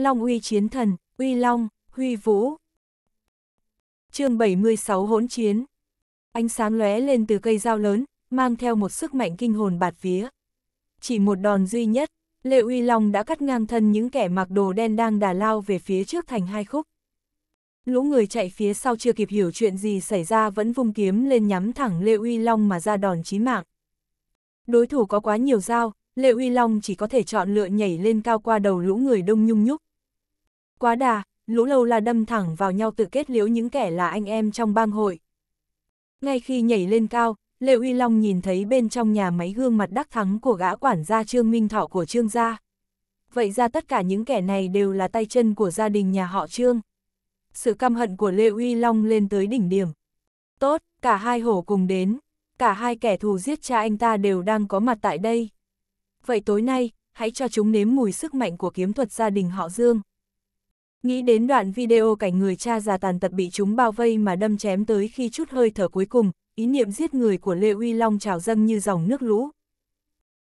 Long uy chiến thần, uy long, huy vũ. chương 76 hỗn chiến. Ánh sáng lóe lên từ cây dao lớn, mang theo một sức mạnh kinh hồn bạt vía. Chỉ một đòn duy nhất, Lệ Uy Long đã cắt ngang thân những kẻ mặc đồ đen đang đà lao về phía trước thành hai khúc. Lũ người chạy phía sau chưa kịp hiểu chuyện gì xảy ra vẫn vung kiếm lên nhắm thẳng Lệ Uy Long mà ra đòn chí mạng. Đối thủ có quá nhiều dao, Lệ Uy Long chỉ có thể chọn lựa nhảy lên cao qua đầu lũ người đông nhung nhúc, Quá đà, lũ lâu là đâm thẳng vào nhau tự kết liếu những kẻ là anh em trong bang hội. Ngay khi nhảy lên cao, Lê Uy Long nhìn thấy bên trong nhà máy gương mặt đắc thắng của gã quản gia Trương Minh Thọ của Trương gia. Vậy ra tất cả những kẻ này đều là tay chân của gia đình nhà họ Trương. Sự căm hận của Lê Uy Long lên tới đỉnh điểm. Tốt, cả hai hổ cùng đến, cả hai kẻ thù giết cha anh ta đều đang có mặt tại đây. Vậy tối nay, hãy cho chúng nếm mùi sức mạnh của kiếm thuật gia đình họ Dương. Nghĩ đến đoạn video cảnh người cha già tàn tật bị chúng bao vây mà đâm chém tới khi chút hơi thở cuối cùng, ý niệm giết người của Lê Uy Long trào dâng như dòng nước lũ.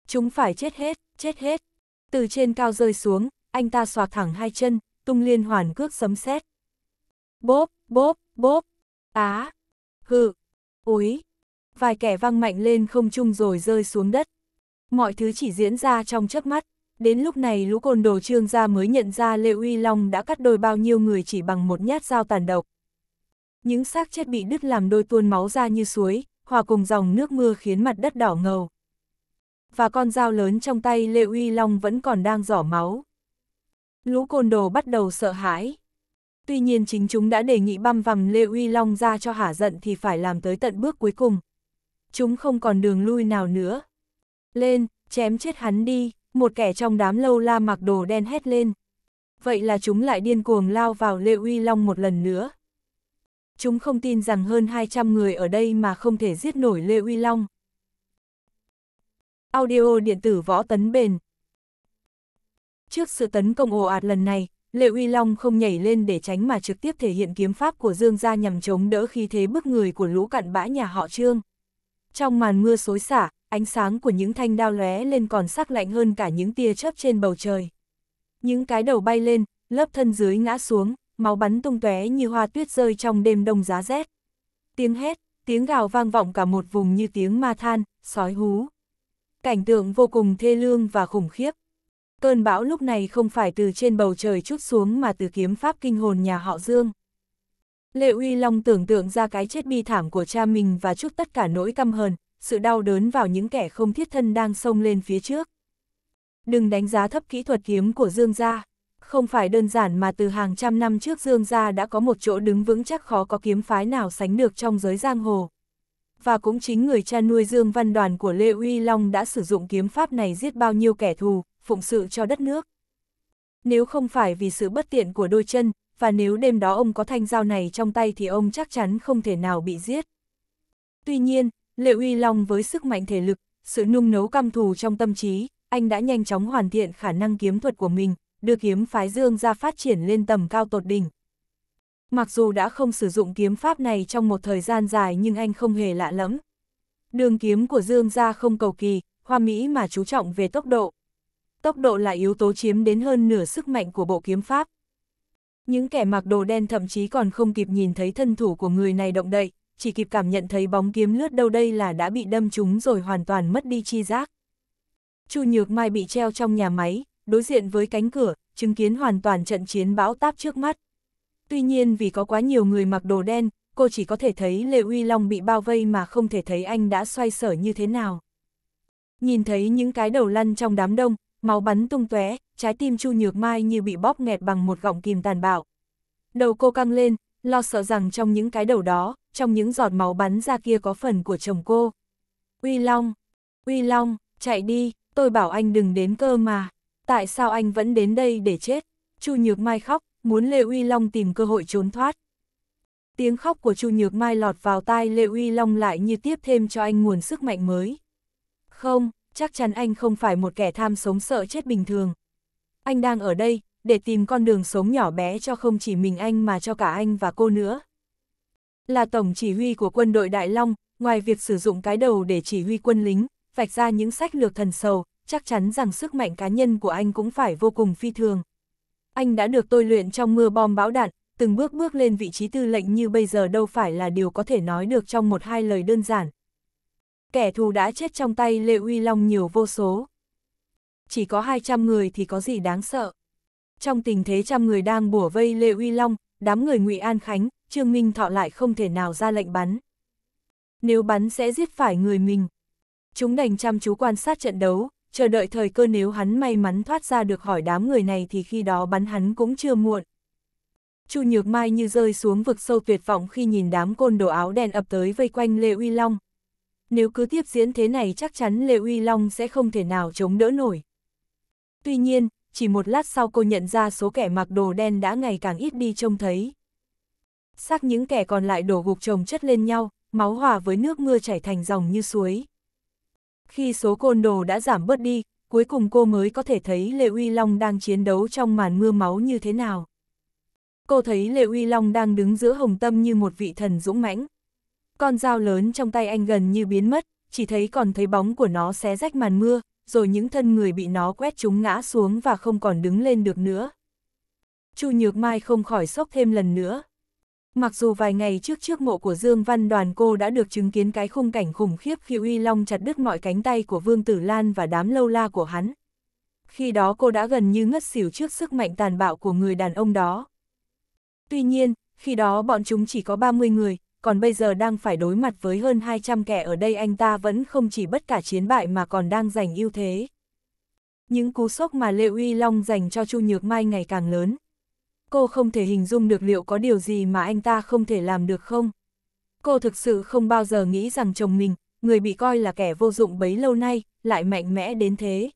Chúng phải chết hết, chết hết. Từ trên cao rơi xuống, anh ta xoạc thẳng hai chân, tung liên hoàn cước sấm sét. Bốp, bốp, bốp, á, à, hự, úi. Vài kẻ văng mạnh lên không trung rồi rơi xuống đất. Mọi thứ chỉ diễn ra trong chớp mắt. Đến lúc này lũ côn đồ trương gia mới nhận ra Lê Uy Long đã cắt đôi bao nhiêu người chỉ bằng một nhát dao tàn độc. Những xác chết bị đứt làm đôi tuôn máu ra như suối, hòa cùng dòng nước mưa khiến mặt đất đỏ ngầu. Và con dao lớn trong tay Lê Uy Long vẫn còn đang giỏ máu. Lũ côn đồ bắt đầu sợ hãi. Tuy nhiên chính chúng đã đề nghị băm vằm Lê Uy Long ra cho hả giận thì phải làm tới tận bước cuối cùng. Chúng không còn đường lui nào nữa. Lên, chém chết hắn đi một kẻ trong đám lâu la mặc đồ đen hét lên. Vậy là chúng lại điên cuồng lao vào Lê Uy Long một lần nữa. Chúng không tin rằng hơn 200 người ở đây mà không thể giết nổi Lê Uy Long. Audio điện tử võ tấn bền Trước sự tấn công ồ ạt lần này, Lê Uy Long không nhảy lên để tránh mà trực tiếp thể hiện kiếm pháp của Dương gia nhằm chống đỡ khí thế bức người của lũ cặn bã nhà họ Trương. Trong màn mưa xối xả, ánh sáng của những thanh đao lóe lên còn sắc lạnh hơn cả những tia chớp trên bầu trời. Những cái đầu bay lên, lớp thân dưới ngã xuống, máu bắn tung tóe như hoa tuyết rơi trong đêm đông giá rét. Tiếng hét, tiếng gào vang vọng cả một vùng như tiếng ma than, sói hú. Cảnh tượng vô cùng thê lương và khủng khiếp. Cơn bão lúc này không phải từ trên bầu trời chút xuống mà từ kiếm pháp kinh hồn nhà họ Dương. Lệ Uy Long tưởng tượng ra cái chết bi thảm của cha mình và chút tất cả nỗi căm hờn, sự đau đớn vào những kẻ không thiết thân đang xông lên phía trước. Đừng đánh giá thấp kỹ thuật kiếm của Dương Gia. Không phải đơn giản mà từ hàng trăm năm trước Dương Gia đã có một chỗ đứng vững chắc khó có kiếm phái nào sánh được trong giới giang hồ. Và cũng chính người cha nuôi Dương Văn Đoàn của Lê Uy Long đã sử dụng kiếm pháp này giết bao nhiêu kẻ thù, phụng sự cho đất nước. Nếu không phải vì sự bất tiện của đôi chân, và nếu đêm đó ông có thanh dao này trong tay thì ông chắc chắn không thể nào bị giết. Tuy nhiên, Lệ Uy Long với sức mạnh thể lực, sự nung nấu căm thù trong tâm trí, anh đã nhanh chóng hoàn thiện khả năng kiếm thuật của mình, đưa kiếm phái dương ra phát triển lên tầm cao tột đỉnh. Mặc dù đã không sử dụng kiếm pháp này trong một thời gian dài nhưng anh không hề lạ lẫm. Đường kiếm của Dương gia không cầu kỳ, hoa mỹ mà chú trọng về tốc độ. Tốc độ là yếu tố chiếm đến hơn nửa sức mạnh của bộ kiếm pháp. Những kẻ mặc đồ đen thậm chí còn không kịp nhìn thấy thân thủ của người này động đậy, chỉ kịp cảm nhận thấy bóng kiếm lướt đâu đây là đã bị đâm trúng rồi hoàn toàn mất đi chi giác. Chu Nhược Mai bị treo trong nhà máy, đối diện với cánh cửa, chứng kiến hoàn toàn trận chiến bão táp trước mắt. Tuy nhiên vì có quá nhiều người mặc đồ đen, cô chỉ có thể thấy lê Uy Long bị bao vây mà không thể thấy anh đã xoay sở như thế nào. Nhìn thấy những cái đầu lăn trong đám đông, máu bắn tung tóe, trái tim Chu Nhược Mai như bị bóp nghẹt bằng một gọng kìm tàn bạo. Đầu cô căng lên, lo sợ rằng trong những cái đầu đó, trong những giọt máu bắn ra kia có phần của chồng cô. Uy Long, Uy Long, chạy đi, tôi bảo anh đừng đến cơ mà, tại sao anh vẫn đến đây để chết? Chu Nhược Mai khóc, muốn Lê Uy Long tìm cơ hội trốn thoát. Tiếng khóc của Chu Nhược Mai lọt vào tai Lê Uy Long lại như tiếp thêm cho anh nguồn sức mạnh mới. Không, chắc chắn anh không phải một kẻ tham sống sợ chết bình thường. Anh đang ở đây, để tìm con đường sống nhỏ bé cho không chỉ mình anh mà cho cả anh và cô nữa. Là tổng chỉ huy của quân đội Đại Long, ngoài việc sử dụng cái đầu để chỉ huy quân lính, vạch ra những sách lược thần sầu, chắc chắn rằng sức mạnh cá nhân của anh cũng phải vô cùng phi thường. Anh đã được tôi luyện trong mưa bom bão đạn, từng bước bước lên vị trí tư lệnh như bây giờ đâu phải là điều có thể nói được trong một hai lời đơn giản. Kẻ thù đã chết trong tay Lê Uy Long nhiều vô số. Chỉ có 200 người thì có gì đáng sợ. Trong tình thế trăm người đang bủa vây Lê Uy Long, đám người ngụy An Khánh, Trương Minh Thọ lại không thể nào ra lệnh bắn. Nếu bắn sẽ giết phải người mình. Chúng đành chăm chú quan sát trận đấu, chờ đợi thời cơ nếu hắn may mắn thoát ra được hỏi đám người này thì khi đó bắn hắn cũng chưa muộn. Chu Nhược Mai như rơi xuống vực sâu tuyệt vọng khi nhìn đám côn đồ áo đen ập tới vây quanh Lê Uy Long. Nếu cứ tiếp diễn thế này chắc chắn Lê Uy Long sẽ không thể nào chống đỡ nổi. Tuy nhiên, chỉ một lát sau cô nhận ra số kẻ mặc đồ đen đã ngày càng ít đi trông thấy xác những kẻ còn lại đổ gục chồng chất lên nhau, máu hòa với nước mưa chảy thành dòng như suối. Khi số côn đồ đã giảm bớt đi, cuối cùng cô mới có thể thấy Lê Uy Long đang chiến đấu trong màn mưa máu như thế nào. Cô thấy Lê Uy Long đang đứng giữa hồng tâm như một vị thần dũng mãnh. Con dao lớn trong tay anh gần như biến mất, chỉ thấy còn thấy bóng của nó xé rách màn mưa, rồi những thân người bị nó quét chúng ngã xuống và không còn đứng lên được nữa. Chu Nhược Mai không khỏi sốc thêm lần nữa. Mặc dù vài ngày trước trước mộ của Dương Văn đoàn cô đã được chứng kiến cái khung cảnh khủng khiếp khi Uy Long chặt đứt mọi cánh tay của Vương Tử Lan và đám lâu la của hắn. Khi đó cô đã gần như ngất xỉu trước sức mạnh tàn bạo của người đàn ông đó. Tuy nhiên, khi đó bọn chúng chỉ có 30 người, còn bây giờ đang phải đối mặt với hơn 200 kẻ ở đây anh ta vẫn không chỉ bất cả chiến bại mà còn đang giành ưu thế. Những cú sốc mà Lê Uy Long dành cho Chu Nhược Mai ngày càng lớn, cô không thể hình dung được liệu có điều gì mà anh ta không thể làm được không. Cô thực sự không bao giờ nghĩ rằng chồng mình, người bị coi là kẻ vô dụng bấy lâu nay, lại mạnh mẽ đến thế.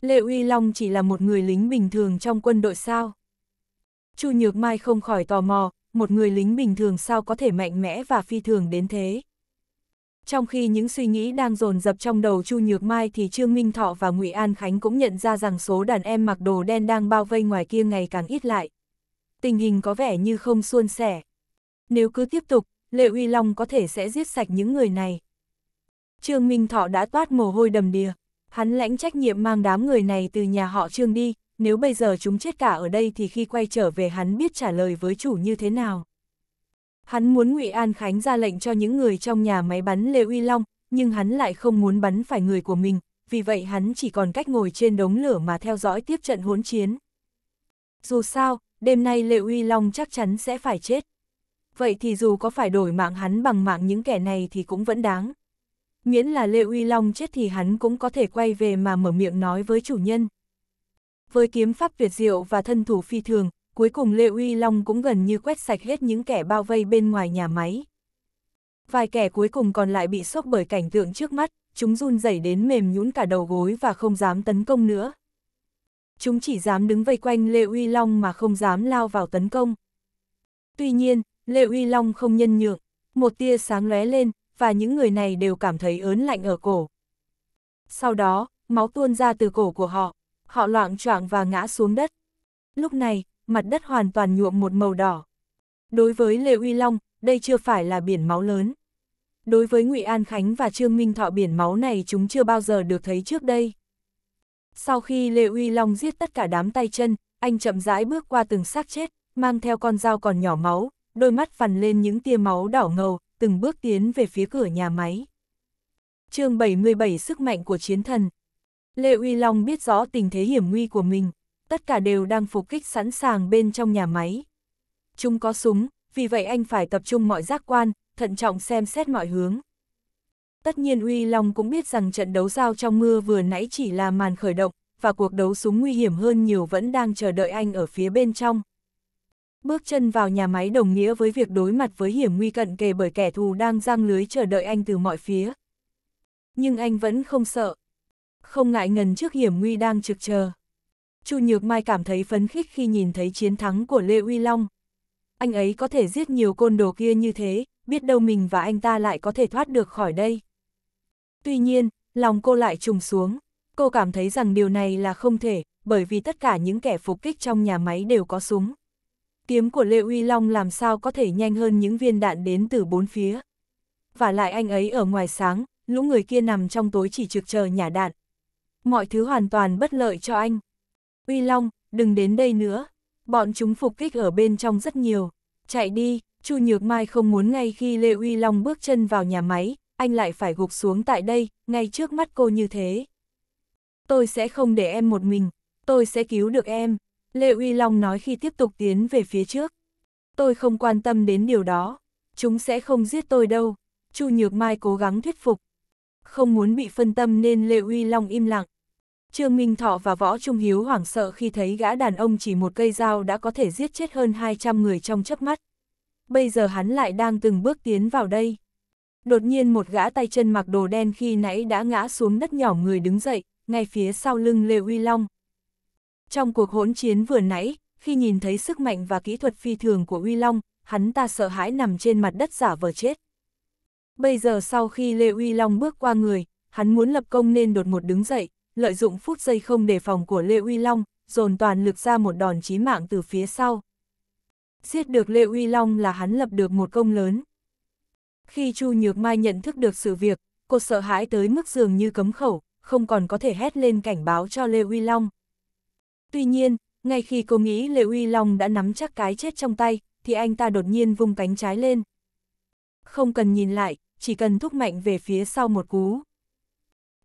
Lệ Uy Long chỉ là một người lính bình thường trong quân đội sao? Chu Nhược Mai không khỏi tò mò, một người lính bình thường sao có thể mạnh mẽ và phi thường đến thế? Trong khi những suy nghĩ đang dồn dập trong đầu Chu Nhược Mai thì Trương Minh Thọ và Ngụy An Khánh cũng nhận ra rằng số đàn em mặc đồ đen đang bao vây ngoài kia ngày càng ít lại. Tình hình có vẻ như không suôn sẻ. Nếu cứ tiếp tục, Lệ Uy Long có thể sẽ giết sạch những người này. Trương Minh Thọ đã toát mồ hôi đầm đìa. Hắn lãnh trách nhiệm mang đám người này từ nhà họ Trương đi, nếu bây giờ chúng chết cả ở đây thì khi quay trở về hắn biết trả lời với chủ như thế nào. Hắn muốn Ngụy An Khánh ra lệnh cho những người trong nhà máy bắn Lê Uy Long, nhưng hắn lại không muốn bắn phải người của mình, vì vậy hắn chỉ còn cách ngồi trên đống lửa mà theo dõi tiếp trận hỗn chiến. Dù sao, đêm nay Lê Uy Long chắc chắn sẽ phải chết. Vậy thì dù có phải đổi mạng hắn bằng mạng những kẻ này thì cũng vẫn đáng. Miễn là Lê Uy Long chết thì hắn cũng có thể quay về mà mở miệng nói với chủ nhân. Với kiếm pháp việt diệu và thân thủ phi thường, cuối cùng Lê Uy Long cũng gần như quét sạch hết những kẻ bao vây bên ngoài nhà máy. Vài kẻ cuối cùng còn lại bị sốc bởi cảnh tượng trước mắt, chúng run rẩy đến mềm nhũn cả đầu gối và không dám tấn công nữa. Chúng chỉ dám đứng vây quanh Lê Uy Long mà không dám lao vào tấn công. Tuy nhiên, Lê Uy Long không nhân nhượng, một tia sáng lóe lên, và những người này đều cảm thấy ớn lạnh ở cổ. Sau đó, máu tuôn ra từ cổ của họ, họ loạn choạng và ngã xuống đất. Lúc này, mặt đất hoàn toàn nhuộm một màu đỏ. Đối với Lê Uy Long, đây chưa phải là biển máu lớn. Đối với Ngụy An Khánh và Trương Minh Thọ biển máu này chúng chưa bao giờ được thấy trước đây. Sau khi Lê Uy Long giết tất cả đám tay chân, anh chậm rãi bước qua từng xác chết, mang theo con dao còn nhỏ máu, đôi mắt phằn lên những tia máu đỏ ngầu, từng bước tiến về phía cửa nhà máy. chương 77 Sức mạnh của chiến thần Lê Uy Long biết rõ tình thế hiểm nguy của mình tất cả đều đang phục kích sẵn sàng bên trong nhà máy. Chúng có súng, vì vậy anh phải tập trung mọi giác quan, thận trọng xem xét mọi hướng. Tất nhiên Uy Long cũng biết rằng trận đấu giao trong mưa vừa nãy chỉ là màn khởi động, và cuộc đấu súng nguy hiểm hơn nhiều vẫn đang chờ đợi anh ở phía bên trong. Bước chân vào nhà máy đồng nghĩa với việc đối mặt với hiểm nguy cận kề bởi kẻ thù đang giang lưới chờ đợi anh từ mọi phía. Nhưng anh vẫn không sợ. Không ngại ngần trước hiểm nguy đang trực chờ. Chu Nhược Mai cảm thấy phấn khích khi nhìn thấy chiến thắng của Lê Uy Long. Anh ấy có thể giết nhiều côn đồ kia như thế, biết đâu mình và anh ta lại có thể thoát được khỏi đây. Tuy nhiên, lòng cô lại trùng xuống. Cô cảm thấy rằng điều này là không thể, bởi vì tất cả những kẻ phục kích trong nhà máy đều có súng. Kiếm của Lê Uy Long làm sao có thể nhanh hơn những viên đạn đến từ bốn phía. Và lại anh ấy ở ngoài sáng, lũ người kia nằm trong tối chỉ trực chờ nhả đạn. Mọi thứ hoàn toàn bất lợi cho anh. Uy Long, đừng đến đây nữa. Bọn chúng phục kích ở bên trong rất nhiều. Chạy đi, Chu Nhược Mai không muốn ngay khi Lê Uy Long bước chân vào nhà máy, anh lại phải gục xuống tại đây, ngay trước mắt cô như thế. Tôi sẽ không để em một mình, tôi sẽ cứu được em, Lê Uy Long nói khi tiếp tục tiến về phía trước. Tôi không quan tâm đến điều đó, chúng sẽ không giết tôi đâu, Chu Nhược Mai cố gắng thuyết phục. Không muốn bị phân tâm nên Lê Uy Long im lặng, Trương Minh Thọ và Võ Trung Hiếu hoảng sợ khi thấy gã đàn ông chỉ một cây dao đã có thể giết chết hơn 200 người trong chớp mắt. Bây giờ hắn lại đang từng bước tiến vào đây. Đột nhiên một gã tay chân mặc đồ đen khi nãy đã ngã xuống đất nhỏ người đứng dậy, ngay phía sau lưng Lê Uy Long. Trong cuộc hỗn chiến vừa nãy, khi nhìn thấy sức mạnh và kỹ thuật phi thường của Uy Long, hắn ta sợ hãi nằm trên mặt đất giả vờ chết. Bây giờ sau khi Lê Uy Long bước qua người, hắn muốn lập công nên đột ngột đứng dậy, lợi dụng phút giây không đề phòng của Lê Uy Long, dồn toàn lực ra một đòn chí mạng từ phía sau. Giết được Lê Uy Long là hắn lập được một công lớn. Khi Chu Nhược Mai nhận thức được sự việc, cô sợ hãi tới mức dường như cấm khẩu, không còn có thể hét lên cảnh báo cho Lê Uy Long. Tuy nhiên, ngay khi cô nghĩ Lê Uy Long đã nắm chắc cái chết trong tay, thì anh ta đột nhiên vung cánh trái lên. Không cần nhìn lại, chỉ cần thúc mạnh về phía sau một cú.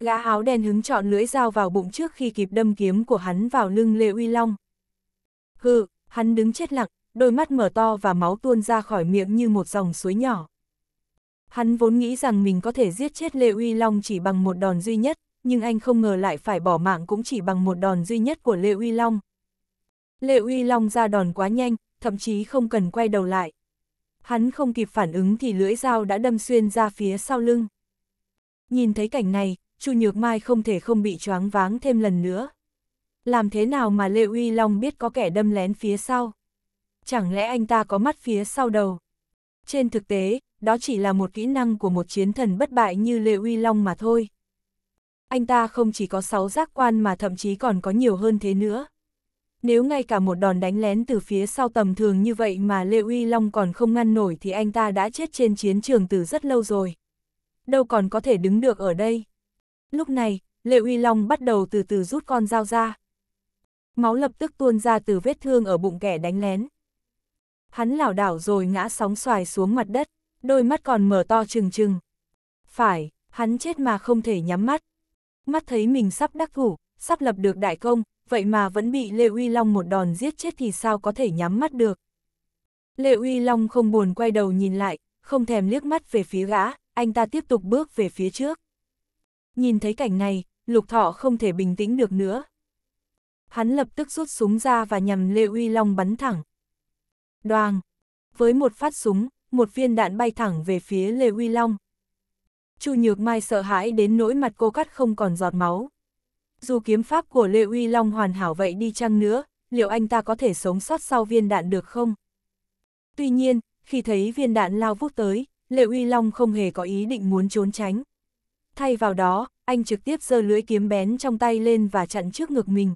Gã áo đen hứng chọn lưỡi dao vào bụng trước khi kịp đâm kiếm của hắn vào lưng Lê Uy Long. Hừ, hắn đứng chết lặng, đôi mắt mở to và máu tuôn ra khỏi miệng như một dòng suối nhỏ. Hắn vốn nghĩ rằng mình có thể giết chết Lê Uy Long chỉ bằng một đòn duy nhất, nhưng anh không ngờ lại phải bỏ mạng cũng chỉ bằng một đòn duy nhất của Lê Uy Long. Lê Uy Long ra đòn quá nhanh, thậm chí không cần quay đầu lại. Hắn không kịp phản ứng thì lưỡi dao đã đâm xuyên ra phía sau lưng. Nhìn thấy cảnh này, Chu Nhược Mai không thể không bị choáng váng thêm lần nữa. Làm thế nào mà Lê Uy Long biết có kẻ đâm lén phía sau? Chẳng lẽ anh ta có mắt phía sau đầu? Trên thực tế, đó chỉ là một kỹ năng của một chiến thần bất bại như Lê Uy Long mà thôi. Anh ta không chỉ có sáu giác quan mà thậm chí còn có nhiều hơn thế nữa. Nếu ngay cả một đòn đánh lén từ phía sau tầm thường như vậy mà Lê Uy Long còn không ngăn nổi thì anh ta đã chết trên chiến trường từ rất lâu rồi. Đâu còn có thể đứng được ở đây. Lúc này, Lệ Uy Long bắt đầu từ từ rút con dao ra. Máu lập tức tuôn ra từ vết thương ở bụng kẻ đánh lén. Hắn lảo đảo rồi ngã sóng xoài xuống mặt đất, đôi mắt còn mở to trừng trừng. Phải, hắn chết mà không thể nhắm mắt. Mắt thấy mình sắp đắc thủ, sắp lập được đại công, vậy mà vẫn bị Lê Uy Long một đòn giết chết thì sao có thể nhắm mắt được. Lê Uy Long không buồn quay đầu nhìn lại, không thèm liếc mắt về phía gã, anh ta tiếp tục bước về phía trước. Nhìn thấy cảnh này, lục thọ không thể bình tĩnh được nữa. Hắn lập tức rút súng ra và nhằm Lê Uy Long bắn thẳng. Đoàng! Với một phát súng, một viên đạn bay thẳng về phía Lê Uy Long. Chu Nhược Mai sợ hãi đến nỗi mặt cô cắt không còn giọt máu. Dù kiếm pháp của Lê Uy Long hoàn hảo vậy đi chăng nữa, liệu anh ta có thể sống sót sau viên đạn được không? Tuy nhiên, khi thấy viên đạn lao vút tới, lê Uy Long không hề có ý định muốn trốn tránh thay vào đó, anh trực tiếp giơ lưỡi kiếm bén trong tay lên và chặn trước ngực mình.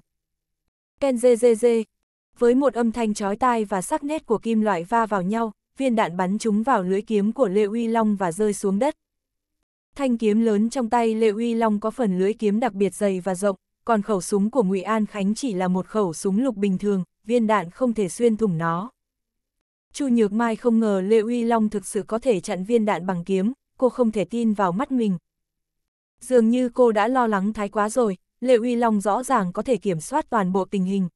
Ken dê dê dê. Với một âm thanh chói tai và sắc nét của kim loại va vào nhau, viên đạn bắn trúng vào lưỡi kiếm của Lê Uy Long và rơi xuống đất. Thanh kiếm lớn trong tay Lê Uy Long có phần lưỡi kiếm đặc biệt dày và rộng, còn khẩu súng của Ngụy An Khánh chỉ là một khẩu súng lục bình thường, viên đạn không thể xuyên thủng nó. Chu Nhược Mai không ngờ Lê Uy Long thực sự có thể chặn viên đạn bằng kiếm, cô không thể tin vào mắt mình, Dường như cô đã lo lắng thái quá rồi, Lệ Uy Long rõ ràng có thể kiểm soát toàn bộ tình hình.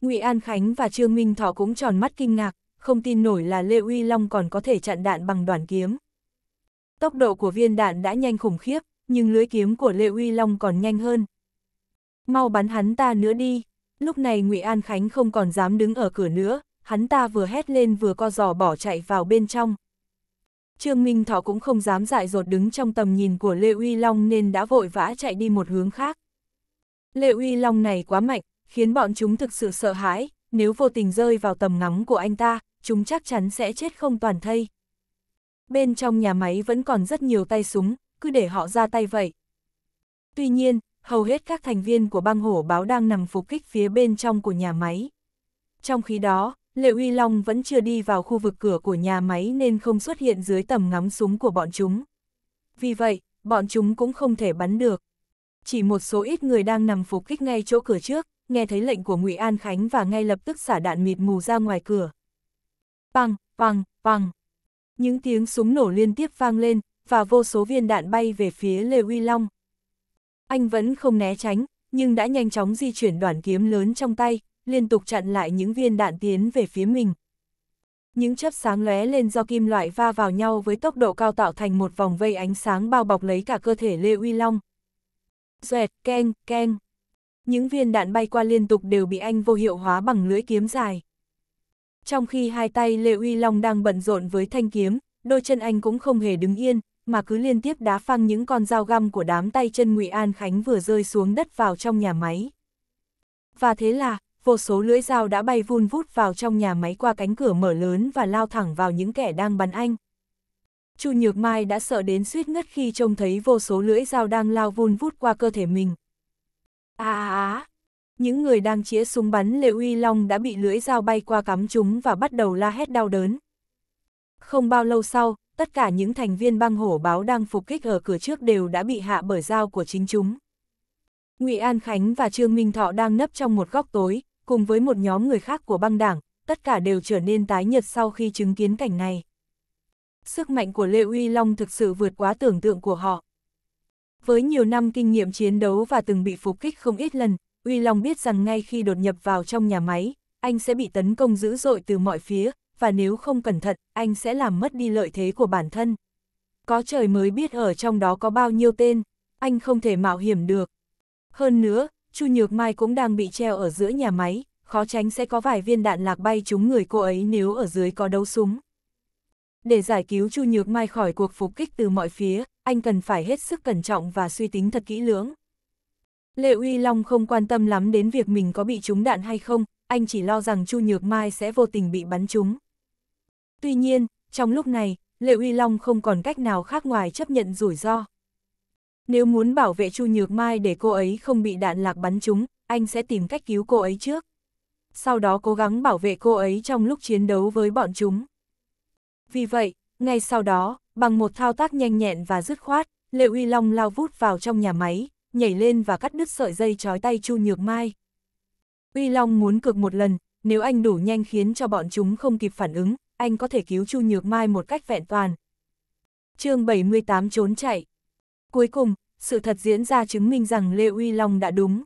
Ngụy An Khánh và Trương Minh Thọ cũng tròn mắt kinh ngạc, không tin nổi là Lệ Uy Long còn có thể chặn đạn bằng đoàn kiếm. Tốc độ của viên đạn đã nhanh khủng khiếp, nhưng lưới kiếm của Lệ Uy Long còn nhanh hơn. Mau bắn hắn ta nữa đi. Lúc này Ngụy An Khánh không còn dám đứng ở cửa nữa, hắn ta vừa hét lên vừa co giò bỏ chạy vào bên trong. Trương Minh Thọ cũng không dám dại dột đứng trong tầm nhìn của Lê Uy Long nên đã vội vã chạy đi một hướng khác. Lê Uy Long này quá mạnh, khiến bọn chúng thực sự sợ hãi, nếu vô tình rơi vào tầm ngắm của anh ta, chúng chắc chắn sẽ chết không toàn thây. Bên trong nhà máy vẫn còn rất nhiều tay súng, cứ để họ ra tay vậy. Tuy nhiên, hầu hết các thành viên của băng hổ báo đang nằm phục kích phía bên trong của nhà máy. Trong khi đó, Lệ Huy Long vẫn chưa đi vào khu vực cửa của nhà máy nên không xuất hiện dưới tầm ngắm súng của bọn chúng. Vì vậy, bọn chúng cũng không thể bắn được. Chỉ một số ít người đang nằm phục kích ngay chỗ cửa trước, nghe thấy lệnh của Ngụy An Khánh và ngay lập tức xả đạn mịt mù ra ngoài cửa. Bằng, bằng, bằng. Những tiếng súng nổ liên tiếp vang lên, và vô số viên đạn bay về phía Lê Huy Long. Anh vẫn không né tránh, nhưng đã nhanh chóng di chuyển đoàn kiếm lớn trong tay, liên tục chặn lại những viên đạn tiến về phía mình. Những chớp sáng lóe lên do kim loại va vào nhau với tốc độ cao tạo thành một vòng vây ánh sáng bao bọc lấy cả cơ thể Lê Uy Long. Xoẹt, keng, keng. Những viên đạn bay qua liên tục đều bị anh vô hiệu hóa bằng lưỡi kiếm dài. Trong khi hai tay Lê Uy Long đang bận rộn với thanh kiếm, đôi chân anh cũng không hề đứng yên, mà cứ liên tiếp đá phăng những con dao găm của đám tay chân Ngụy An Khánh vừa rơi xuống đất vào trong nhà máy. Và thế là, vô số lưỡi dao đã bay vun vút vào trong nhà máy qua cánh cửa mở lớn và lao thẳng vào những kẻ đang bắn anh. Chu Nhược Mai đã sợ đến suýt ngất khi trông thấy vô số lưỡi dao đang lao vun vút qua cơ thể mình. À à à! Những người đang chĩa súng bắn Lê Uy Long đã bị lưỡi dao bay qua cắm chúng và bắt đầu la hét đau đớn. Không bao lâu sau, tất cả những thành viên băng hổ báo đang phục kích ở cửa trước đều đã bị hạ bởi dao của chính chúng. Ngụy An Khánh và Trương Minh Thọ đang nấp trong một góc tối, cùng với một nhóm người khác của băng đảng, tất cả đều trở nên tái nhật sau khi chứng kiến cảnh này. Sức mạnh của Lê Uy Long thực sự vượt quá tưởng tượng của họ. Với nhiều năm kinh nghiệm chiến đấu và từng bị phục kích không ít lần, Uy Long biết rằng ngay khi đột nhập vào trong nhà máy, anh sẽ bị tấn công dữ dội từ mọi phía, và nếu không cẩn thận, anh sẽ làm mất đi lợi thế của bản thân. Có trời mới biết ở trong đó có bao nhiêu tên, anh không thể mạo hiểm được. Hơn nữa, Chu Nhược Mai cũng đang bị treo ở giữa nhà máy, khó tránh sẽ có vài viên đạn lạc bay trúng người cô ấy nếu ở dưới có đấu súng. Để giải cứu Chu Nhược Mai khỏi cuộc phục kích từ mọi phía, anh cần phải hết sức cẩn trọng và suy tính thật kỹ lưỡng. Lệ Uy Long không quan tâm lắm đến việc mình có bị trúng đạn hay không, anh chỉ lo rằng Chu Nhược Mai sẽ vô tình bị bắn trúng. Tuy nhiên, trong lúc này, Lệ Uy Long không còn cách nào khác ngoài chấp nhận rủi ro. Nếu muốn bảo vệ Chu Nhược Mai để cô ấy không bị đạn lạc bắn trúng, anh sẽ tìm cách cứu cô ấy trước. Sau đó cố gắng bảo vệ cô ấy trong lúc chiến đấu với bọn chúng. Vì vậy, ngay sau đó, bằng một thao tác nhanh nhẹn và dứt khoát, Lệ Uy Long lao vút vào trong nhà máy, nhảy lên và cắt đứt sợi dây trói tay Chu Nhược Mai. Uy Long muốn cược một lần, nếu anh đủ nhanh khiến cho bọn chúng không kịp phản ứng, anh có thể cứu Chu Nhược Mai một cách vẹn toàn. chương 78 trốn chạy Cuối cùng, sự thật diễn ra chứng minh rằng Lê Uy Long đã đúng.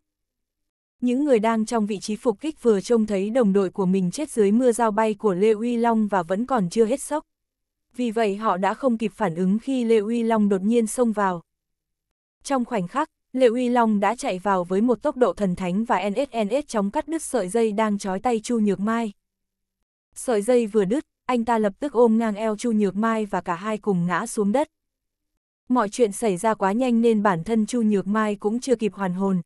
Những người đang trong vị trí phục kích vừa trông thấy đồng đội của mình chết dưới mưa dao bay của Lê Uy Long và vẫn còn chưa hết sốc. Vì vậy họ đã không kịp phản ứng khi Lê Uy Long đột nhiên xông vào. Trong khoảnh khắc, Lê Uy Long đã chạy vào với một tốc độ thần thánh và NSNS chóng cắt đứt sợi dây đang trói tay Chu Nhược Mai. Sợi dây vừa đứt, anh ta lập tức ôm ngang eo Chu Nhược Mai và cả hai cùng ngã xuống đất. Mọi chuyện xảy ra quá nhanh nên bản thân Chu Nhược Mai cũng chưa kịp hoàn hồn.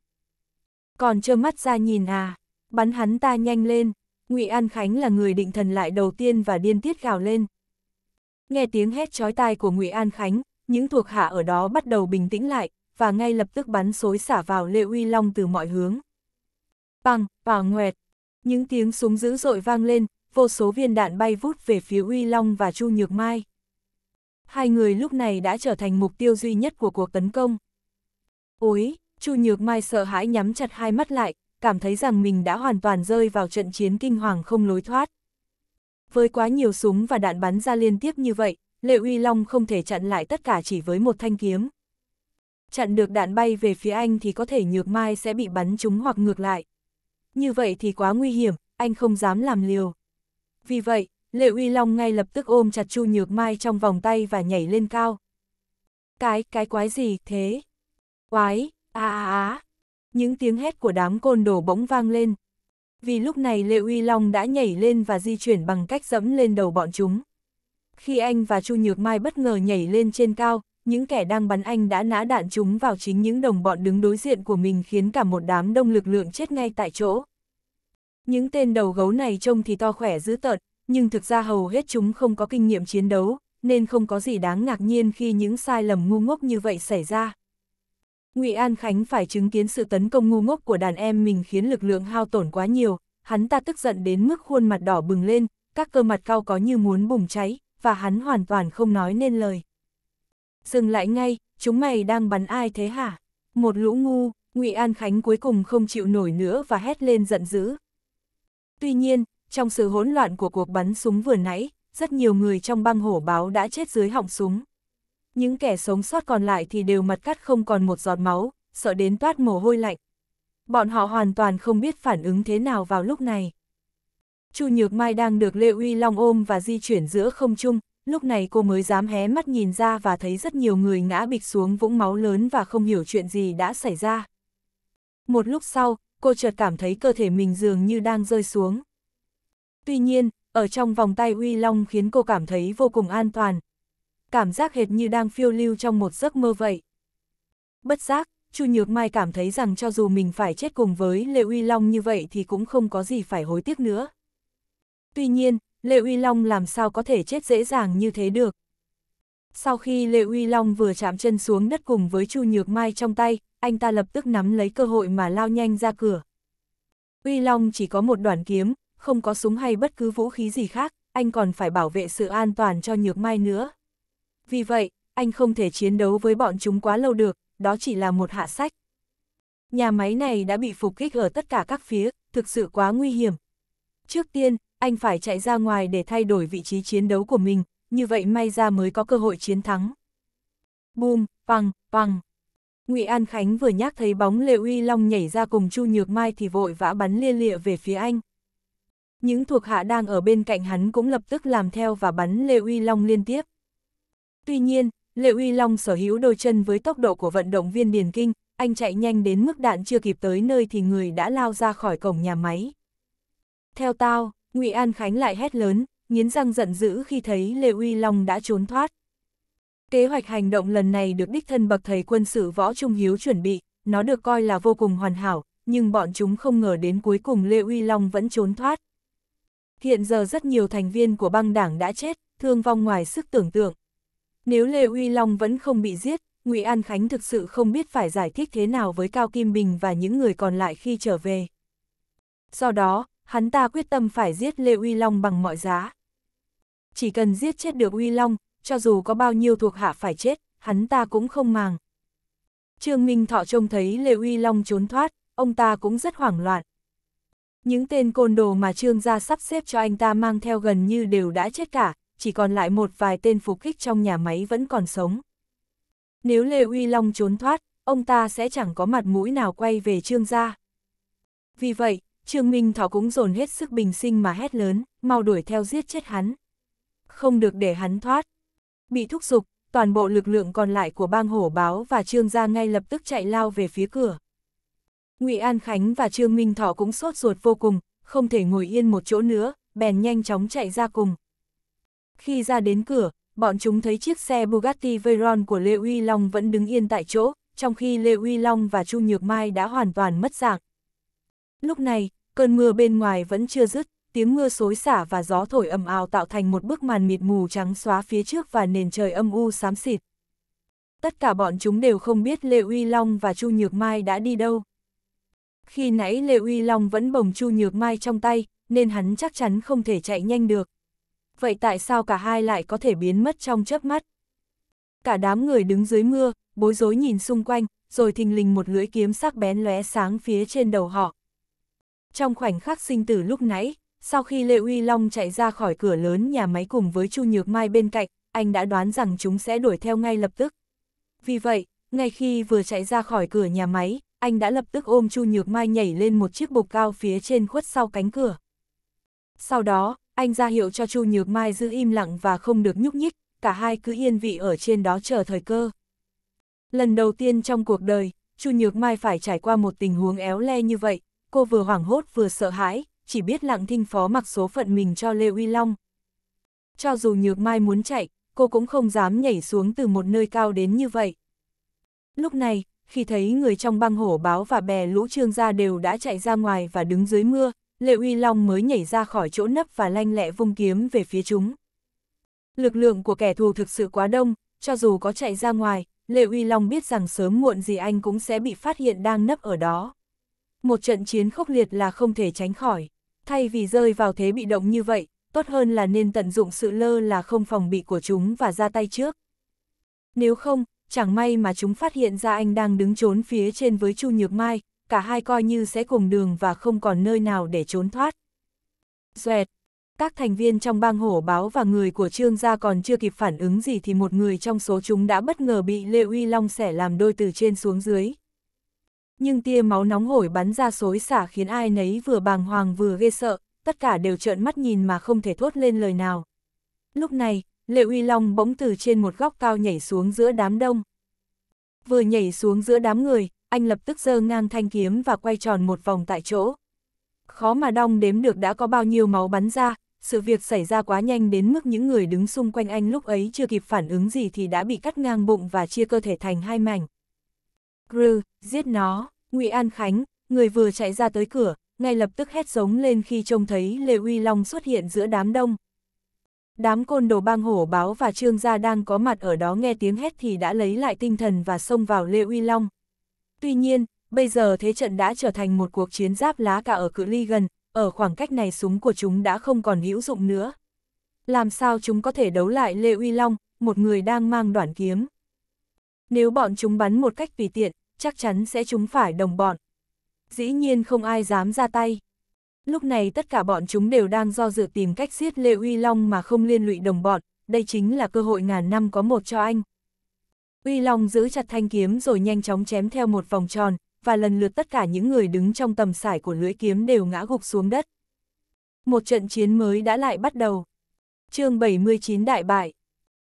Còn trơ mắt ra nhìn à, bắn hắn ta nhanh lên, Ngụy An Khánh là người định thần lại đầu tiên và điên tiết gào lên. Nghe tiếng hét chói tai của Ngụy An Khánh, những thuộc hạ ở đó bắt đầu bình tĩnh lại, và ngay lập tức bắn xối xả vào Lệ Uy Long từ mọi hướng. Bằng, và Nguyệt, những tiếng súng dữ dội vang lên, vô số viên đạn bay vút về phía Uy Long và Chu Nhược Mai hai người lúc này đã trở thành mục tiêu duy nhất của cuộc tấn công. Ối, Chu Nhược Mai sợ hãi nhắm chặt hai mắt lại, cảm thấy rằng mình đã hoàn toàn rơi vào trận chiến kinh hoàng không lối thoát. Với quá nhiều súng và đạn bắn ra liên tiếp như vậy, Lệ Uy Long không thể chặn lại tất cả chỉ với một thanh kiếm. Chặn được đạn bay về phía anh thì có thể Nhược Mai sẽ bị bắn trúng hoặc ngược lại. Như vậy thì quá nguy hiểm, anh không dám làm liều. Vì vậy, Lệ Uy Long ngay lập tức ôm chặt Chu Nhược Mai trong vòng tay và nhảy lên cao. Cái, cái quái gì thế? Quái, a a a. Những tiếng hét của đám côn đồ bỗng vang lên. Vì lúc này Lệ Uy Long đã nhảy lên và di chuyển bằng cách dẫm lên đầu bọn chúng. Khi anh và Chu Nhược Mai bất ngờ nhảy lên trên cao, những kẻ đang bắn anh đã nã đạn chúng vào chính những đồng bọn đứng đối diện của mình khiến cả một đám đông lực lượng chết ngay tại chỗ. Những tên đầu gấu này trông thì to khỏe dữ tợn, nhưng thực ra hầu hết chúng không có kinh nghiệm chiến đấu, nên không có gì đáng ngạc nhiên khi những sai lầm ngu ngốc như vậy xảy ra. Ngụy An Khánh phải chứng kiến sự tấn công ngu ngốc của đàn em mình khiến lực lượng hao tổn quá nhiều, hắn ta tức giận đến mức khuôn mặt đỏ bừng lên, các cơ mặt cao có như muốn bùng cháy, và hắn hoàn toàn không nói nên lời. Dừng lại ngay, chúng mày đang bắn ai thế hả? Một lũ ngu, Ngụy An Khánh cuối cùng không chịu nổi nữa và hét lên giận dữ. Tuy nhiên, trong sự hỗn loạn của cuộc bắn súng vừa nãy, rất nhiều người trong băng hổ báo đã chết dưới họng súng. Những kẻ sống sót còn lại thì đều mặt cắt không còn một giọt máu, sợ đến toát mồ hôi lạnh. Bọn họ hoàn toàn không biết phản ứng thế nào vào lúc này. Chu Nhược Mai đang được Lê Uy Long ôm và di chuyển giữa không trung, lúc này cô mới dám hé mắt nhìn ra và thấy rất nhiều người ngã bịch xuống vũng máu lớn và không hiểu chuyện gì đã xảy ra. Một lúc sau, cô chợt cảm thấy cơ thể mình dường như đang rơi xuống. Tuy nhiên, ở trong vòng tay uy long khiến cô cảm thấy vô cùng an toàn. Cảm giác hệt như đang phiêu lưu trong một giấc mơ vậy. Bất giác, Chu Nhược Mai cảm thấy rằng cho dù mình phải chết cùng với Lê Uy Long như vậy thì cũng không có gì phải hối tiếc nữa. Tuy nhiên, Lê Uy Long làm sao có thể chết dễ dàng như thế được. Sau khi Lê Uy Long vừa chạm chân xuống đất cùng với Chu Nhược Mai trong tay, anh ta lập tức nắm lấy cơ hội mà lao nhanh ra cửa. Uy Long chỉ có một đoạn kiếm, không có súng hay bất cứ vũ khí gì khác, anh còn phải bảo vệ sự an toàn cho Nhược Mai nữa. Vì vậy, anh không thể chiến đấu với bọn chúng quá lâu được, đó chỉ là một hạ sách. Nhà máy này đã bị phục kích ở tất cả các phía, thực sự quá nguy hiểm. Trước tiên, anh phải chạy ra ngoài để thay đổi vị trí chiến đấu của mình, như vậy may ra mới có cơ hội chiến thắng. Bùm, bằng, bằng. Ngụy An Khánh vừa nhắc thấy bóng Lệ Uy Long nhảy ra cùng Chu Nhược Mai thì vội vã bắn lia lịa về phía anh. Những thuộc hạ đang ở bên cạnh hắn cũng lập tức làm theo và bắn Lê Uy Long liên tiếp. Tuy nhiên, Lê Uy Long sở hữu đôi chân với tốc độ của vận động viên Điền Kinh, anh chạy nhanh đến mức đạn chưa kịp tới nơi thì người đã lao ra khỏi cổng nhà máy. Theo tao, Ngụy An Khánh lại hét lớn, nghiến răng giận dữ khi thấy Lê Uy Long đã trốn thoát. Kế hoạch hành động lần này được đích thân bậc thầy quân sự Võ Trung Hiếu chuẩn bị, nó được coi là vô cùng hoàn hảo, nhưng bọn chúng không ngờ đến cuối cùng Lê Uy Long vẫn trốn thoát. Hiện giờ rất nhiều thành viên của băng đảng đã chết, thương vong ngoài sức tưởng tượng. Nếu Lê Uy Long vẫn không bị giết, Ngụy An Khánh thực sự không biết phải giải thích thế nào với Cao Kim Bình và những người còn lại khi trở về. Do đó, hắn ta quyết tâm phải giết Lê Uy Long bằng mọi giá. Chỉ cần giết chết được Uy Long, cho dù có bao nhiêu thuộc hạ phải chết, hắn ta cũng không màng. Trương Minh Thọ trông thấy Lê Uy Long trốn thoát, ông ta cũng rất hoảng loạn, những tên côn đồ mà trương gia sắp xếp cho anh ta mang theo gần như đều đã chết cả, chỉ còn lại một vài tên phục kích trong nhà máy vẫn còn sống. Nếu Lê Uy Long trốn thoát, ông ta sẽ chẳng có mặt mũi nào quay về trương gia. Vì vậy, trương Minh Thọ cũng dồn hết sức bình sinh mà hét lớn, mau đuổi theo giết chết hắn. Không được để hắn thoát. Bị thúc giục, toàn bộ lực lượng còn lại của bang hổ báo và trương gia ngay lập tức chạy lao về phía cửa. Ngụy An Khánh và Trương Minh Thọ cũng sốt ruột vô cùng, không thể ngồi yên một chỗ nữa, bèn nhanh chóng chạy ra cùng. Khi ra đến cửa, bọn chúng thấy chiếc xe Bugatti Veyron của Lê Uy Long vẫn đứng yên tại chỗ, trong khi Lê Uy Long và Chu Nhược Mai đã hoàn toàn mất dạng. Lúc này, cơn mưa bên ngoài vẫn chưa dứt, tiếng mưa xối xả và gió thổi ầm ào tạo thành một bức màn mịt mù trắng xóa phía trước và nền trời âm u xám xịt. Tất cả bọn chúng đều không biết Lê Uy Long và Chu Nhược Mai đã đi đâu. Khi nãy Lê Uy Long vẫn bồng Chu Nhược Mai trong tay, nên hắn chắc chắn không thể chạy nhanh được. Vậy tại sao cả hai lại có thể biến mất trong chớp mắt? Cả đám người đứng dưới mưa, bối rối nhìn xung quanh, rồi thình lình một lưỡi kiếm sắc bén lóe sáng phía trên đầu họ. Trong khoảnh khắc sinh tử lúc nãy, sau khi Lê Uy Long chạy ra khỏi cửa lớn nhà máy cùng với Chu Nhược Mai bên cạnh, anh đã đoán rằng chúng sẽ đuổi theo ngay lập tức. Vì vậy, ngay khi vừa chạy ra khỏi cửa nhà máy, anh đã lập tức ôm Chu Nhược Mai nhảy lên một chiếc bục cao phía trên khuất sau cánh cửa. Sau đó, anh ra hiệu cho Chu Nhược Mai giữ im lặng và không được nhúc nhích, cả hai cứ yên vị ở trên đó chờ thời cơ. Lần đầu tiên trong cuộc đời, Chu Nhược Mai phải trải qua một tình huống éo le như vậy, cô vừa hoảng hốt vừa sợ hãi, chỉ biết lặng thinh phó mặc số phận mình cho Lê Uy Long. Cho dù Nhược Mai muốn chạy, cô cũng không dám nhảy xuống từ một nơi cao đến như vậy. Lúc này, khi thấy người trong băng hổ báo và bè lũ trương gia đều đã chạy ra ngoài và đứng dưới mưa, Lệ Uy Long mới nhảy ra khỏi chỗ nấp và lanh lẹ vung kiếm về phía chúng. Lực lượng của kẻ thù thực sự quá đông, cho dù có chạy ra ngoài, Lệ Uy Long biết rằng sớm muộn gì anh cũng sẽ bị phát hiện đang nấp ở đó. Một trận chiến khốc liệt là không thể tránh khỏi, thay vì rơi vào thế bị động như vậy, tốt hơn là nên tận dụng sự lơ là không phòng bị của chúng và ra tay trước. Nếu không, chẳng may mà chúng phát hiện ra anh đang đứng trốn phía trên với Chu Nhược Mai, cả hai coi như sẽ cùng đường và không còn nơi nào để trốn thoát. Duẹt, các thành viên trong bang hổ báo và người của trương gia còn chưa kịp phản ứng gì thì một người trong số chúng đã bất ngờ bị Lê Uy Long xẻ làm đôi từ trên xuống dưới. Nhưng tia máu nóng hổi bắn ra xối xả khiến ai nấy vừa bàng hoàng vừa ghê sợ, tất cả đều trợn mắt nhìn mà không thể thốt lên lời nào. Lúc này, Lệ Uy Long bỗng từ trên một góc cao nhảy xuống giữa đám đông. Vừa nhảy xuống giữa đám người, anh lập tức giơ ngang thanh kiếm và quay tròn một vòng tại chỗ. Khó mà đong đếm được đã có bao nhiêu máu bắn ra, sự việc xảy ra quá nhanh đến mức những người đứng xung quanh anh lúc ấy chưa kịp phản ứng gì thì đã bị cắt ngang bụng và chia cơ thể thành hai mảnh. Grư, giết nó, Ngụy An Khánh, người vừa chạy ra tới cửa, ngay lập tức hét giống lên khi trông thấy Lê Uy Long xuất hiện giữa đám đông. Đám côn đồ bang hổ báo và trương gia đang có mặt ở đó nghe tiếng hét thì đã lấy lại tinh thần và xông vào Lê Uy Long. Tuy nhiên, bây giờ thế trận đã trở thành một cuộc chiến giáp lá cả ở cự ly gần, ở khoảng cách này súng của chúng đã không còn hữu dụng nữa. Làm sao chúng có thể đấu lại Lê Uy Long, một người đang mang đoạn kiếm? Nếu bọn chúng bắn một cách tùy tiện, chắc chắn sẽ chúng phải đồng bọn. Dĩ nhiên không ai dám ra tay. Lúc này tất cả bọn chúng đều đang do dự tìm cách giết Lê Uy Long mà không liên lụy đồng bọn, đây chính là cơ hội ngàn năm có một cho anh. Uy Long giữ chặt thanh kiếm rồi nhanh chóng chém theo một vòng tròn, và lần lượt tất cả những người đứng trong tầm sải của lưỡi kiếm đều ngã gục xuống đất. Một trận chiến mới đã lại bắt đầu. chương 79 đại bại.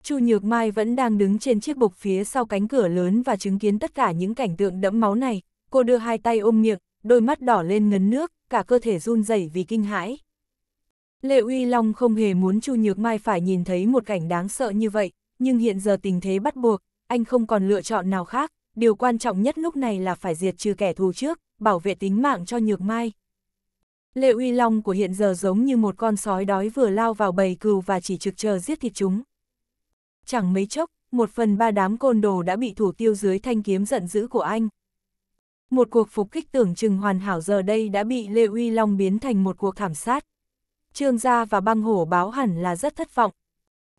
Chu Nhược Mai vẫn đang đứng trên chiếc bục phía sau cánh cửa lớn và chứng kiến tất cả những cảnh tượng đẫm máu này. Cô đưa hai tay ôm miệng, đôi mắt đỏ lên ngấn nước, cả cơ thể run rẩy vì kinh hãi. Lệ Uy Long không hề muốn Chu Nhược Mai phải nhìn thấy một cảnh đáng sợ như vậy, nhưng hiện giờ tình thế bắt buộc, anh không còn lựa chọn nào khác, điều quan trọng nhất lúc này là phải diệt trừ kẻ thù trước, bảo vệ tính mạng cho Nhược Mai. Lệ Uy Long của hiện giờ giống như một con sói đói vừa lao vào bầy cừu và chỉ trực chờ giết thịt chúng. Chẳng mấy chốc, một phần ba đám côn đồ đã bị thủ tiêu dưới thanh kiếm giận dữ của anh, một cuộc phục kích tưởng chừng hoàn hảo giờ đây đã bị Lê Uy Long biến thành một cuộc thảm sát. Trương gia và băng hổ báo hẳn là rất thất vọng.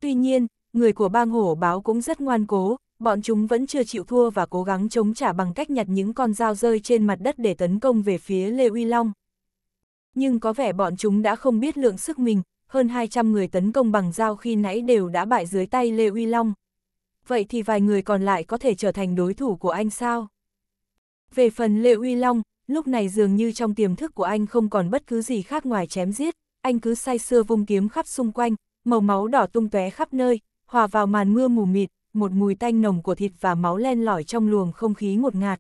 Tuy nhiên, người của băng hổ báo cũng rất ngoan cố, bọn chúng vẫn chưa chịu thua và cố gắng chống trả bằng cách nhặt những con dao rơi trên mặt đất để tấn công về phía Lê Uy Long. Nhưng có vẻ bọn chúng đã không biết lượng sức mình, hơn 200 người tấn công bằng dao khi nãy đều đã bại dưới tay Lê Uy Long. Vậy thì vài người còn lại có thể trở thành đối thủ của anh sao? Về phần Lệ Uy Long, lúc này dường như trong tiềm thức của anh không còn bất cứ gì khác ngoài chém giết, anh cứ say sưa vung kiếm khắp xung quanh, màu máu đỏ tung tóe khắp nơi, hòa vào màn mưa mù mịt, một mùi tanh nồng của thịt và máu len lỏi trong luồng không khí ngột ngạt.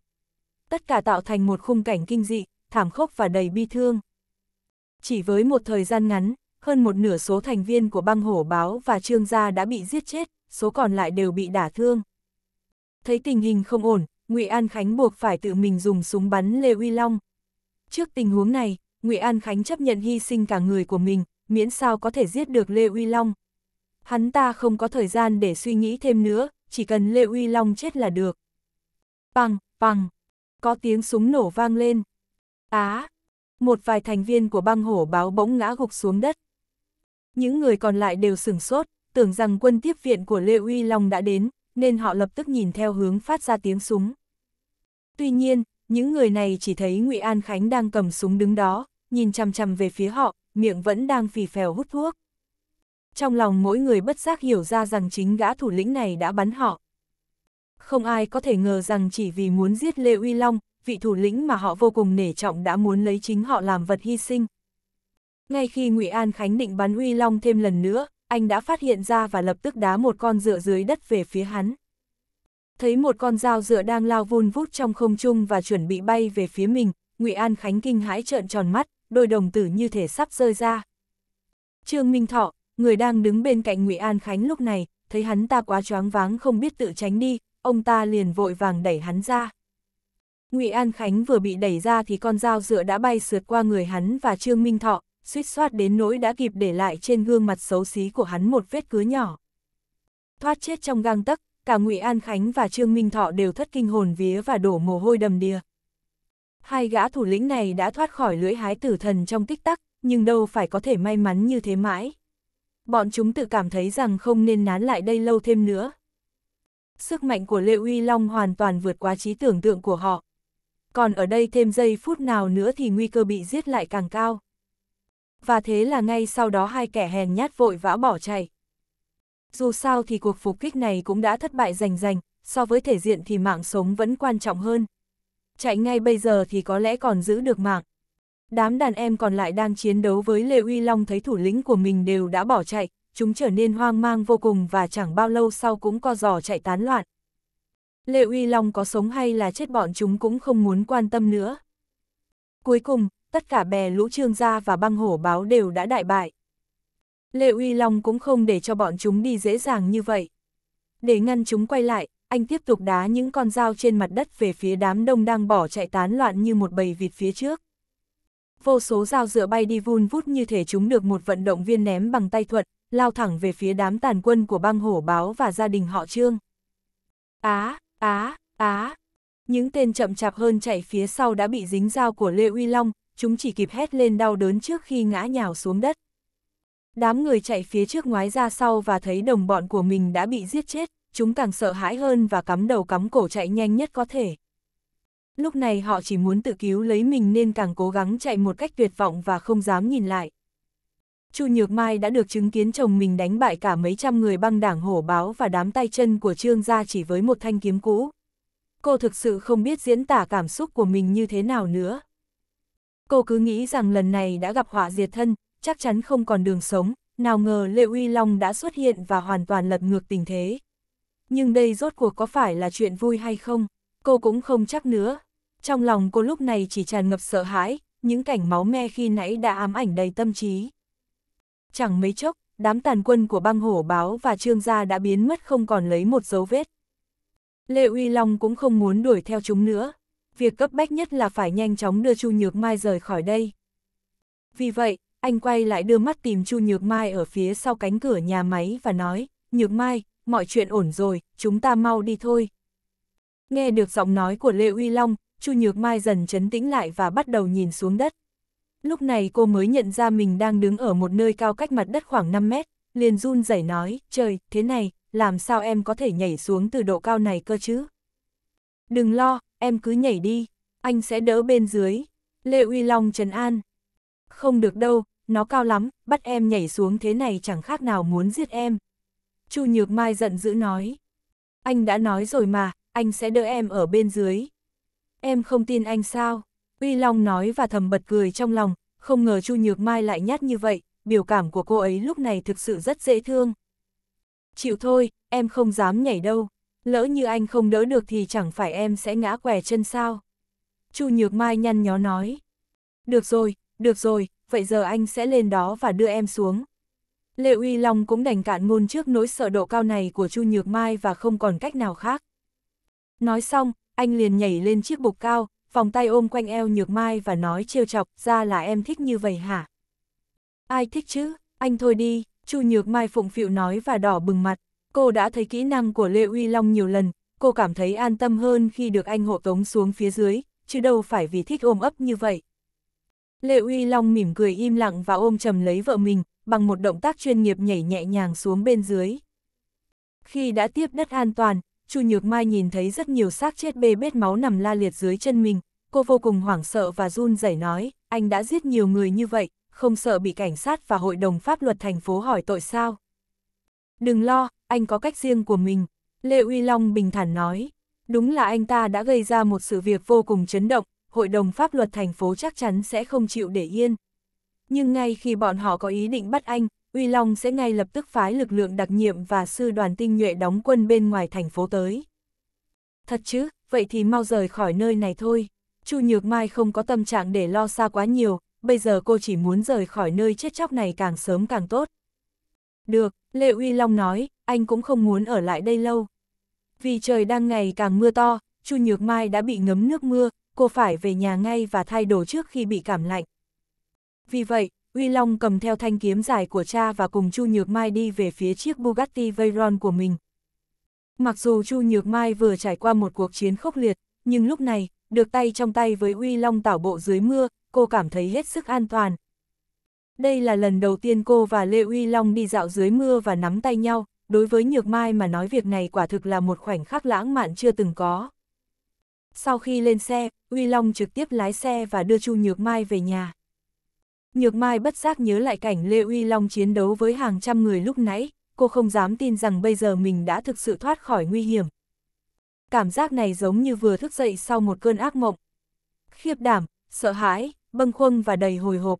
Tất cả tạo thành một khung cảnh kinh dị, thảm khốc và đầy bi thương. Chỉ với một thời gian ngắn, hơn một nửa số thành viên của băng hổ báo và trương gia đã bị giết chết, số còn lại đều bị đả thương. Thấy tình hình không ổn, Ngụy An Khánh buộc phải tự mình dùng súng bắn Lê Uy Long. Trước tình huống này, Ngụy An Khánh chấp nhận hy sinh cả người của mình, miễn sao có thể giết được Lê Uy Long. Hắn ta không có thời gian để suy nghĩ thêm nữa, chỉ cần Lê Uy Long chết là được. Bằng, bằng, có tiếng súng nổ vang lên. Á, à, một vài thành viên của băng hổ báo bỗng ngã gục xuống đất. Những người còn lại đều sửng sốt, tưởng rằng quân tiếp viện của Lê Uy Long đã đến, nên họ lập tức nhìn theo hướng phát ra tiếng súng. Tuy nhiên, những người này chỉ thấy Ngụy An Khánh đang cầm súng đứng đó, nhìn chằm chằm về phía họ, miệng vẫn đang phì phèo hút thuốc. Trong lòng mỗi người bất giác hiểu ra rằng chính gã thủ lĩnh này đã bắn họ. Không ai có thể ngờ rằng chỉ vì muốn giết Lê Uy Long, vị thủ lĩnh mà họ vô cùng nể trọng đã muốn lấy chính họ làm vật hy sinh. Ngay khi Ngụy An Khánh định bắn Uy Long thêm lần nữa, anh đã phát hiện ra và lập tức đá một con dựa dưới đất về phía hắn. Thấy một con dao dựa đang lao vun vút trong không trung và chuẩn bị bay về phía mình, Ngụy An Khánh kinh hãi trợn tròn mắt, đôi đồng tử như thể sắp rơi ra. Trương Minh Thọ, người đang đứng bên cạnh Ngụy An Khánh lúc này, thấy hắn ta quá choáng váng không biết tự tránh đi, ông ta liền vội vàng đẩy hắn ra. Ngụy An Khánh vừa bị đẩy ra thì con dao dựa đã bay sượt qua người hắn và Trương Minh Thọ, suýt soát đến nỗi đã kịp để lại trên gương mặt xấu xí của hắn một vết cứa nhỏ. Thoát chết trong gang tấc, cả Ngụy An Khánh và Trương Minh Thọ đều thất kinh hồn vía và đổ mồ hôi đầm đìa. Hai gã thủ lĩnh này đã thoát khỏi lưỡi hái tử thần trong tích tắc, nhưng đâu phải có thể may mắn như thế mãi. Bọn chúng tự cảm thấy rằng không nên nán lại đây lâu thêm nữa. Sức mạnh của Lệ Uy Long hoàn toàn vượt quá trí tưởng tượng của họ. Còn ở đây thêm giây phút nào nữa thì nguy cơ bị giết lại càng cao và thế là ngay sau đó hai kẻ hèn nhát vội vã bỏ chạy. Dù sao thì cuộc phục kích này cũng đã thất bại rành rành, so với thể diện thì mạng sống vẫn quan trọng hơn. Chạy ngay bây giờ thì có lẽ còn giữ được mạng. Đám đàn em còn lại đang chiến đấu với Lê Uy Long thấy thủ lĩnh của mình đều đã bỏ chạy, chúng trở nên hoang mang vô cùng và chẳng bao lâu sau cũng co giò chạy tán loạn. Lê Uy Long có sống hay là chết bọn chúng cũng không muốn quan tâm nữa. Cuối cùng, tất cả bè lũ trương gia và băng hổ báo đều đã đại bại. Lệ Uy Long cũng không để cho bọn chúng đi dễ dàng như vậy. Để ngăn chúng quay lại, anh tiếp tục đá những con dao trên mặt đất về phía đám đông đang bỏ chạy tán loạn như một bầy vịt phía trước. Vô số dao dựa bay đi vun vút như thể chúng được một vận động viên ném bằng tay thuật, lao thẳng về phía đám tàn quân của băng hổ báo và gia đình họ trương. Á, á, á, những tên chậm chạp hơn chạy phía sau đã bị dính dao của Lê Uy Long, chúng chỉ kịp hét lên đau đớn trước khi ngã nhào xuống đất. Đám người chạy phía trước ngoái ra sau và thấy đồng bọn của mình đã bị giết chết, chúng càng sợ hãi hơn và cắm đầu cắm cổ chạy nhanh nhất có thể. Lúc này họ chỉ muốn tự cứu lấy mình nên càng cố gắng chạy một cách tuyệt vọng và không dám nhìn lại. Chu Nhược Mai đã được chứng kiến chồng mình đánh bại cả mấy trăm người băng đảng hổ báo và đám tay chân của Trương gia chỉ với một thanh kiếm cũ. Cô thực sự không biết diễn tả cảm xúc của mình như thế nào nữa cô cứ nghĩ rằng lần này đã gặp họa diệt thân, chắc chắn không còn đường sống, nào ngờ Lệ Uy Long đã xuất hiện và hoàn toàn lật ngược tình thế. Nhưng đây rốt cuộc có phải là chuyện vui hay không, cô cũng không chắc nữa. Trong lòng cô lúc này chỉ tràn ngập sợ hãi, những cảnh máu me khi nãy đã ám ảnh đầy tâm trí. Chẳng mấy chốc, đám tàn quân của băng hổ báo và trương gia đã biến mất không còn lấy một dấu vết. Lệ Uy Long cũng không muốn đuổi theo chúng nữa, việc cấp bách nhất là phải nhanh chóng đưa Chu Nhược Mai rời khỏi đây. Vì vậy, anh quay lại đưa mắt tìm Chu Nhược Mai ở phía sau cánh cửa nhà máy và nói, Nhược Mai, mọi chuyện ổn rồi, chúng ta mau đi thôi. Nghe được giọng nói của Lê Uy Long, Chu Nhược Mai dần chấn tĩnh lại và bắt đầu nhìn xuống đất. Lúc này cô mới nhận ra mình đang đứng ở một nơi cao cách mặt đất khoảng 5 mét, liền run rẩy nói, trời, thế này, làm sao em có thể nhảy xuống từ độ cao này cơ chứ? Đừng lo, em cứ nhảy đi, anh sẽ đỡ bên dưới. Lê Uy Long trần an. Không được đâu, nó cao lắm, bắt em nhảy xuống thế này chẳng khác nào muốn giết em. Chu Nhược Mai giận dữ nói. Anh đã nói rồi mà, anh sẽ đỡ em ở bên dưới. Em không tin anh sao? Uy Long nói và thầm bật cười trong lòng, không ngờ Chu Nhược Mai lại nhát như vậy, biểu cảm của cô ấy lúc này thực sự rất dễ thương. Chịu thôi, em không dám nhảy đâu lỡ như anh không đỡ được thì chẳng phải em sẽ ngã què chân sao. Chu Nhược Mai nhăn nhó nói. Được rồi, được rồi, vậy giờ anh sẽ lên đó và đưa em xuống. Lệ Uy Long cũng đành cạn ngôn trước nỗi sợ độ cao này của Chu Nhược Mai và không còn cách nào khác. Nói xong, anh liền nhảy lên chiếc bục cao, vòng tay ôm quanh eo Nhược Mai và nói trêu chọc ra là em thích như vậy hả? Ai thích chứ, anh thôi đi, Chu Nhược Mai phụng phịu nói và đỏ bừng mặt, Cô đã thấy kỹ năng của Lê Uy Long nhiều lần, cô cảm thấy an tâm hơn khi được anh hộ tống xuống phía dưới, chứ đâu phải vì thích ôm ấp như vậy. Lê Uy Long mỉm cười im lặng và ôm chầm lấy vợ mình, bằng một động tác chuyên nghiệp nhảy nhẹ nhàng xuống bên dưới. Khi đã tiếp đất an toàn, Chu Nhược Mai nhìn thấy rất nhiều xác chết bê bết máu nằm la liệt dưới chân mình, cô vô cùng hoảng sợ và run rẩy nói, anh đã giết nhiều người như vậy, không sợ bị cảnh sát và hội đồng pháp luật thành phố hỏi tội sao. Đừng lo, anh có cách riêng của mình. Lê Uy Long bình thản nói, đúng là anh ta đã gây ra một sự việc vô cùng chấn động, Hội đồng Pháp luật thành phố chắc chắn sẽ không chịu để yên. Nhưng ngay khi bọn họ có ý định bắt anh, Uy Long sẽ ngay lập tức phái lực lượng đặc nhiệm và sư đoàn tinh nhuệ đóng quân bên ngoài thành phố tới. Thật chứ, vậy thì mau rời khỏi nơi này thôi. Chu Nhược Mai không có tâm trạng để lo xa quá nhiều, bây giờ cô chỉ muốn rời khỏi nơi chết chóc này càng sớm càng tốt. Được, Lê Uy Long nói, anh cũng không muốn ở lại đây lâu. Vì trời đang ngày càng mưa to, Chu Nhược Mai đã bị ngấm nước mưa, cô phải về nhà ngay và thay đồ trước khi bị cảm lạnh. Vì vậy, Uy Long cầm theo thanh kiếm dài của cha và cùng Chu Nhược Mai đi về phía chiếc Bugatti Veyron của mình. Mặc dù Chu Nhược Mai vừa trải qua một cuộc chiến khốc liệt, nhưng lúc này, được tay trong tay với Uy Long tảo bộ dưới mưa, cô cảm thấy hết sức an toàn. Đây là lần đầu tiên cô và Lê Uy Long đi dạo dưới mưa và nắm tay nhau, đối với Nhược Mai mà nói việc này quả thực là một khoảnh khắc lãng mạn chưa từng có. Sau khi lên xe, Uy Long trực tiếp lái xe và đưa Chu Nhược Mai về nhà. Nhược Mai bất giác nhớ lại cảnh Lê Uy Long chiến đấu với hàng trăm người lúc nãy, cô không dám tin rằng bây giờ mình đã thực sự thoát khỏi nguy hiểm. Cảm giác này giống như vừa thức dậy sau một cơn ác mộng. Khiếp đảm, sợ hãi, bâng khuâng và đầy hồi hộp.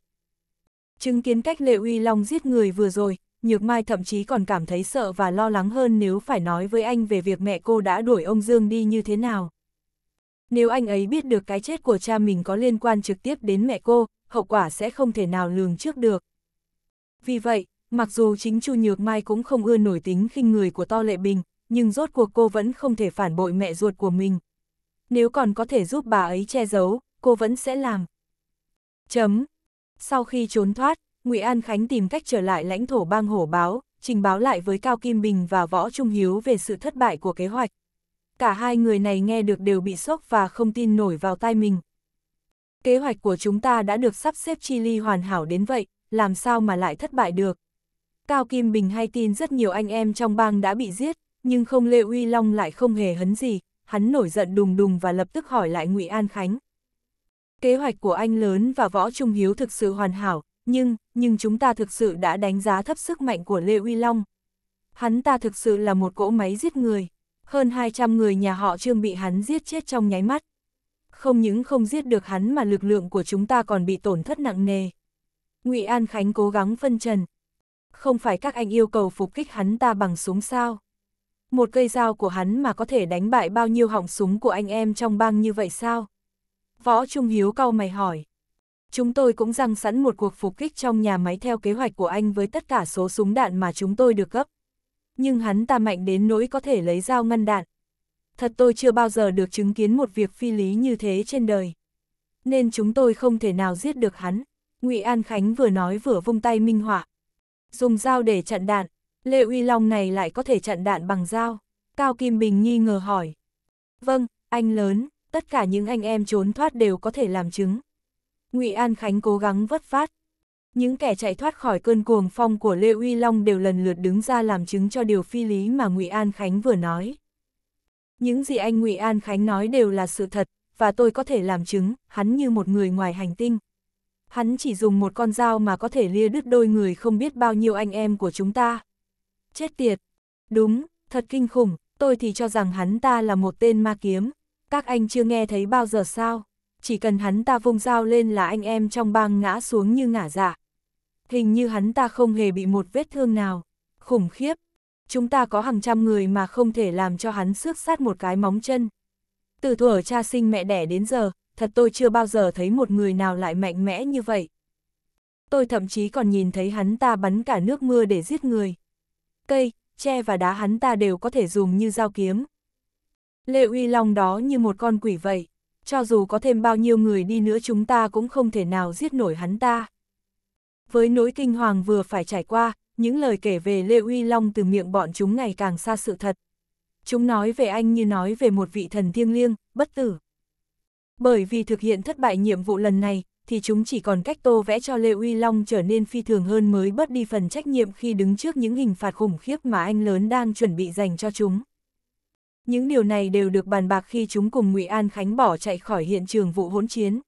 Chứng kiến cách lê Uy Long giết người vừa rồi, Nhược Mai thậm chí còn cảm thấy sợ và lo lắng hơn nếu phải nói với anh về việc mẹ cô đã đuổi ông Dương đi như thế nào. Nếu anh ấy biết được cái chết của cha mình có liên quan trực tiếp đến mẹ cô, hậu quả sẽ không thể nào lường trước được. Vì vậy, mặc dù chính Chu Nhược Mai cũng không ưa nổi tính khinh người của To Lệ Bình, nhưng rốt cuộc cô vẫn không thể phản bội mẹ ruột của mình. Nếu còn có thể giúp bà ấy che giấu, cô vẫn sẽ làm. Chấm. Sau khi trốn thoát, Ngụy An Khánh tìm cách trở lại lãnh thổ bang hổ báo, trình báo lại với Cao Kim Bình và Võ Trung Hiếu về sự thất bại của kế hoạch. Cả hai người này nghe được đều bị sốc và không tin nổi vào tai mình. Kế hoạch của chúng ta đã được sắp xếp chi ly hoàn hảo đến vậy, làm sao mà lại thất bại được. Cao Kim Bình hay tin rất nhiều anh em trong bang đã bị giết, nhưng không Lê Uy Long lại không hề hấn gì, hắn nổi giận đùng đùng và lập tức hỏi lại Ngụy An Khánh. Kế hoạch của anh lớn và Võ Trung Hiếu thực sự hoàn hảo, nhưng, nhưng chúng ta thực sự đã đánh giá thấp sức mạnh của Lê Uy Long. Hắn ta thực sự là một cỗ máy giết người, hơn 200 người nhà họ Trương bị hắn giết chết trong nháy mắt. Không những không giết được hắn mà lực lượng của chúng ta còn bị tổn thất nặng nề. Ngụy An Khánh cố gắng phân trần. Không phải các anh yêu cầu phục kích hắn ta bằng súng sao? Một cây dao của hắn mà có thể đánh bại bao nhiêu họng súng của anh em trong bang như vậy sao? Võ Trung Hiếu cau mày hỏi chúng tôi cũng răng sẵn một cuộc phục kích trong nhà máy theo kế hoạch của anh với tất cả số súng đạn mà chúng tôi được cấp. Nhưng hắn ta mạnh đến nỗi có thể lấy dao ngăn đạn. Thật tôi chưa bao giờ được chứng kiến một việc phi lý như thế trên đời. Nên chúng tôi không thể nào giết được hắn. ngụy An Khánh vừa nói vừa vung tay minh họa. Dùng dao để chặn đạn, Lê Uy Long này lại có thể chặn đạn bằng dao. Cao Kim Bình nghi ngờ hỏi. Vâng, anh lớn, tất cả những anh em trốn thoát đều có thể làm chứng. Ngụy An Khánh cố gắng vất vát. Những kẻ chạy thoát khỏi cơn cuồng phong của Lê Uy Long đều lần lượt đứng ra làm chứng cho điều phi lý mà Ngụy An Khánh vừa nói. Những gì anh Ngụy An Khánh nói đều là sự thật, và tôi có thể làm chứng, hắn như một người ngoài hành tinh. Hắn chỉ dùng một con dao mà có thể lia đứt đôi người không biết bao nhiêu anh em của chúng ta. Chết tiệt. Đúng, thật kinh khủng, tôi thì cho rằng hắn ta là một tên ma kiếm. Các anh chưa nghe thấy bao giờ sao? chỉ cần hắn ta vung dao lên là anh em trong bang ngã xuống như ngả dạ. Hình như hắn ta không hề bị một vết thương nào. Khủng khiếp, chúng ta có hàng trăm người mà không thể làm cho hắn xước sát một cái móng chân. Từ thuở cha sinh mẹ đẻ đến giờ, thật tôi chưa bao giờ thấy một người nào lại mạnh mẽ như vậy. Tôi thậm chí còn nhìn thấy hắn ta bắn cả nước mưa để giết người. Cây, tre và đá hắn ta đều có thể dùng như dao kiếm. Lệ uy long đó như một con quỷ vậy cho dù có thêm bao nhiêu người đi nữa chúng ta cũng không thể nào giết nổi hắn ta. Với nỗi kinh hoàng vừa phải trải qua, những lời kể về Lê Uy Long từ miệng bọn chúng ngày càng xa sự thật. Chúng nói về anh như nói về một vị thần thiêng liêng, bất tử. Bởi vì thực hiện thất bại nhiệm vụ lần này, thì chúng chỉ còn cách tô vẽ cho Lê Uy Long trở nên phi thường hơn mới bớt đi phần trách nhiệm khi đứng trước những hình phạt khủng khiếp mà anh lớn đang chuẩn bị dành cho chúng. Những điều này đều được bàn bạc khi chúng cùng Ngụy An Khánh bỏ chạy khỏi hiện trường vụ hỗn chiến.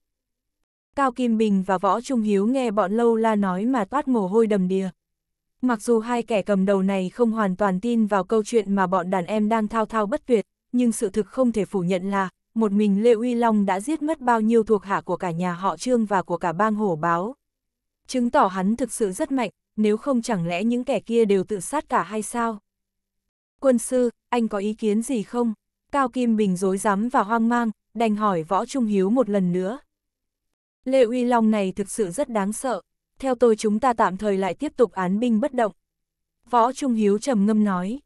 Cao Kim Bình và Võ Trung Hiếu nghe bọn Lâu La nói mà toát mồ hôi đầm đìa. Mặc dù hai kẻ cầm đầu này không hoàn toàn tin vào câu chuyện mà bọn đàn em đang thao thao bất tuyệt, nhưng sự thực không thể phủ nhận là, một mình Lê Uy Long đã giết mất bao nhiêu thuộc hạ của cả nhà họ Trương và của cả bang hổ báo. Chứng tỏ hắn thực sự rất mạnh, nếu không chẳng lẽ những kẻ kia đều tự sát cả hay sao? quân sư, anh có ý kiến gì không? Cao Kim Bình dối rắm và hoang mang, đành hỏi Võ Trung Hiếu một lần nữa. Lê Uy Long này thực sự rất đáng sợ, theo tôi chúng ta tạm thời lại tiếp tục án binh bất động. Võ Trung Hiếu trầm ngâm nói.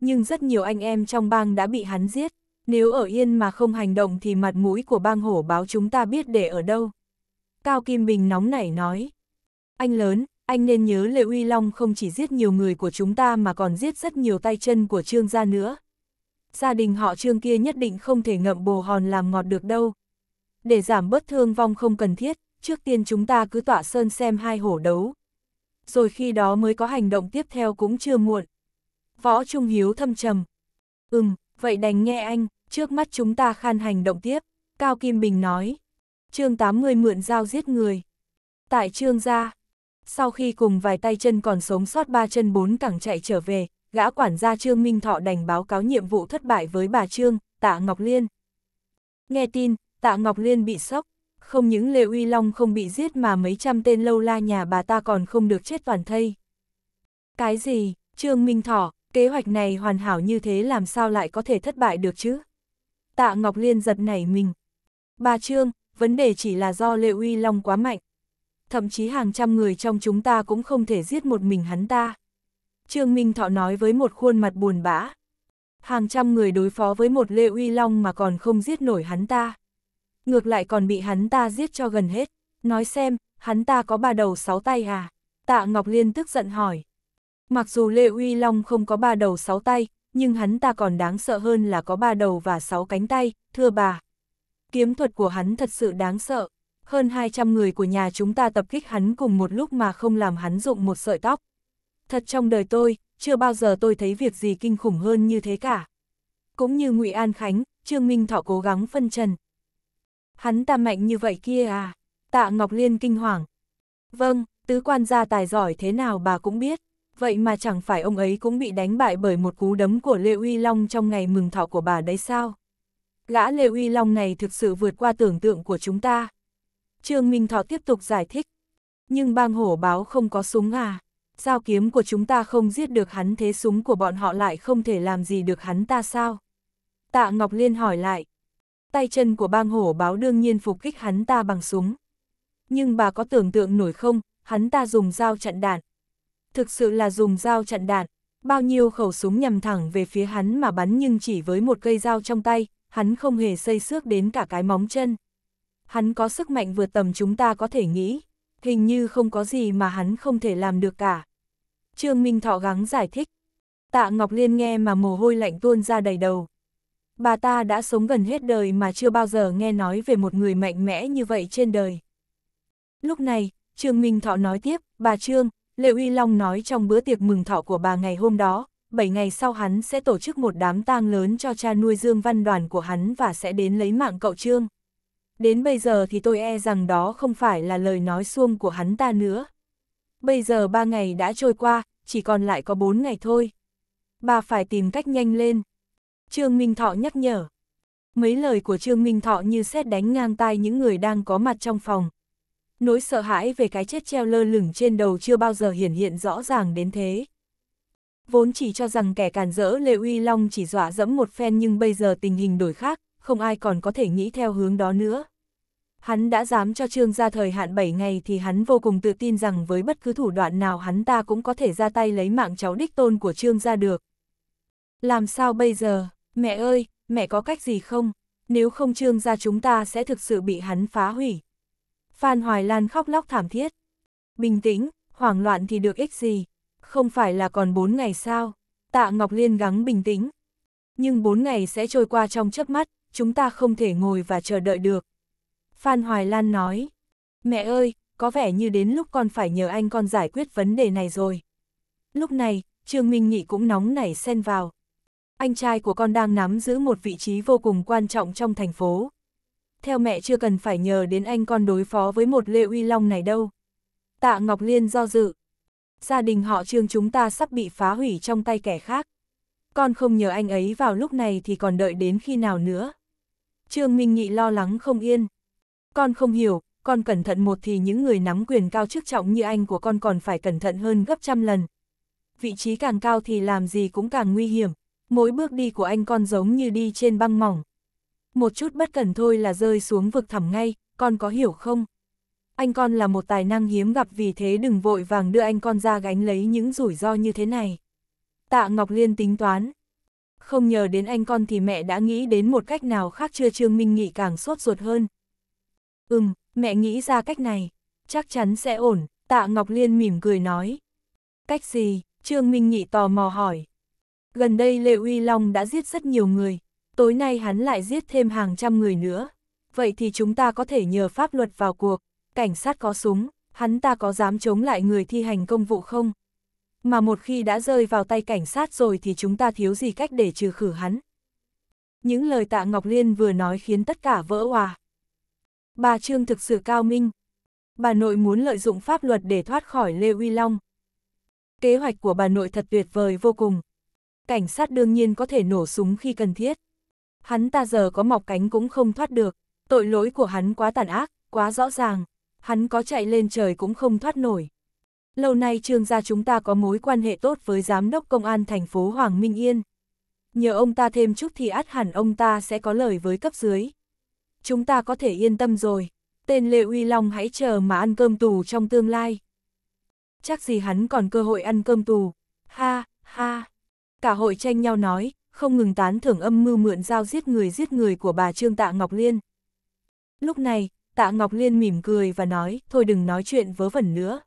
Nhưng rất nhiều anh em trong bang đã bị hắn giết, nếu ở yên mà không hành động thì mặt mũi của bang hổ báo chúng ta biết để ở đâu. Cao Kim Bình nóng nảy nói. Anh lớn, anh nên nhớ Lệ Uy Long không chỉ giết nhiều người của chúng ta mà còn giết rất nhiều tay chân của Trương gia nữa. Gia đình họ Trương kia nhất định không thể ngậm bồ hòn làm ngọt được đâu. Để giảm bớt thương vong không cần thiết, trước tiên chúng ta cứ tỏa sơn xem hai hổ đấu. Rồi khi đó mới có hành động tiếp theo cũng chưa muộn. Võ Trung Hiếu thâm trầm. Ừm, vậy đành nghe anh, trước mắt chúng ta khan hành động tiếp. Cao Kim Bình nói. chương 80 mượn dao giết người. Tại trương gia, sau khi cùng vài tay chân còn sống sót ba chân bốn cẳng chạy trở về, gã quản gia Trương Minh Thọ đành báo cáo nhiệm vụ thất bại với bà Trương, Tạ Ngọc Liên. Nghe tin, Tạ Ngọc Liên bị sốc, không những Lê Uy Long không bị giết mà mấy trăm tên lâu la nhà bà ta còn không được chết toàn thây. Cái gì, Trương Minh Thọ, kế hoạch này hoàn hảo như thế làm sao lại có thể thất bại được chứ? Tạ Ngọc Liên giật nảy mình. Bà Trương, vấn đề chỉ là do Lê Uy Long quá mạnh, thậm chí hàng trăm người trong chúng ta cũng không thể giết một mình hắn ta. Trương Minh Thọ nói với một khuôn mặt buồn bã. Hàng trăm người đối phó với một Lê Uy Long mà còn không giết nổi hắn ta. Ngược lại còn bị hắn ta giết cho gần hết. Nói xem, hắn ta có ba đầu sáu tay à? Tạ Ngọc Liên tức giận hỏi. Mặc dù Lê Uy Long không có ba đầu sáu tay, nhưng hắn ta còn đáng sợ hơn là có ba đầu và sáu cánh tay, thưa bà. Kiếm thuật của hắn thật sự đáng sợ hơn 200 người của nhà chúng ta tập kích hắn cùng một lúc mà không làm hắn rụng một sợi tóc. Thật trong đời tôi, chưa bao giờ tôi thấy việc gì kinh khủng hơn như thế cả. Cũng như ngụy An Khánh, Trương Minh Thọ cố gắng phân trần. Hắn ta mạnh như vậy kia à? Tạ Ngọc Liên kinh hoàng. Vâng, tứ quan gia tài giỏi thế nào bà cũng biết. Vậy mà chẳng phải ông ấy cũng bị đánh bại bởi một cú đấm của Lê Uy Long trong ngày mừng thọ của bà đấy sao? Gã Lê Uy Long này thực sự vượt qua tưởng tượng của chúng ta. Trương Minh Thọ tiếp tục giải thích. Nhưng bang hổ báo không có súng à. Giao kiếm của chúng ta không giết được hắn thế súng của bọn họ lại không thể làm gì được hắn ta sao? Tạ Ngọc Liên hỏi lại. Tay chân của bang hổ báo đương nhiên phục kích hắn ta bằng súng. Nhưng bà có tưởng tượng nổi không, hắn ta dùng dao chặn đạn. Thực sự là dùng dao chặn đạn, bao nhiêu khẩu súng nhằm thẳng về phía hắn mà bắn nhưng chỉ với một cây dao trong tay, hắn không hề xây xước đến cả cái móng chân hắn có sức mạnh vượt tầm chúng ta có thể nghĩ, hình như không có gì mà hắn không thể làm được cả. Trương Minh Thọ gắng giải thích. Tạ Ngọc Liên nghe mà mồ hôi lạnh tuôn ra đầy đầu. Bà ta đã sống gần hết đời mà chưa bao giờ nghe nói về một người mạnh mẽ như vậy trên đời. Lúc này, Trương Minh Thọ nói tiếp, bà Trương, Lệ Uy Long nói trong bữa tiệc mừng thọ của bà ngày hôm đó, 7 ngày sau hắn sẽ tổ chức một đám tang lớn cho cha nuôi Dương Văn Đoàn của hắn và sẽ đến lấy mạng cậu Trương. Đến bây giờ thì tôi e rằng đó không phải là lời nói xuông của hắn ta nữa. Bây giờ ba ngày đã trôi qua, chỉ còn lại có bốn ngày thôi. Bà phải tìm cách nhanh lên. Trương Minh Thọ nhắc nhở. Mấy lời của Trương Minh Thọ như xét đánh ngang tai những người đang có mặt trong phòng. Nỗi sợ hãi về cái chết treo lơ lửng trên đầu chưa bao giờ hiển hiện rõ ràng đến thế. Vốn chỉ cho rằng kẻ càn rỡ Lê Uy Long chỉ dọa dẫm một phen nhưng bây giờ tình hình đổi khác, không ai còn có thể nghĩ theo hướng đó nữa. Hắn đã dám cho Trương ra thời hạn 7 ngày thì hắn vô cùng tự tin rằng với bất cứ thủ đoạn nào hắn ta cũng có thể ra tay lấy mạng cháu đích tôn của Trương ra được. Làm sao bây giờ, mẹ ơi, mẹ có cách gì không? Nếu không Trương ra chúng ta sẽ thực sự bị hắn phá hủy. Phan Hoài Lan khóc lóc thảm thiết. Bình tĩnh, hoảng loạn thì được ích gì? Không phải là còn 4 ngày sao? Tạ Ngọc Liên gắng bình tĩnh. Nhưng 4 ngày sẽ trôi qua trong chớp mắt, chúng ta không thể ngồi và chờ đợi được. Phan Hoài Lan nói, mẹ ơi, có vẻ như đến lúc con phải nhờ anh con giải quyết vấn đề này rồi. Lúc này, Trương Minh Nghị cũng nóng nảy xen vào. Anh trai của con đang nắm giữ một vị trí vô cùng quan trọng trong thành phố. Theo mẹ chưa cần phải nhờ đến anh con đối phó với một Lê Uy Long này đâu. Tạ Ngọc Liên do dự. Gia đình họ Trương chúng ta sắp bị phá hủy trong tay kẻ khác. Con không nhờ anh ấy vào lúc này thì còn đợi đến khi nào nữa. Trương Minh Nghị lo lắng không yên. Con không hiểu, con cẩn thận một thì những người nắm quyền cao chức trọng như anh của con còn phải cẩn thận hơn gấp trăm lần. Vị trí càng cao thì làm gì cũng càng nguy hiểm, mỗi bước đi của anh con giống như đi trên băng mỏng. Một chút bất cẩn thôi là rơi xuống vực thẳm ngay, con có hiểu không? Anh con là một tài năng hiếm gặp vì thế đừng vội vàng đưa anh con ra gánh lấy những rủi ro như thế này. Tạ Ngọc Liên tính toán, không nhờ đến anh con thì mẹ đã nghĩ đến một cách nào khác chưa Trương Minh Nghị càng sốt ruột hơn. Ừm, mẹ nghĩ ra cách này, chắc chắn sẽ ổn, tạ Ngọc Liên mỉm cười nói. Cách gì? Trương Minh Nghị tò mò hỏi. Gần đây Lê Uy Long đã giết rất nhiều người, tối nay hắn lại giết thêm hàng trăm người nữa. Vậy thì chúng ta có thể nhờ pháp luật vào cuộc, cảnh sát có súng, hắn ta có dám chống lại người thi hành công vụ không? mà một khi đã rơi vào tay cảnh sát rồi thì chúng ta thiếu gì cách để trừ khử hắn. Những lời tạ Ngọc Liên vừa nói khiến tất cả vỡ hòa. Bà Trương thực sự cao minh. Bà nội muốn lợi dụng pháp luật để thoát khỏi Lê Uy Long. Kế hoạch của bà nội thật tuyệt vời vô cùng. Cảnh sát đương nhiên có thể nổ súng khi cần thiết. Hắn ta giờ có mọc cánh cũng không thoát được. Tội lỗi của hắn quá tàn ác, quá rõ ràng. Hắn có chạy lên trời cũng không thoát nổi lâu nay trương gia chúng ta có mối quan hệ tốt với giám đốc công an thành phố Hoàng Minh Yên. Nhờ ông ta thêm chút thì át hẳn ông ta sẽ có lời với cấp dưới. Chúng ta có thể yên tâm rồi, tên Lê Uy Long hãy chờ mà ăn cơm tù trong tương lai. Chắc gì hắn còn cơ hội ăn cơm tù, ha, ha. Cả hội tranh nhau nói, không ngừng tán thưởng âm mưu mượn dao giết người giết người của bà Trương Tạ Ngọc Liên. Lúc này, Tạ Ngọc Liên mỉm cười và nói, thôi đừng nói chuyện vớ vẩn nữa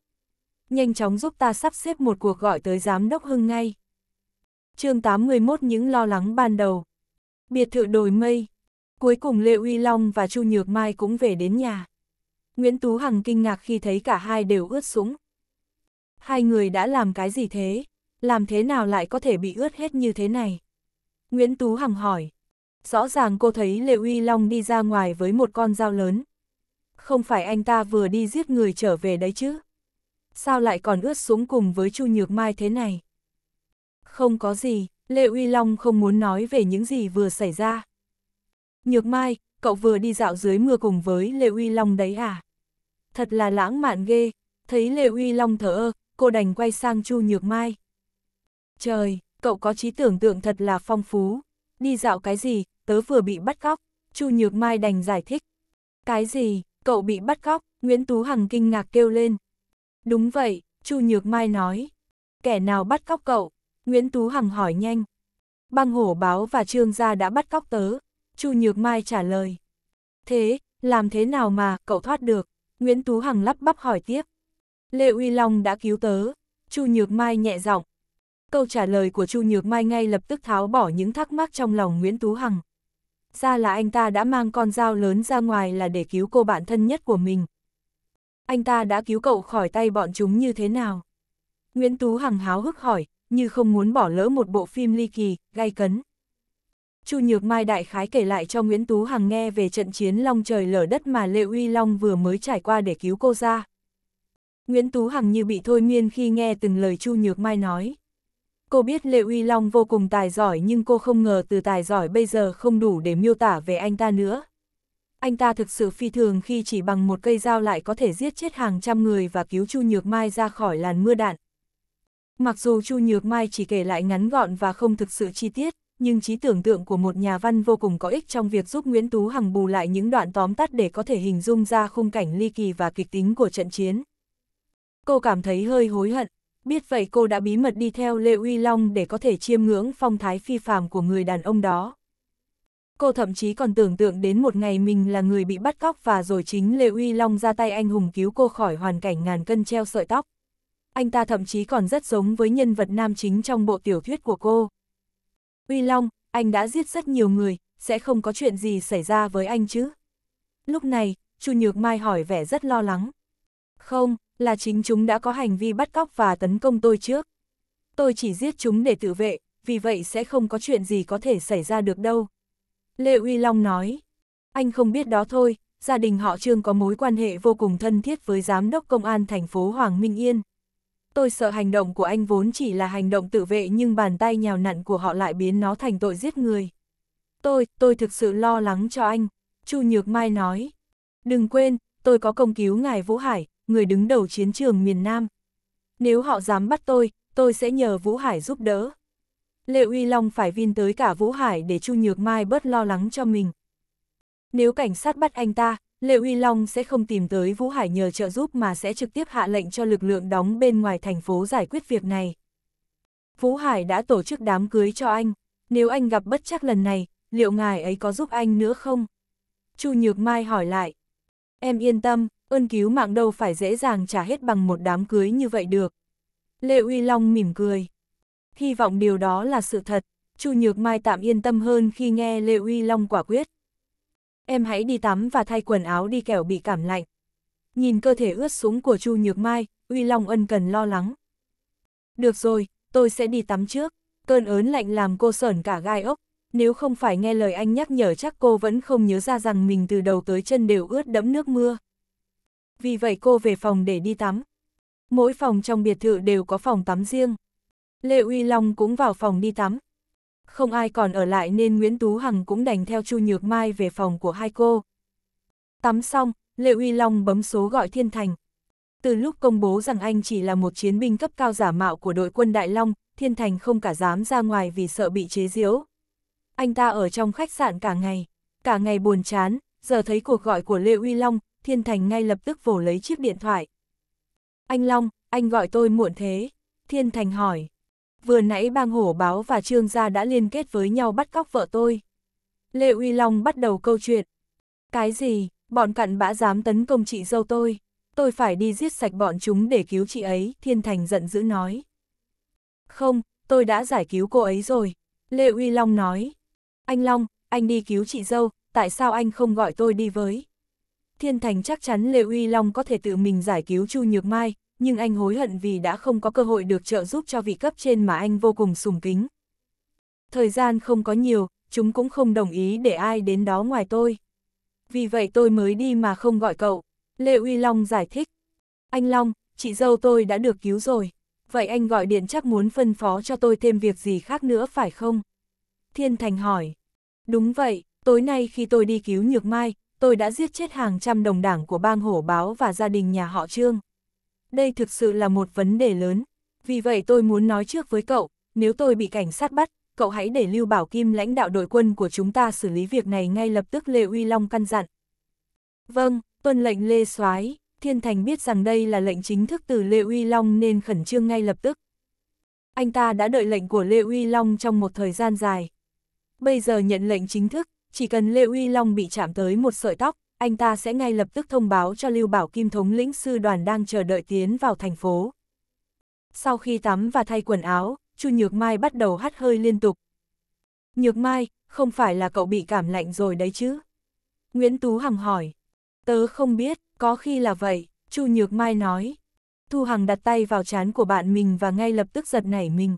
nhanh chóng giúp ta sắp xếp một cuộc gọi tới giám đốc Hưng ngay. chương 81 những lo lắng ban đầu. Biệt thự đồi mây. Cuối cùng Lê Uy Long và Chu Nhược Mai cũng về đến nhà. Nguyễn Tú Hằng kinh ngạc khi thấy cả hai đều ướt sũng. Hai người đã làm cái gì thế? Làm thế nào lại có thể bị ướt hết như thế này? Nguyễn Tú Hằng hỏi. Rõ ràng cô thấy Lê Uy Long đi ra ngoài với một con dao lớn. Không phải anh ta vừa đi giết người trở về đấy chứ? sao lại còn ướt xuống cùng với Chu Nhược Mai thế này? Không có gì, Lê Uy Long không muốn nói về những gì vừa xảy ra. Nhược Mai, cậu vừa đi dạo dưới mưa cùng với Lê Uy Long đấy à? Thật là lãng mạn ghê, thấy Lê Uy Long thở ơ, cô đành quay sang Chu Nhược Mai. Trời, cậu có trí tưởng tượng thật là phong phú. Đi dạo cái gì, tớ vừa bị bắt cóc, Chu Nhược Mai đành giải thích. Cái gì, cậu bị bắt cóc, Nguyễn Tú Hằng kinh ngạc kêu lên. Đúng vậy, Chu Nhược Mai nói. Kẻ nào bắt cóc cậu? Nguyễn Tú Hằng hỏi nhanh. Băng hổ báo và trương gia đã bắt cóc tớ. Chu Nhược Mai trả lời. Thế, làm thế nào mà cậu thoát được? Nguyễn Tú Hằng lắp bắp hỏi tiếp. Lê Uy Long đã cứu tớ. Chu Nhược Mai nhẹ giọng. Câu trả lời của Chu Nhược Mai ngay lập tức tháo bỏ những thắc mắc trong lòng Nguyễn Tú Hằng. Ra là anh ta đã mang con dao lớn ra ngoài là để cứu cô bạn thân nhất của mình, anh ta đã cứu cậu khỏi tay bọn chúng như thế nào? Nguyễn Tú Hằng háo hức hỏi, như không muốn bỏ lỡ một bộ phim ly kỳ, gay cấn. Chu Nhược Mai đại khái kể lại cho Nguyễn Tú Hằng nghe về trận chiến long trời lở đất mà Lệ Uy Long vừa mới trải qua để cứu cô ra. Nguyễn Tú Hằng như bị thôi miên khi nghe từng lời Chu Nhược Mai nói. Cô biết Lệ Uy Long vô cùng tài giỏi nhưng cô không ngờ từ tài giỏi bây giờ không đủ để miêu tả về anh ta nữa anh ta thực sự phi thường khi chỉ bằng một cây dao lại có thể giết chết hàng trăm người và cứu Chu Nhược Mai ra khỏi làn mưa đạn. Mặc dù Chu Nhược Mai chỉ kể lại ngắn gọn và không thực sự chi tiết, nhưng trí tưởng tượng của một nhà văn vô cùng có ích trong việc giúp Nguyễn Tú Hằng bù lại những đoạn tóm tắt để có thể hình dung ra khung cảnh ly kỳ và kịch tính của trận chiến. Cô cảm thấy hơi hối hận, biết vậy cô đã bí mật đi theo Lê Uy Long để có thể chiêm ngưỡng phong thái phi phàm của người đàn ông đó cô thậm chí còn tưởng tượng đến một ngày mình là người bị bắt cóc và rồi chính Lê Uy Long ra tay anh hùng cứu cô khỏi hoàn cảnh ngàn cân treo sợi tóc. Anh ta thậm chí còn rất giống với nhân vật nam chính trong bộ tiểu thuyết của cô. Uy Long, anh đã giết rất nhiều người, sẽ không có chuyện gì xảy ra với anh chứ? Lúc này, Chu Nhược Mai hỏi vẻ rất lo lắng. Không, là chính chúng đã có hành vi bắt cóc và tấn công tôi trước. Tôi chỉ giết chúng để tự vệ, vì vậy sẽ không có chuyện gì có thể xảy ra được đâu. Lê Uy Long nói, anh không biết đó thôi, gia đình họ Trương có mối quan hệ vô cùng thân thiết với Giám đốc Công an thành phố Hoàng Minh Yên. Tôi sợ hành động của anh vốn chỉ là hành động tự vệ nhưng bàn tay nhào nặn của họ lại biến nó thành tội giết người. Tôi, tôi thực sự lo lắng cho anh, Chu Nhược Mai nói. Đừng quên, tôi có công cứu ngài Vũ Hải, người đứng đầu chiến trường miền Nam. Nếu họ dám bắt tôi, tôi sẽ nhờ Vũ Hải giúp đỡ. Lệ Uy Long phải vin tới cả Vũ Hải để Chu Nhược Mai bớt lo lắng cho mình. Nếu cảnh sát bắt anh ta, Lệ Uy Long sẽ không tìm tới Vũ Hải nhờ trợ giúp mà sẽ trực tiếp hạ lệnh cho lực lượng đóng bên ngoài thành phố giải quyết việc này. Vũ Hải đã tổ chức đám cưới cho anh, nếu anh gặp bất chắc lần này, liệu ngài ấy có giúp anh nữa không? Chu Nhược Mai hỏi lại. Em yên tâm, ơn cứu mạng đâu phải dễ dàng trả hết bằng một đám cưới như vậy được. Lệ Uy Long mỉm cười hy vọng điều đó là sự thật. Chu Nhược Mai tạm yên tâm hơn khi nghe Lê Uy Long quả quyết. Em hãy đi tắm và thay quần áo đi kẻo bị cảm lạnh. Nhìn cơ thể ướt sũng của Chu Nhược Mai, Uy Long ân cần lo lắng. Được rồi, tôi sẽ đi tắm trước. Cơn ớn lạnh làm cô sởn cả gai ốc. Nếu không phải nghe lời anh nhắc nhở chắc cô vẫn không nhớ ra rằng mình từ đầu tới chân đều ướt đẫm nước mưa. Vì vậy cô về phòng để đi tắm. Mỗi phòng trong biệt thự đều có phòng tắm riêng. Lê Uy Long cũng vào phòng đi tắm. Không ai còn ở lại nên Nguyễn Tú Hằng cũng đành theo Chu Nhược Mai về phòng của hai cô. Tắm xong, Lê Uy Long bấm số gọi Thiên Thành. Từ lúc công bố rằng anh chỉ là một chiến binh cấp cao giả mạo của đội quân Đại Long, Thiên Thành không cả dám ra ngoài vì sợ bị chế giễu. Anh ta ở trong khách sạn cả ngày, cả ngày buồn chán, giờ thấy cuộc gọi của Lê Uy Long, Thiên Thành ngay lập tức vồ lấy chiếc điện thoại. Anh Long, anh gọi tôi muộn thế. Thiên Thành hỏi, vừa nãy bang hổ báo và trương gia đã liên kết với nhau bắt cóc vợ tôi. Lệ Uy Long bắt đầu câu chuyện. Cái gì, bọn cặn bã dám tấn công chị dâu tôi, tôi phải đi giết sạch bọn chúng để cứu chị ấy, Thiên Thành giận dữ nói. Không, tôi đã giải cứu cô ấy rồi, Lệ Uy Long nói. Anh Long, anh đi cứu chị dâu, tại sao anh không gọi tôi đi với? Thiên Thành chắc chắn Lệ Uy Long có thể tự mình giải cứu Chu Nhược Mai, nhưng anh hối hận vì đã không có cơ hội được trợ giúp cho vị cấp trên mà anh vô cùng sùng kính. Thời gian không có nhiều, chúng cũng không đồng ý để ai đến đó ngoài tôi. Vì vậy tôi mới đi mà không gọi cậu. Lê Uy Long giải thích. Anh Long, chị dâu tôi đã được cứu rồi. Vậy anh gọi điện chắc muốn phân phó cho tôi thêm việc gì khác nữa phải không? Thiên Thành hỏi. Đúng vậy, tối nay khi tôi đi cứu Nhược Mai, tôi đã giết chết hàng trăm đồng đảng của bang hổ báo và gia đình nhà họ Trương đây thực sự là một vấn đề lớn. Vì vậy tôi muốn nói trước với cậu, nếu tôi bị cảnh sát bắt, cậu hãy để Lưu Bảo Kim lãnh đạo đội quân của chúng ta xử lý việc này ngay lập tức Lê Uy Long căn dặn. Vâng, tuân lệnh Lê Soái. Thiên Thành biết rằng đây là lệnh chính thức từ Lê Uy Long nên khẩn trương ngay lập tức. Anh ta đã đợi lệnh của Lê Uy Long trong một thời gian dài. Bây giờ nhận lệnh chính thức, chỉ cần Lê Uy Long bị chạm tới một sợi tóc, anh ta sẽ ngay lập tức thông báo cho Lưu Bảo Kim thống lĩnh sư đoàn đang chờ đợi tiến vào thành phố. Sau khi tắm và thay quần áo, Chu Nhược Mai bắt đầu hắt hơi liên tục. Nhược Mai, không phải là cậu bị cảm lạnh rồi đấy chứ? Nguyễn Tú Hằng hỏi. Tớ không biết, có khi là vậy, Chu Nhược Mai nói. Thu Hằng đặt tay vào chán của bạn mình và ngay lập tức giật nảy mình.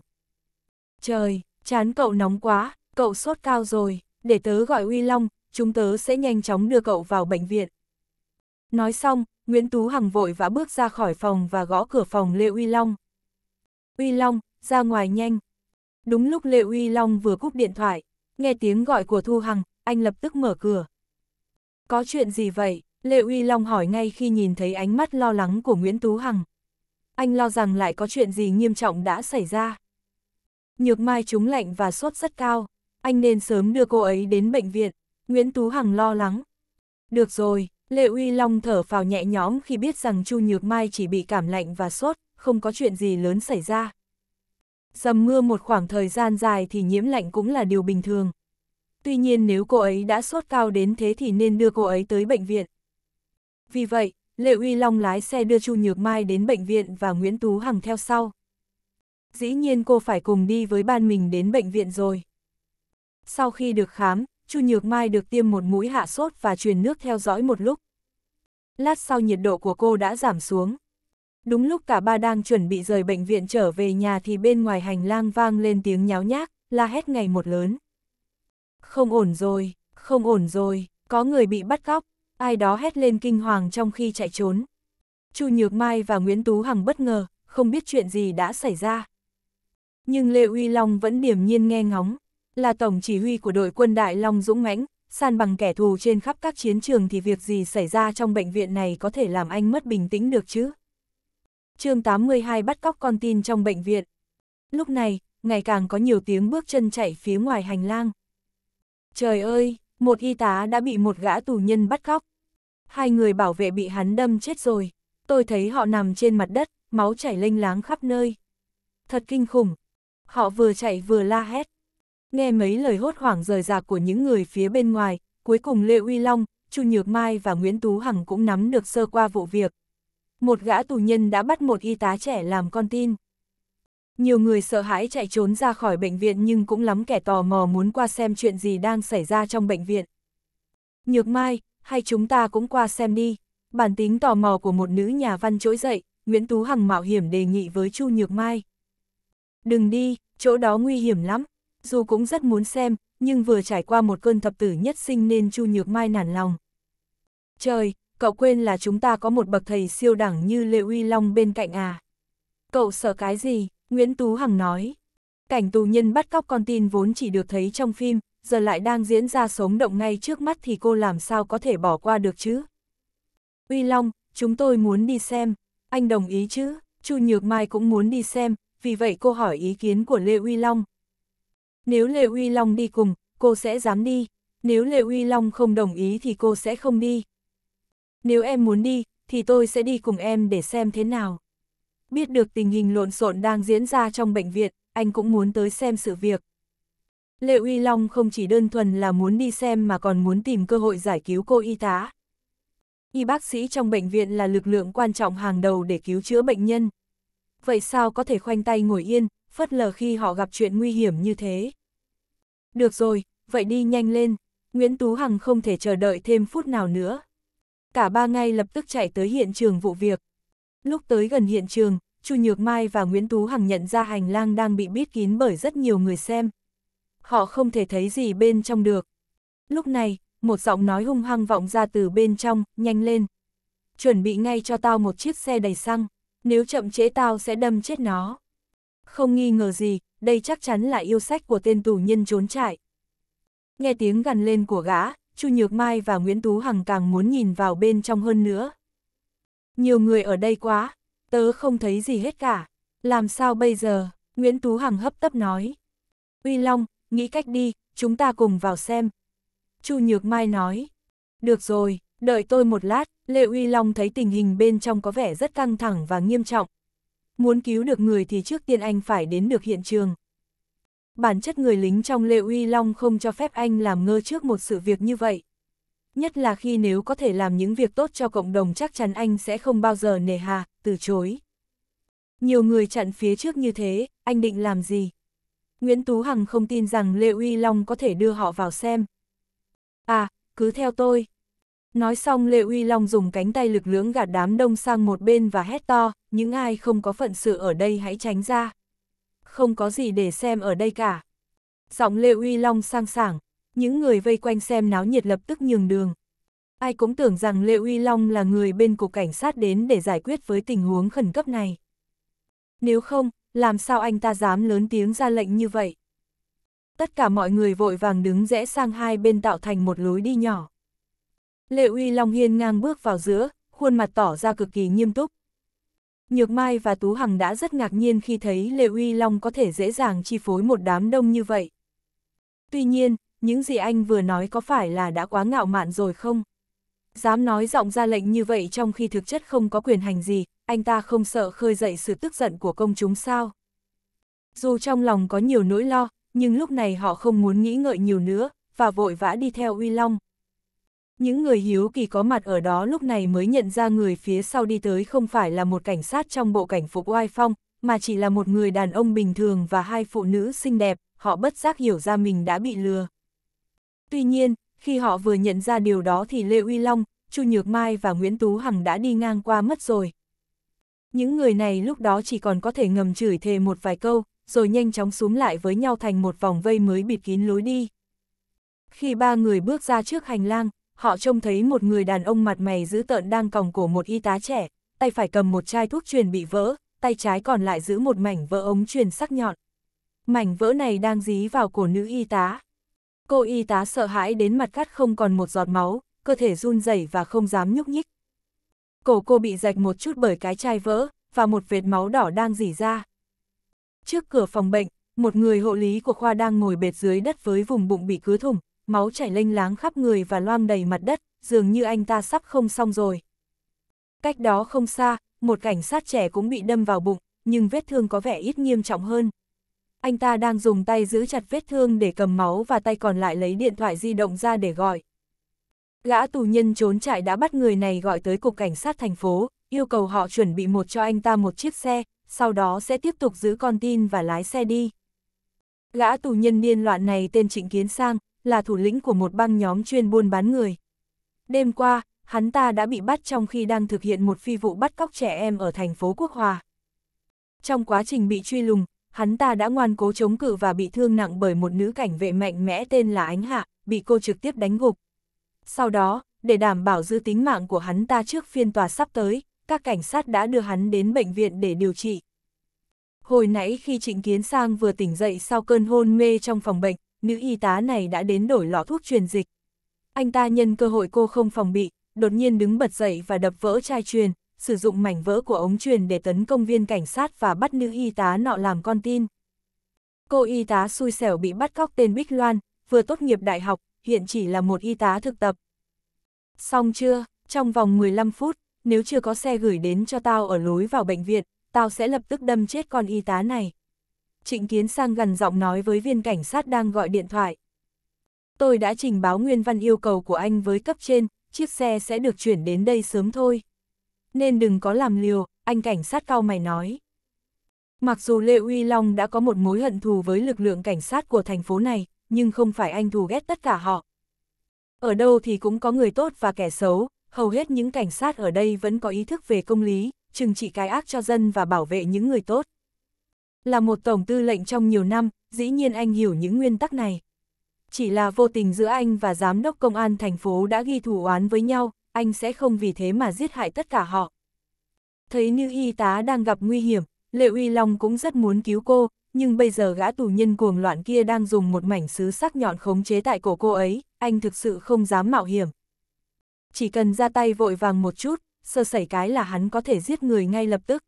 Trời, chán cậu nóng quá, cậu sốt cao rồi, để tớ gọi Uy Long, chúng tớ sẽ nhanh chóng đưa cậu vào bệnh viện. Nói xong, Nguyễn Tú Hằng vội vã bước ra khỏi phòng và gõ cửa phòng Lê Uy Long. Uy Long, ra ngoài nhanh. Đúng lúc Lê Uy Long vừa cúp điện thoại, nghe tiếng gọi của Thu Hằng, anh lập tức mở cửa. Có chuyện gì vậy? Lê Uy Long hỏi ngay khi nhìn thấy ánh mắt lo lắng của Nguyễn Tú Hằng. Anh lo rằng lại có chuyện gì nghiêm trọng đã xảy ra. Nhược Mai trúng lạnh và sốt rất cao, anh nên sớm đưa cô ấy đến bệnh viện. Nguyễn Tú Hằng lo lắng. Được rồi, Lệ Uy Long thở phào nhẹ nhõm khi biết rằng Chu Nhược Mai chỉ bị cảm lạnh và sốt, không có chuyện gì lớn xảy ra. Dầm mưa một khoảng thời gian dài thì nhiễm lạnh cũng là điều bình thường. Tuy nhiên nếu cô ấy đã sốt cao đến thế thì nên đưa cô ấy tới bệnh viện. Vì vậy, Lệ Uy Long lái xe đưa Chu Nhược Mai đến bệnh viện và Nguyễn Tú Hằng theo sau. Dĩ nhiên cô phải cùng đi với ban mình đến bệnh viện rồi. Sau khi được khám, Chu Nhược Mai được tiêm một mũi hạ sốt và truyền nước theo dõi một lúc. Lát sau nhiệt độ của cô đã giảm xuống. Đúng lúc cả ba đang chuẩn bị rời bệnh viện trở về nhà thì bên ngoài hành lang vang lên tiếng nháo nhác, la hét ngày một lớn. Không ổn rồi, không ổn rồi, có người bị bắt cóc, ai đó hét lên kinh hoàng trong khi chạy trốn. Chu Nhược Mai và Nguyễn Tú Hằng bất ngờ, không biết chuyện gì đã xảy ra. Nhưng Lê Uy Long vẫn điềm nhiên nghe ngóng là tổng chỉ huy của đội quân Đại Long Dũng Mãnh, san bằng kẻ thù trên khắp các chiến trường thì việc gì xảy ra trong bệnh viện này có thể làm anh mất bình tĩnh được chứ? chương 82 bắt cóc con tin trong bệnh viện. Lúc này, ngày càng có nhiều tiếng bước chân chạy phía ngoài hành lang. Trời ơi, một y tá đã bị một gã tù nhân bắt cóc. Hai người bảo vệ bị hắn đâm chết rồi. Tôi thấy họ nằm trên mặt đất, máu chảy lênh láng khắp nơi. Thật kinh khủng. Họ vừa chạy vừa la hét. Nghe mấy lời hốt hoảng rời rạc của những người phía bên ngoài, cuối cùng Lê Uy Long, Chu Nhược Mai và Nguyễn Tú Hằng cũng nắm được sơ qua vụ việc. Một gã tù nhân đã bắt một y tá trẻ làm con tin. Nhiều người sợ hãi chạy trốn ra khỏi bệnh viện nhưng cũng lắm kẻ tò mò muốn qua xem chuyện gì đang xảy ra trong bệnh viện. Nhược Mai, hay chúng ta cũng qua xem đi. Bản tính tò mò của một nữ nhà văn trỗi dậy, Nguyễn Tú Hằng mạo hiểm đề nghị với Chu Nhược Mai. Đừng đi, chỗ đó nguy hiểm lắm dù cũng rất muốn xem, nhưng vừa trải qua một cơn thập tử nhất sinh nên Chu Nhược Mai nản lòng. Trời, cậu quên là chúng ta có một bậc thầy siêu đẳng như Lê Uy Long bên cạnh à. Cậu sợ cái gì? Nguyễn Tú Hằng nói. Cảnh tù nhân bắt cóc con tin vốn chỉ được thấy trong phim, giờ lại đang diễn ra sống động ngay trước mắt thì cô làm sao có thể bỏ qua được chứ? Uy Long, chúng tôi muốn đi xem. Anh đồng ý chứ? Chu Nhược Mai cũng muốn đi xem, vì vậy cô hỏi ý kiến của Lê Uy Long. Nếu Lệ Uy Long đi cùng, cô sẽ dám đi. Nếu Lệ Uy Long không đồng ý thì cô sẽ không đi. Nếu em muốn đi, thì tôi sẽ đi cùng em để xem thế nào. Biết được tình hình lộn xộn đang diễn ra trong bệnh viện, anh cũng muốn tới xem sự việc. Lệ Uy Long không chỉ đơn thuần là muốn đi xem mà còn muốn tìm cơ hội giải cứu cô y tá. Y bác sĩ trong bệnh viện là lực lượng quan trọng hàng đầu để cứu chữa bệnh nhân. Vậy sao có thể khoanh tay ngồi yên, phất lờ khi họ gặp chuyện nguy hiểm như thế. Được rồi, vậy đi nhanh lên, Nguyễn Tú Hằng không thể chờ đợi thêm phút nào nữa. Cả ba ngay lập tức chạy tới hiện trường vụ việc. Lúc tới gần hiện trường, Chu Nhược Mai và Nguyễn Tú Hằng nhận ra hành lang đang bị bít kín bởi rất nhiều người xem. Họ không thể thấy gì bên trong được. Lúc này, một giọng nói hung hăng vọng ra từ bên trong, nhanh lên. Chuẩn bị ngay cho tao một chiếc xe đầy xăng, nếu chậm chế tao sẽ đâm chết nó. Không nghi ngờ gì, đây chắc chắn là yêu sách của tên tù nhân trốn trại. Nghe tiếng gần lên của gã, Chu Nhược Mai và Nguyễn Tú Hằng càng muốn nhìn vào bên trong hơn nữa. Nhiều người ở đây quá, tớ không thấy gì hết cả. Làm sao bây giờ? Nguyễn Tú Hằng hấp tấp nói. Uy Long, nghĩ cách đi, chúng ta cùng vào xem. Chu Nhược Mai nói. Được rồi, đợi tôi một lát, Lệ Uy Long thấy tình hình bên trong có vẻ rất căng thẳng và nghiêm trọng, muốn cứu được người thì trước tiên anh phải đến được hiện trường. Bản chất người lính trong Lê Uy Long không cho phép anh làm ngơ trước một sự việc như vậy. Nhất là khi nếu có thể làm những việc tốt cho cộng đồng chắc chắn anh sẽ không bao giờ nề hà, từ chối. Nhiều người chặn phía trước như thế, anh định làm gì? Nguyễn Tú Hằng không tin rằng Lê Uy Long có thể đưa họ vào xem. À, cứ theo tôi. Nói xong Lê Uy Long dùng cánh tay lực lưỡng gạt đám đông sang một bên và hét to, những ai không có phận sự ở đây hãy tránh ra. Không có gì để xem ở đây cả. Giọng Lê Uy Long sang sảng, những người vây quanh xem náo nhiệt lập tức nhường đường. Ai cũng tưởng rằng Lê Uy Long là người bên cục cảnh sát đến để giải quyết với tình huống khẩn cấp này. Nếu không, làm sao anh ta dám lớn tiếng ra lệnh như vậy? Tất cả mọi người vội vàng đứng rẽ sang hai bên tạo thành một lối đi nhỏ. Lệ Uy Long hiên ngang bước vào giữa, khuôn mặt tỏ ra cực kỳ nghiêm túc. Nhược Mai và Tú Hằng đã rất ngạc nhiên khi thấy Lệ Uy Long có thể dễ dàng chi phối một đám đông như vậy. Tuy nhiên, những gì anh vừa nói có phải là đã quá ngạo mạn rồi không? Dám nói giọng ra lệnh như vậy trong khi thực chất không có quyền hành gì, anh ta không sợ khơi dậy sự tức giận của công chúng sao? Dù trong lòng có nhiều nỗi lo, nhưng lúc này họ không muốn nghĩ ngợi nhiều nữa, và vội vã đi theo Uy Long. Những người hiếu kỳ có mặt ở đó lúc này mới nhận ra người phía sau đi tới không phải là một cảnh sát trong bộ cảnh phục oai phong, mà chỉ là một người đàn ông bình thường và hai phụ nữ xinh đẹp, họ bất giác hiểu ra mình đã bị lừa. Tuy nhiên, khi họ vừa nhận ra điều đó thì Lê Uy Long, Chu Nhược Mai và Nguyễn Tú Hằng đã đi ngang qua mất rồi. Những người này lúc đó chỉ còn có thể ngầm chửi thề một vài câu, rồi nhanh chóng xuống lại với nhau thành một vòng vây mới bịt kín lối đi. Khi ba người bước ra trước hành lang, họ trông thấy một người đàn ông mặt mày dữ tợn đang còng cổ một y tá trẻ, tay phải cầm một chai thuốc truyền bị vỡ, tay trái còn lại giữ một mảnh vỡ ống truyền sắc nhọn. Mảnh vỡ này đang dí vào cổ nữ y tá. Cô y tá sợ hãi đến mặt cắt không còn một giọt máu, cơ thể run rẩy và không dám nhúc nhích. Cổ cô bị rạch một chút bởi cái chai vỡ, và một vệt máu đỏ đang dỉ ra. Trước cửa phòng bệnh, một người hộ lý của khoa đang ngồi bệt dưới đất với vùng bụng bị cứa thủng, máu chảy lênh láng khắp người và loang đầy mặt đất, dường như anh ta sắp không xong rồi. Cách đó không xa, một cảnh sát trẻ cũng bị đâm vào bụng, nhưng vết thương có vẻ ít nghiêm trọng hơn. Anh ta đang dùng tay giữ chặt vết thương để cầm máu và tay còn lại lấy điện thoại di động ra để gọi. Gã tù nhân trốn trại đã bắt người này gọi tới cục cảnh sát thành phố, yêu cầu họ chuẩn bị một cho anh ta một chiếc xe, sau đó sẽ tiếp tục giữ con tin và lái xe đi. Gã tù nhân điên loạn này tên Trịnh Kiến Sang, là thủ lĩnh của một băng nhóm chuyên buôn bán người. Đêm qua, hắn ta đã bị bắt trong khi đang thực hiện một phi vụ bắt cóc trẻ em ở thành phố Quốc Hòa. Trong quá trình bị truy lùng, hắn ta đã ngoan cố chống cự và bị thương nặng bởi một nữ cảnh vệ mạnh mẽ tên là Ánh Hạ, bị cô trực tiếp đánh gục. Sau đó, để đảm bảo giữ tính mạng của hắn ta trước phiên tòa sắp tới, các cảnh sát đã đưa hắn đến bệnh viện để điều trị. Hồi nãy khi Trịnh Kiến Sang vừa tỉnh dậy sau cơn hôn mê trong phòng bệnh, nữ y tá này đã đến đổi lọ thuốc truyền dịch. Anh ta nhân cơ hội cô không phòng bị, đột nhiên đứng bật dậy và đập vỡ chai truyền, sử dụng mảnh vỡ của ống truyền để tấn công viên cảnh sát và bắt nữ y tá nọ làm con tin. Cô y tá xui xẻo bị bắt cóc tên Bích Loan, vừa tốt nghiệp đại học, hiện chỉ là một y tá thực tập. Xong chưa, trong vòng 15 phút, nếu chưa có xe gửi đến cho tao ở lối vào bệnh viện, tao sẽ lập tức đâm chết con y tá này. Trịnh Kiến Sang gần giọng nói với viên cảnh sát đang gọi điện thoại. Tôi đã trình báo nguyên văn yêu cầu của anh với cấp trên, chiếc xe sẽ được chuyển đến đây sớm thôi. Nên đừng có làm liều, anh cảnh sát cao mày nói. Mặc dù Lê Uy Long đã có một mối hận thù với lực lượng cảnh sát của thành phố này, nhưng không phải anh thù ghét tất cả họ. Ở đâu thì cũng có người tốt và kẻ xấu, hầu hết những cảnh sát ở đây vẫn có ý thức về công lý, trừng trị cái ác cho dân và bảo vệ những người tốt. Là một tổng tư lệnh trong nhiều năm, dĩ nhiên anh hiểu những nguyên tắc này. Chỉ là vô tình giữa anh và giám đốc công an thành phố đã ghi thủ oán với nhau, anh sẽ không vì thế mà giết hại tất cả họ. Thấy như y tá đang gặp nguy hiểm, Lệ Uy Long cũng rất muốn cứu cô, nhưng bây giờ gã tù nhân cuồng loạn kia đang dùng một mảnh sứ sắc nhọn khống chế tại cổ cô ấy, anh thực sự không dám mạo hiểm. Chỉ cần ra tay vội vàng một chút, sơ sẩy cái là hắn có thể giết người ngay lập tức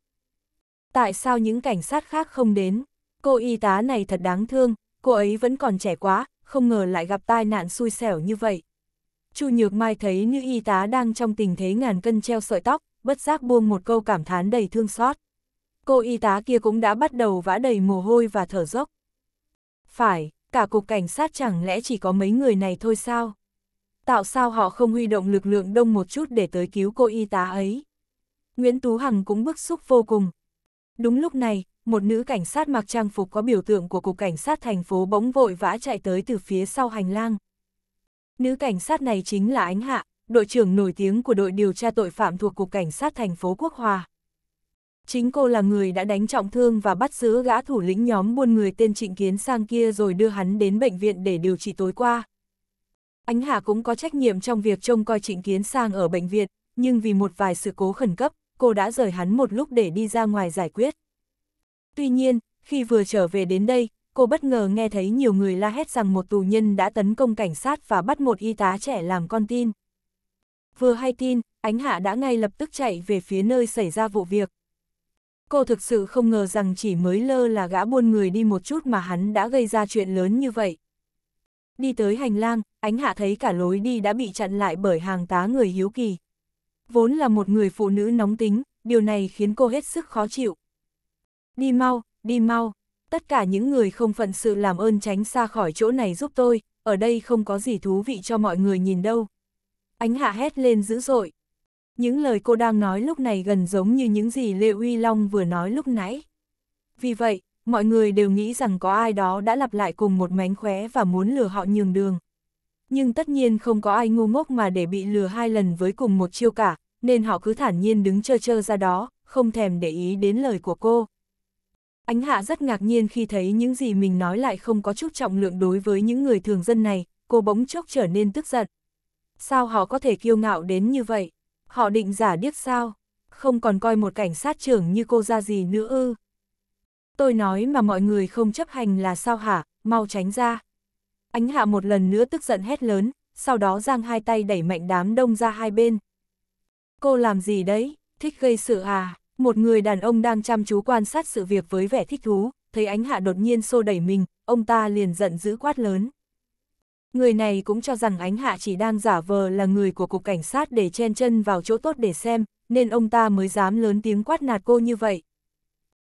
tại sao những cảnh sát khác không đến? Cô y tá này thật đáng thương, cô ấy vẫn còn trẻ quá, không ngờ lại gặp tai nạn xui xẻo như vậy. Chu Nhược Mai thấy nữ y tá đang trong tình thế ngàn cân treo sợi tóc, bất giác buông một câu cảm thán đầy thương xót. Cô y tá kia cũng đã bắt đầu vã đầy mồ hôi và thở dốc. Phải, cả cục cảnh sát chẳng lẽ chỉ có mấy người này thôi sao? Tạo sao họ không huy động lực lượng đông một chút để tới cứu cô y tá ấy? Nguyễn Tú Hằng cũng bức xúc vô cùng, Đúng lúc này, một nữ cảnh sát mặc trang phục có biểu tượng của cục cảnh sát thành phố bỗng vội vã chạy tới từ phía sau hành lang. Nữ cảnh sát này chính là Ánh Hạ, đội trưởng nổi tiếng của đội điều tra tội phạm thuộc cục cảnh sát thành phố Quốc Hòa. Chính cô là người đã đánh trọng thương và bắt giữ gã thủ lĩnh nhóm buôn người tên Trịnh Kiến sang kia rồi đưa hắn đến bệnh viện để điều trị tối qua. Ánh Hạ cũng có trách nhiệm trong việc trông coi Trịnh Kiến sang ở bệnh viện, nhưng vì một vài sự cố khẩn cấp, cô đã rời hắn một lúc để đi ra ngoài giải quyết. Tuy nhiên, khi vừa trở về đến đây, cô bất ngờ nghe thấy nhiều người la hét rằng một tù nhân đã tấn công cảnh sát và bắt một y tá trẻ làm con tin. Vừa hay tin, Ánh Hạ đã ngay lập tức chạy về phía nơi xảy ra vụ việc. Cô thực sự không ngờ rằng chỉ mới lơ là gã buôn người đi một chút mà hắn đã gây ra chuyện lớn như vậy. Đi tới hành lang, Ánh Hạ thấy cả lối đi đã bị chặn lại bởi hàng tá người hiếu kỳ vốn là một người phụ nữ nóng tính, điều này khiến cô hết sức khó chịu. Đi mau, đi mau, tất cả những người không phận sự làm ơn tránh xa khỏi chỗ này giúp tôi, ở đây không có gì thú vị cho mọi người nhìn đâu. Ánh hạ hét lên dữ dội. Những lời cô đang nói lúc này gần giống như những gì Lê Uy Long vừa nói lúc nãy. Vì vậy, mọi người đều nghĩ rằng có ai đó đã lặp lại cùng một mánh khóe và muốn lừa họ nhường đường. Nhưng tất nhiên không có ai ngu ngốc mà để bị lừa hai lần với cùng một chiêu cả, nên họ cứ thản nhiên đứng chơ chơ ra đó, không thèm để ý đến lời của cô. Ánh hạ rất ngạc nhiên khi thấy những gì mình nói lại không có chút trọng lượng đối với những người thường dân này, cô bỗng chốc trở nên tức giận. Sao họ có thể kiêu ngạo đến như vậy? Họ định giả điếc sao? Không còn coi một cảnh sát trưởng như cô ra gì nữa ư? Tôi nói mà mọi người không chấp hành là sao hả? Mau tránh ra. Ánh hạ một lần nữa tức giận hét lớn, sau đó giang hai tay đẩy mạnh đám đông ra hai bên. Cô làm gì đấy, thích gây sự à? Một người đàn ông đang chăm chú quan sát sự việc với vẻ thích thú, thấy ánh hạ đột nhiên xô đẩy mình, ông ta liền giận dữ quát lớn. Người này cũng cho rằng ánh hạ chỉ đang giả vờ là người của cục cảnh sát để chen chân vào chỗ tốt để xem, nên ông ta mới dám lớn tiếng quát nạt cô như vậy.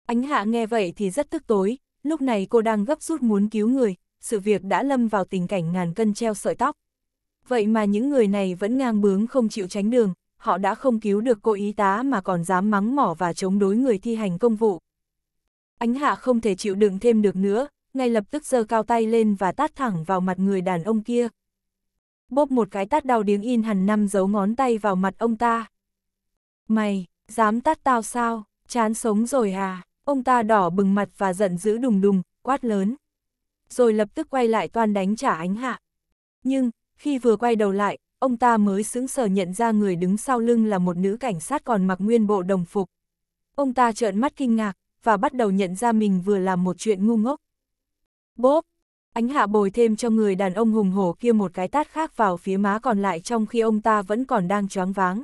Ánh hạ nghe vậy thì rất tức tối, lúc này cô đang gấp rút muốn cứu người, sự việc đã lâm vào tình cảnh ngàn cân treo sợi tóc. Vậy mà những người này vẫn ngang bướng không chịu tránh đường, họ đã không cứu được cô y tá mà còn dám mắng mỏ và chống đối người thi hành công vụ. Ánh hạ không thể chịu đựng thêm được nữa, ngay lập tức giơ cao tay lên và tát thẳng vào mặt người đàn ông kia. Bốp một cái tát đau điếng in hằn năm giấu ngón tay vào mặt ông ta. Mày, dám tát tao sao, chán sống rồi à, ông ta đỏ bừng mặt và giận dữ đùng đùng, quát lớn rồi lập tức quay lại toan đánh trả ánh hạ. Nhưng, khi vừa quay đầu lại, ông ta mới sững sờ nhận ra người đứng sau lưng là một nữ cảnh sát còn mặc nguyên bộ đồng phục. Ông ta trợn mắt kinh ngạc, và bắt đầu nhận ra mình vừa làm một chuyện ngu ngốc. Bốp! Ánh hạ bồi thêm cho người đàn ông hùng hổ kia một cái tát khác vào phía má còn lại trong khi ông ta vẫn còn đang choáng váng.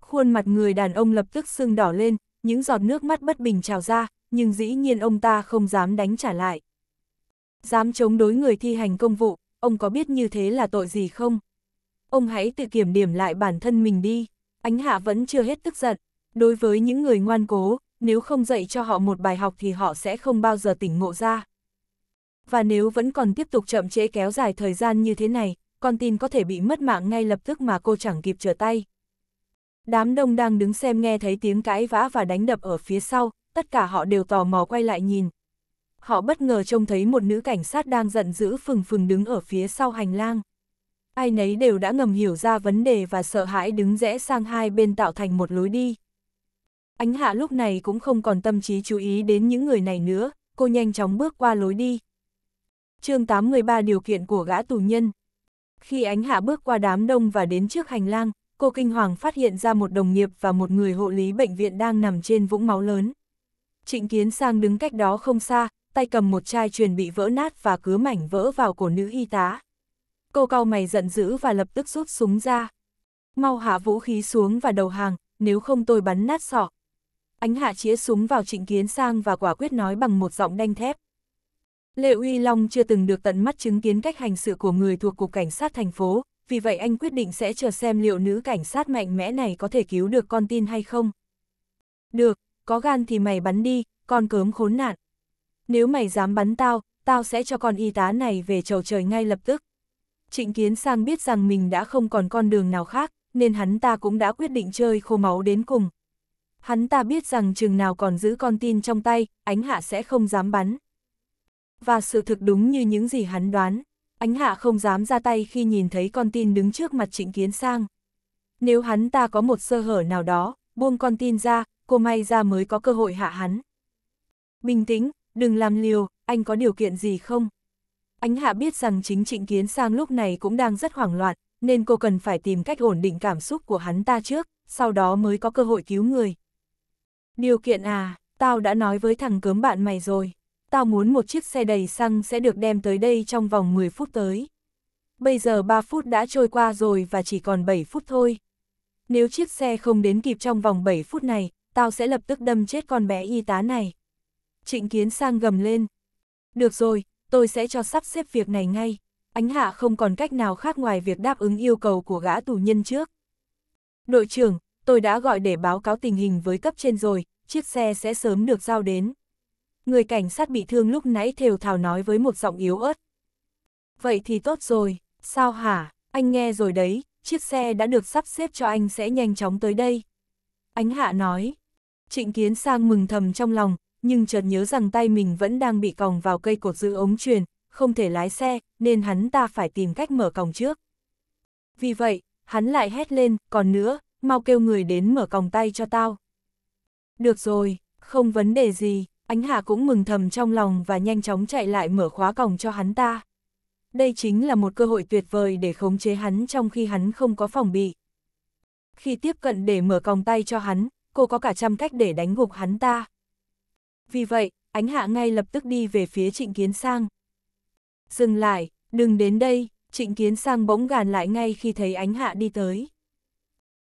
Khuôn mặt người đàn ông lập tức sưng đỏ lên, những giọt nước mắt bất bình trào ra, nhưng dĩ nhiên ông ta không dám đánh trả lại. Dám chống đối người thi hành công vụ, ông có biết như thế là tội gì không? Ông hãy tự kiểm điểm lại bản thân mình đi. Ánh hạ vẫn chưa hết tức giận. Đối với những người ngoan cố, nếu không dạy cho họ một bài học thì họ sẽ không bao giờ tỉnh ngộ ra. Và nếu vẫn còn tiếp tục chậm trễ kéo dài thời gian như thế này, con tin có thể bị mất mạng ngay lập tức mà cô chẳng kịp trở tay. Đám đông đang đứng xem nghe thấy tiếng cãi vã và đánh đập ở phía sau, tất cả họ đều tò mò quay lại nhìn, họ bất ngờ trông thấy một nữ cảnh sát đang giận dữ phừng phừng đứng ở phía sau hành lang. Ai nấy đều đã ngầm hiểu ra vấn đề và sợ hãi đứng rẽ sang hai bên tạo thành một lối đi. Ánh hạ lúc này cũng không còn tâm trí chú ý đến những người này nữa, cô nhanh chóng bước qua lối đi. chương 813 Điều kiện của gã tù nhân Khi ánh hạ bước qua đám đông và đến trước hành lang, cô kinh hoàng phát hiện ra một đồng nghiệp và một người hộ lý bệnh viện đang nằm trên vũng máu lớn. Trịnh Kiến Sang đứng cách đó không xa, tay cầm một chai truyền bị vỡ nát và cứ mảnh vỡ vào cổ nữ y tá. Cô cao mày giận dữ và lập tức rút súng ra. Mau hạ vũ khí xuống và đầu hàng, nếu không tôi bắn nát sọ. Ánh hạ chĩa súng vào trịnh kiến sang và quả quyết nói bằng một giọng đanh thép. Lệ Uy Long chưa từng được tận mắt chứng kiến cách hành sự của người thuộc Cục Cảnh sát thành phố, vì vậy anh quyết định sẽ chờ xem liệu nữ cảnh sát mạnh mẽ này có thể cứu được con tin hay không. Được, có gan thì mày bắn đi, con cớm khốn nạn nếu mày dám bắn tao, tao sẽ cho con y tá này về chầu trời ngay lập tức. Trịnh Kiến Sang biết rằng mình đã không còn con đường nào khác, nên hắn ta cũng đã quyết định chơi khô máu đến cùng. Hắn ta biết rằng chừng nào còn giữ con tin trong tay, ánh hạ sẽ không dám bắn. Và sự thực đúng như những gì hắn đoán, ánh hạ không dám ra tay khi nhìn thấy con tin đứng trước mặt trịnh kiến sang. Nếu hắn ta có một sơ hở nào đó, buông con tin ra, cô may ra mới có cơ hội hạ hắn. Bình tĩnh, đừng làm liều, anh có điều kiện gì không? Ánh hạ biết rằng chính trịnh kiến sang lúc này cũng đang rất hoảng loạn, nên cô cần phải tìm cách ổn định cảm xúc của hắn ta trước, sau đó mới có cơ hội cứu người. Điều kiện à, tao đã nói với thằng cớm bạn mày rồi, tao muốn một chiếc xe đầy xăng sẽ được đem tới đây trong vòng 10 phút tới. Bây giờ 3 phút đã trôi qua rồi và chỉ còn 7 phút thôi. Nếu chiếc xe không đến kịp trong vòng 7 phút này, tao sẽ lập tức đâm chết con bé y tá này. Trịnh Kiến Sang gầm lên. Được rồi, tôi sẽ cho sắp xếp việc này ngay. Ánh hạ không còn cách nào khác ngoài việc đáp ứng yêu cầu của gã tù nhân trước. Đội trưởng, tôi đã gọi để báo cáo tình hình với cấp trên rồi, chiếc xe sẽ sớm được giao đến. Người cảnh sát bị thương lúc nãy thều thào nói với một giọng yếu ớt. Vậy thì tốt rồi, sao hả, anh nghe rồi đấy, chiếc xe đã được sắp xếp cho anh sẽ nhanh chóng tới đây. Ánh hạ nói, trịnh kiến sang mừng thầm trong lòng, nhưng chợt nhớ rằng tay mình vẫn đang bị còng vào cây cột giữ ống truyền, không thể lái xe, nên hắn ta phải tìm cách mở còng trước. Vì vậy, hắn lại hét lên, còn nữa, mau kêu người đến mở còng tay cho tao. Được rồi, không vấn đề gì, ánh hạ cũng mừng thầm trong lòng và nhanh chóng chạy lại mở khóa còng cho hắn ta. Đây chính là một cơ hội tuyệt vời để khống chế hắn trong khi hắn không có phòng bị. Khi tiếp cận để mở còng tay cho hắn, cô có cả trăm cách để đánh gục hắn ta. Vì vậy, ánh hạ ngay lập tức đi về phía trịnh kiến sang. Dừng lại, đừng đến đây, trịnh kiến sang bỗng gàn lại ngay khi thấy ánh hạ đi tới.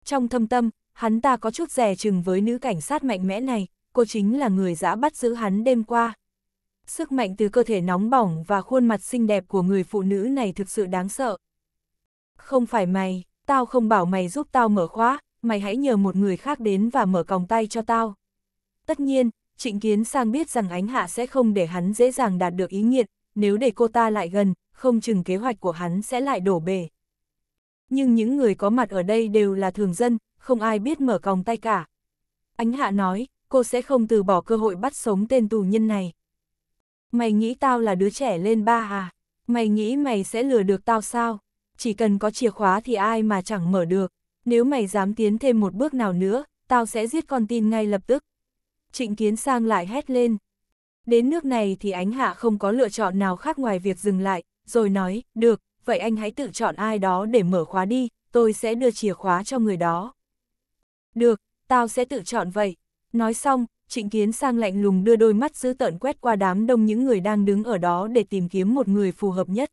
Trong thâm tâm, hắn ta có chút rẻ chừng với nữ cảnh sát mạnh mẽ này, cô chính là người giã bắt giữ hắn đêm qua. Sức mạnh từ cơ thể nóng bỏng và khuôn mặt xinh đẹp của người phụ nữ này thực sự đáng sợ. Không phải mày, tao không bảo mày giúp tao mở khóa, mày hãy nhờ một người khác đến và mở còng tay cho tao. Tất nhiên, Trịnh Kiến Sang biết rằng ánh hạ sẽ không để hắn dễ dàng đạt được ý nghiện, nếu để cô ta lại gần, không chừng kế hoạch của hắn sẽ lại đổ bể. Nhưng những người có mặt ở đây đều là thường dân, không ai biết mở còng tay cả. Ánh hạ nói, cô sẽ không từ bỏ cơ hội bắt sống tên tù nhân này. Mày nghĩ tao là đứa trẻ lên ba à? Mày nghĩ mày sẽ lừa được tao sao? Chỉ cần có chìa khóa thì ai mà chẳng mở được. Nếu mày dám tiến thêm một bước nào nữa, tao sẽ giết con tin ngay lập tức trịnh kiến sang lại hét lên. Đến nước này thì ánh hạ không có lựa chọn nào khác ngoài việc dừng lại, rồi nói, được, vậy anh hãy tự chọn ai đó để mở khóa đi, tôi sẽ đưa chìa khóa cho người đó. Được, tao sẽ tự chọn vậy. Nói xong, trịnh kiến sang lạnh lùng đưa đôi mắt dữ tợn quét qua đám đông những người đang đứng ở đó để tìm kiếm một người phù hợp nhất.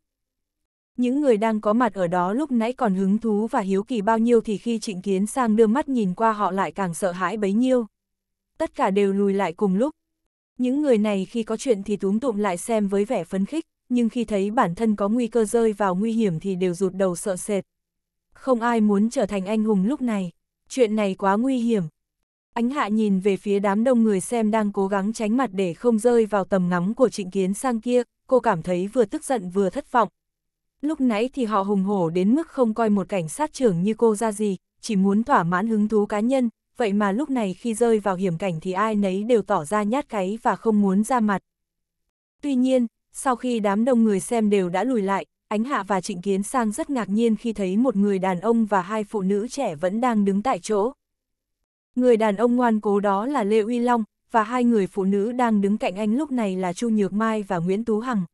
Những người đang có mặt ở đó lúc nãy còn hứng thú và hiếu kỳ bao nhiêu thì khi trịnh kiến sang đưa mắt nhìn qua họ lại càng sợ hãi bấy nhiêu tất cả đều lùi lại cùng lúc. Những người này khi có chuyện thì túm tụm lại xem với vẻ phấn khích, nhưng khi thấy bản thân có nguy cơ rơi vào nguy hiểm thì đều rụt đầu sợ sệt. Không ai muốn trở thành anh hùng lúc này, chuyện này quá nguy hiểm. Ánh hạ nhìn về phía đám đông người xem đang cố gắng tránh mặt để không rơi vào tầm ngắm của trịnh kiến sang kia, cô cảm thấy vừa tức giận vừa thất vọng. Lúc nãy thì họ hùng hổ đến mức không coi một cảnh sát trưởng như cô ra gì, chỉ muốn thỏa mãn hứng thú cá nhân, vậy mà lúc này khi rơi vào hiểm cảnh thì ai nấy đều tỏ ra nhát cái và không muốn ra mặt. Tuy nhiên, sau khi đám đông người xem đều đã lùi lại, Ánh Hạ và Trịnh Kiến Sang rất ngạc nhiên khi thấy một người đàn ông và hai phụ nữ trẻ vẫn đang đứng tại chỗ. Người đàn ông ngoan cố đó là Lê Uy Long, và hai người phụ nữ đang đứng cạnh anh lúc này là Chu Nhược Mai và Nguyễn Tú Hằng.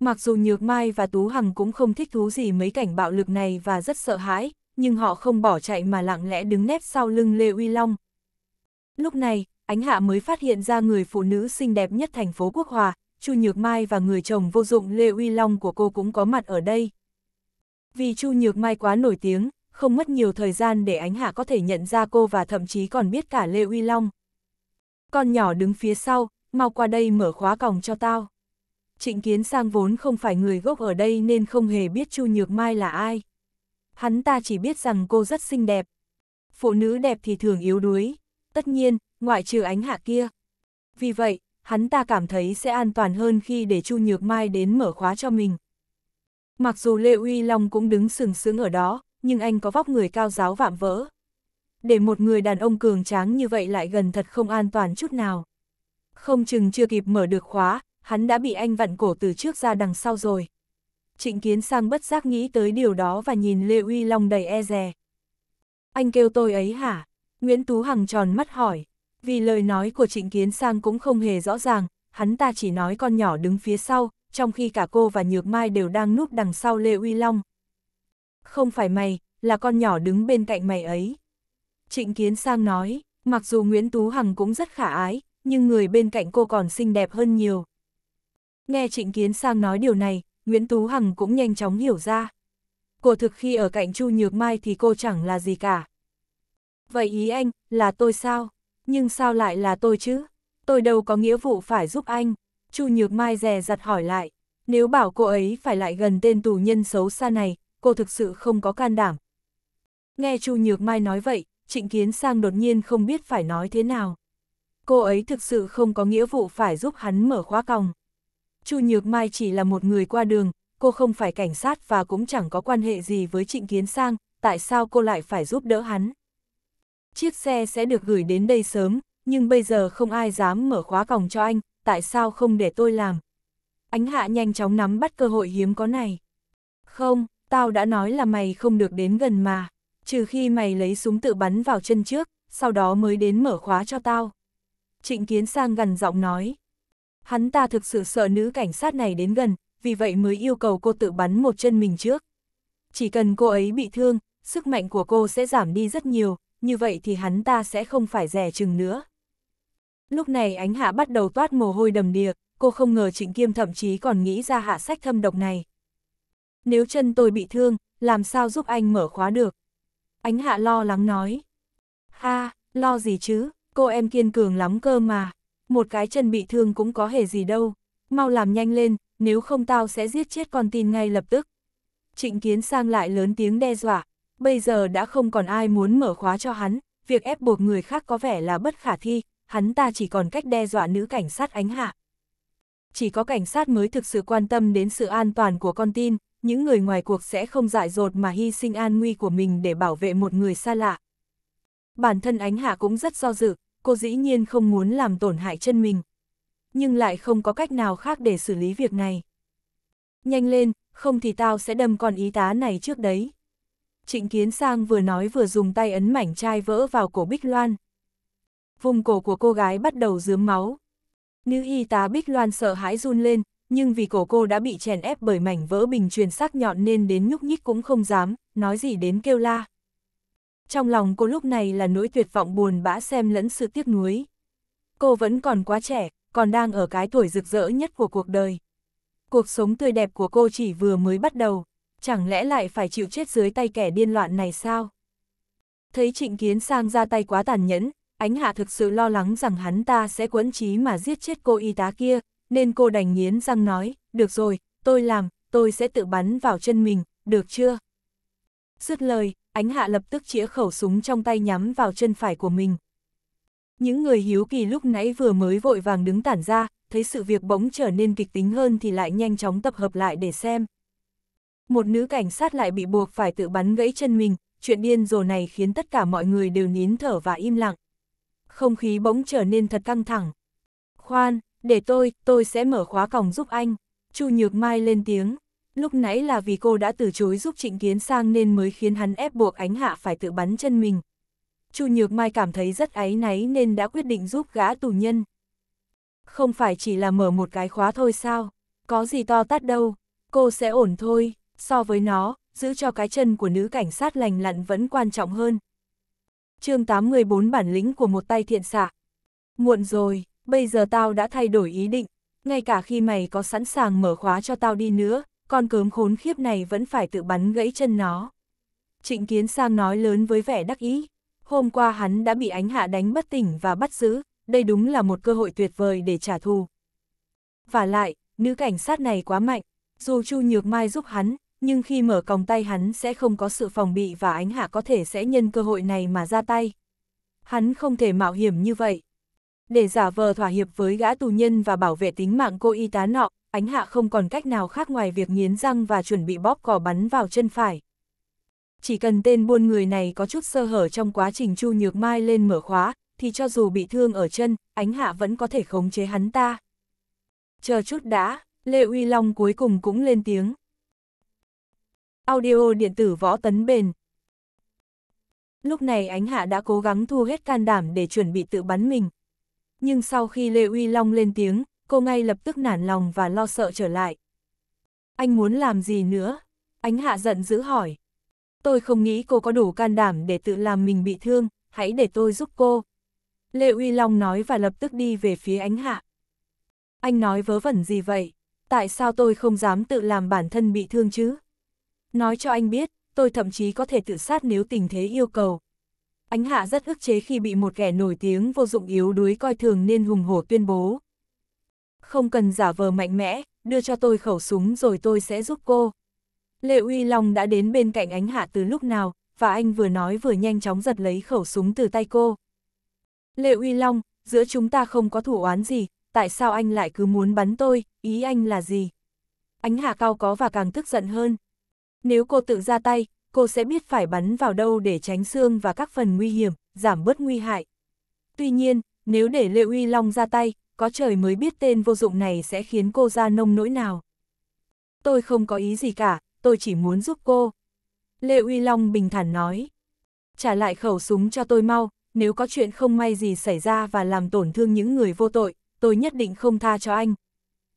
Mặc dù Nhược Mai và Tú Hằng cũng không thích thú gì mấy cảnh bạo lực này và rất sợ hãi, nhưng họ không bỏ chạy mà lặng lẽ đứng nép sau lưng Lê Uy Long. Lúc này, ánh hạ mới phát hiện ra người phụ nữ xinh đẹp nhất thành phố Quốc Hòa, Chu Nhược Mai và người chồng vô dụng Lê Uy Long của cô cũng có mặt ở đây. Vì Chu Nhược Mai quá nổi tiếng, không mất nhiều thời gian để ánh hạ có thể nhận ra cô và thậm chí còn biết cả Lê Uy Long. Con nhỏ đứng phía sau, mau qua đây mở khóa còng cho tao. Trịnh Kiến Sang vốn không phải người gốc ở đây nên không hề biết Chu Nhược Mai là ai hắn ta chỉ biết rằng cô rất xinh đẹp. Phụ nữ đẹp thì thường yếu đuối, tất nhiên, ngoại trừ ánh hạ kia. Vì vậy, hắn ta cảm thấy sẽ an toàn hơn khi để Chu Nhược Mai đến mở khóa cho mình. Mặc dù Lê Uy Long cũng đứng sừng sững ở đó, nhưng anh có vóc người cao giáo vạm vỡ. Để một người đàn ông cường tráng như vậy lại gần thật không an toàn chút nào. Không chừng chưa kịp mở được khóa, hắn đã bị anh vặn cổ từ trước ra đằng sau rồi trịnh kiến sang bất giác nghĩ tới điều đó và nhìn Lê Uy Long đầy e dè. Anh kêu tôi ấy hả? Nguyễn Tú Hằng tròn mắt hỏi, vì lời nói của trịnh kiến sang cũng không hề rõ ràng, hắn ta chỉ nói con nhỏ đứng phía sau, trong khi cả cô và Nhược Mai đều đang núp đằng sau Lê Uy Long. Không phải mày, là con nhỏ đứng bên cạnh mày ấy. Trịnh Kiến Sang nói, mặc dù Nguyễn Tú Hằng cũng rất khả ái, nhưng người bên cạnh cô còn xinh đẹp hơn nhiều. Nghe Trịnh Kiến Sang nói điều này, Nguyễn Tú Hằng cũng nhanh chóng hiểu ra. cô thực khi ở cạnh Chu Nhược Mai thì cô chẳng là gì cả. Vậy ý anh, là tôi sao? Nhưng sao lại là tôi chứ? Tôi đâu có nghĩa vụ phải giúp anh. Chu Nhược Mai rè dặt hỏi lại. Nếu bảo cô ấy phải lại gần tên tù nhân xấu xa này, cô thực sự không có can đảm. Nghe Chu Nhược Mai nói vậy, Trịnh Kiến Sang đột nhiên không biết phải nói thế nào. Cô ấy thực sự không có nghĩa vụ phải giúp hắn mở khóa còng. Chu Nhược Mai chỉ là một người qua đường, cô không phải cảnh sát và cũng chẳng có quan hệ gì với Trịnh Kiến Sang, tại sao cô lại phải giúp đỡ hắn? Chiếc xe sẽ được gửi đến đây sớm, nhưng bây giờ không ai dám mở khóa còng cho anh, tại sao không để tôi làm? Ánh hạ nhanh chóng nắm bắt cơ hội hiếm có này. Không, tao đã nói là mày không được đến gần mà, trừ khi mày lấy súng tự bắn vào chân trước, sau đó mới đến mở khóa cho tao. Trịnh Kiến Sang gần giọng nói. Hắn ta thực sự sợ nữ cảnh sát này đến gần, vì vậy mới yêu cầu cô tự bắn một chân mình trước. Chỉ cần cô ấy bị thương, sức mạnh của cô sẽ giảm đi rất nhiều, như vậy thì hắn ta sẽ không phải rẻ chừng nữa. Lúc này ánh hạ bắt đầu toát mồ hôi đầm đìa, cô không ngờ Trịnh Kiêm thậm chí còn nghĩ ra hạ sách thâm độc này. Nếu chân tôi bị thương, làm sao giúp anh mở khóa được? Ánh hạ lo lắng nói. Ha, lo gì chứ, cô em kiên cường lắm cơ mà một cái chân bị thương cũng có hề gì đâu, mau làm nhanh lên, nếu không tao sẽ giết chết con tin ngay lập tức. Trịnh Kiến Sang lại lớn tiếng đe dọa, bây giờ đã không còn ai muốn mở khóa cho hắn, việc ép buộc người khác có vẻ là bất khả thi, hắn ta chỉ còn cách đe dọa nữ cảnh sát ánh hạ. Chỉ có cảnh sát mới thực sự quan tâm đến sự an toàn của con tin, những người ngoài cuộc sẽ không dại dột mà hy sinh an nguy của mình để bảo vệ một người xa lạ. Bản thân ánh hạ cũng rất do dự, cô dĩ nhiên không muốn làm tổn hại chân mình. Nhưng lại không có cách nào khác để xử lý việc này. Nhanh lên, không thì tao sẽ đâm con y tá này trước đấy. Trịnh Kiến Sang vừa nói vừa dùng tay ấn mảnh chai vỡ vào cổ Bích Loan. Vùng cổ của cô gái bắt đầu dướm máu. Nữ y tá Bích Loan sợ hãi run lên, nhưng vì cổ cô đã bị chèn ép bởi mảnh vỡ bình truyền sắc nhọn nên đến nhúc nhích cũng không dám, nói gì đến kêu la. Trong lòng cô lúc này là nỗi tuyệt vọng buồn bã xem lẫn sự tiếc nuối. Cô vẫn còn quá trẻ, còn đang ở cái tuổi rực rỡ nhất của cuộc đời. Cuộc sống tươi đẹp của cô chỉ vừa mới bắt đầu, chẳng lẽ lại phải chịu chết dưới tay kẻ điên loạn này sao? Thấy trịnh kiến sang ra tay quá tàn nhẫn, ánh hạ thực sự lo lắng rằng hắn ta sẽ quẫn trí mà giết chết cô y tá kia, nên cô đành nghiến răng nói, được rồi, tôi làm, tôi sẽ tự bắn vào chân mình, được chưa? Dứt lời, ánh hạ lập tức chĩa khẩu súng trong tay nhắm vào chân phải của mình. Những người hiếu kỳ lúc nãy vừa mới vội vàng đứng tản ra, thấy sự việc bỗng trở nên kịch tính hơn thì lại nhanh chóng tập hợp lại để xem. Một nữ cảnh sát lại bị buộc phải tự bắn gãy chân mình, chuyện điên rồ này khiến tất cả mọi người đều nín thở và im lặng. Không khí bỗng trở nên thật căng thẳng. Khoan, để tôi, tôi sẽ mở khóa còng giúp anh. Chu Nhược Mai lên tiếng lúc nãy là vì cô đã từ chối giúp Trịnh Kiến Sang nên mới khiến hắn ép buộc ánh hạ phải tự bắn chân mình. Chu Nhược Mai cảm thấy rất áy náy nên đã quyết định giúp gã tù nhân. Không phải chỉ là mở một cái khóa thôi sao, có gì to tát đâu, cô sẽ ổn thôi, so với nó, giữ cho cái chân của nữ cảnh sát lành lặn vẫn quan trọng hơn. chương 814 bản lĩnh của một tay thiện xạ. Muộn rồi, bây giờ tao đã thay đổi ý định, ngay cả khi mày có sẵn sàng mở khóa cho tao đi nữa, con cớm khốn khiếp này vẫn phải tự bắn gãy chân nó. Trịnh Kiến Sang nói lớn với vẻ đắc ý, hôm qua hắn đã bị ánh hạ đánh bất tỉnh và bắt giữ, đây đúng là một cơ hội tuyệt vời để trả thù. Và lại, nữ cảnh sát này quá mạnh, dù Chu Nhược Mai giúp hắn, nhưng khi mở còng tay hắn sẽ không có sự phòng bị và ánh hạ có thể sẽ nhân cơ hội này mà ra tay. Hắn không thể mạo hiểm như vậy. Để giả vờ thỏa hiệp với gã tù nhân và bảo vệ tính mạng cô y tá nọ, ánh hạ không còn cách nào khác ngoài việc nghiến răng và chuẩn bị bóp cò bắn vào chân phải. Chỉ cần tên buôn người này có chút sơ hở trong quá trình Chu Nhược Mai lên mở khóa, thì cho dù bị thương ở chân, ánh hạ vẫn có thể khống chế hắn ta. Chờ chút đã, Lê Uy Long cuối cùng cũng lên tiếng. Audio điện tử võ tấn bền. Lúc này ánh hạ đã cố gắng thu hết can đảm để chuẩn bị tự bắn mình. Nhưng sau khi Lê Uy Long lên tiếng, cô ngay lập tức nản lòng và lo sợ trở lại. Anh muốn làm gì nữa? Ánh hạ giận dữ hỏi. Tôi không nghĩ cô có đủ can đảm để tự làm mình bị thương, hãy để tôi giúp cô. Lệ Uy Long nói và lập tức đi về phía ánh hạ. Anh nói vớ vẩn gì vậy? Tại sao tôi không dám tự làm bản thân bị thương chứ? Nói cho anh biết, tôi thậm chí có thể tự sát nếu tình thế yêu cầu. Ánh hạ rất ức chế khi bị một kẻ nổi tiếng vô dụng yếu đuối coi thường nên hùng hổ tuyên bố, không cần giả vờ mạnh mẽ, đưa cho tôi khẩu súng rồi tôi sẽ giúp cô. Lệ Uy Long đã đến bên cạnh ánh hạ từ lúc nào, và anh vừa nói vừa nhanh chóng giật lấy khẩu súng từ tay cô. Lệ Uy Long, giữa chúng ta không có thủ oán gì, tại sao anh lại cứ muốn bắn tôi, ý anh là gì? Ánh hạ cao có và càng tức giận hơn. Nếu cô tự ra tay, cô sẽ biết phải bắn vào đâu để tránh xương và các phần nguy hiểm, giảm bớt nguy hại. Tuy nhiên, nếu để Lệ Uy Long ra tay, có trời mới biết tên vô dụng này sẽ khiến cô ra nông nỗi nào. Tôi không có ý gì cả, tôi chỉ muốn giúp cô. Lê Uy Long bình thản nói. Trả lại khẩu súng cho tôi mau, nếu có chuyện không may gì xảy ra và làm tổn thương những người vô tội, tôi nhất định không tha cho anh.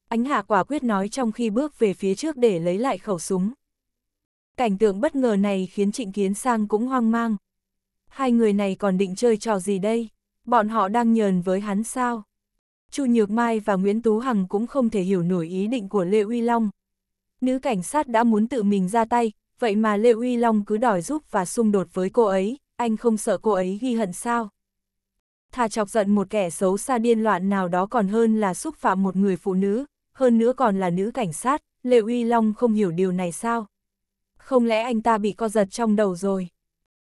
Ánh Hạ quả quyết nói trong khi bước về phía trước để lấy lại khẩu súng. Cảnh tượng bất ngờ này khiến Trịnh Kiến Sang cũng hoang mang. Hai người này còn định chơi trò gì đây? Bọn họ đang nhờn với hắn sao? Chu Nhược Mai và Nguyễn Tú Hằng cũng không thể hiểu nổi ý định của Lê Uy Long. Nữ cảnh sát đã muốn tự mình ra tay, vậy mà Lê Uy Long cứ đòi giúp và xung đột với cô ấy, anh không sợ cô ấy ghi hận sao? Thà chọc giận một kẻ xấu xa điên loạn nào đó còn hơn là xúc phạm một người phụ nữ, hơn nữa còn là nữ cảnh sát, Lê Uy Long không hiểu điều này sao? Không lẽ anh ta bị co giật trong đầu rồi?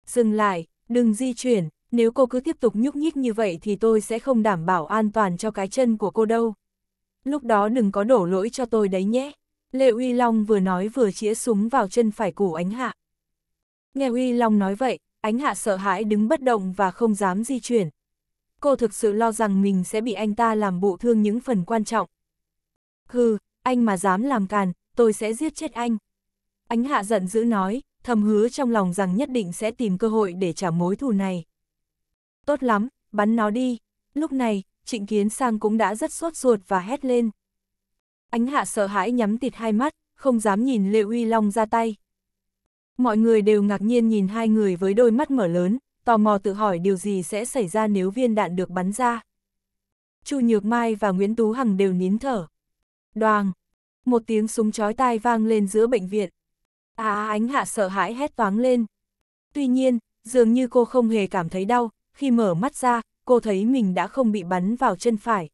Dừng lại, đừng di chuyển, nếu cô cứ tiếp tục nhúc nhích như vậy thì tôi sẽ không đảm bảo an toàn cho cái chân của cô đâu. Lúc đó đừng có đổ lỗi cho tôi đấy nhé. Lệ Uy Long vừa nói vừa chĩa súng vào chân phải củ ánh hạ. Nghe Uy Long nói vậy, ánh hạ sợ hãi đứng bất động và không dám di chuyển. Cô thực sự lo rằng mình sẽ bị anh ta làm bộ thương những phần quan trọng. Hừ, anh mà dám làm càn, tôi sẽ giết chết anh. Ánh hạ giận dữ nói, thầm hứa trong lòng rằng nhất định sẽ tìm cơ hội để trả mối thù này. Tốt lắm, bắn nó đi. Lúc này, Trịnh Kiến Sang cũng đã rất sốt ruột và hét lên. Ánh hạ sợ hãi nhắm tịt hai mắt, không dám nhìn Lệ Uy Long ra tay. Mọi người đều ngạc nhiên nhìn hai người với đôi mắt mở lớn, tò mò tự hỏi điều gì sẽ xảy ra nếu viên đạn được bắn ra. Chu Nhược Mai và Nguyễn Tú Hằng đều nín thở. Đoàng! Một tiếng súng chói tai vang lên giữa bệnh viện. À ánh hạ sợ hãi hét toáng lên. Tuy nhiên, dường như cô không hề cảm thấy đau, khi mở mắt ra, cô thấy mình đã không bị bắn vào chân phải.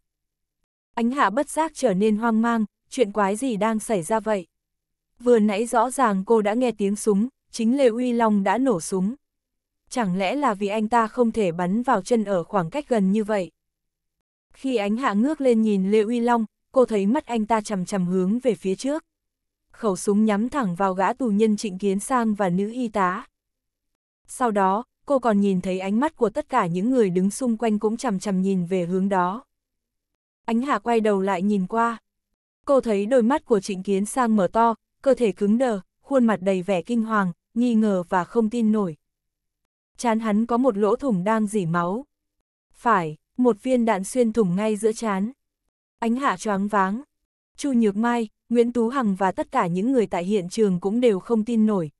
Ánh hạ bất giác trở nên hoang mang, chuyện quái gì đang xảy ra vậy? Vừa nãy rõ ràng cô đã nghe tiếng súng, chính Lê Uy Long đã nổ súng. Chẳng lẽ là vì anh ta không thể bắn vào chân ở khoảng cách gần như vậy? Khi ánh hạ ngước lên nhìn Lê Uy Long, cô thấy mắt anh ta chầm chầm hướng về phía trước. Khẩu súng nhắm thẳng vào gã tù nhân trịnh kiến sang và nữ y tá. Sau đó, cô còn nhìn thấy ánh mắt của tất cả những người đứng xung quanh cũng chằm chằm nhìn về hướng đó. Ánh Hà quay đầu lại nhìn qua. Cô thấy đôi mắt của Trịnh Kiến Sang mở to, cơ thể cứng đờ, khuôn mặt đầy vẻ kinh hoàng, nghi ngờ và không tin nổi. Chán hắn có một lỗ thủng đang dỉ máu. Phải, một viên đạn xuyên thủng ngay giữa chán. Ánh hạ choáng váng. Chu Nhược Mai, Nguyễn Tú Hằng và tất cả những người tại hiện trường cũng đều không tin nổi,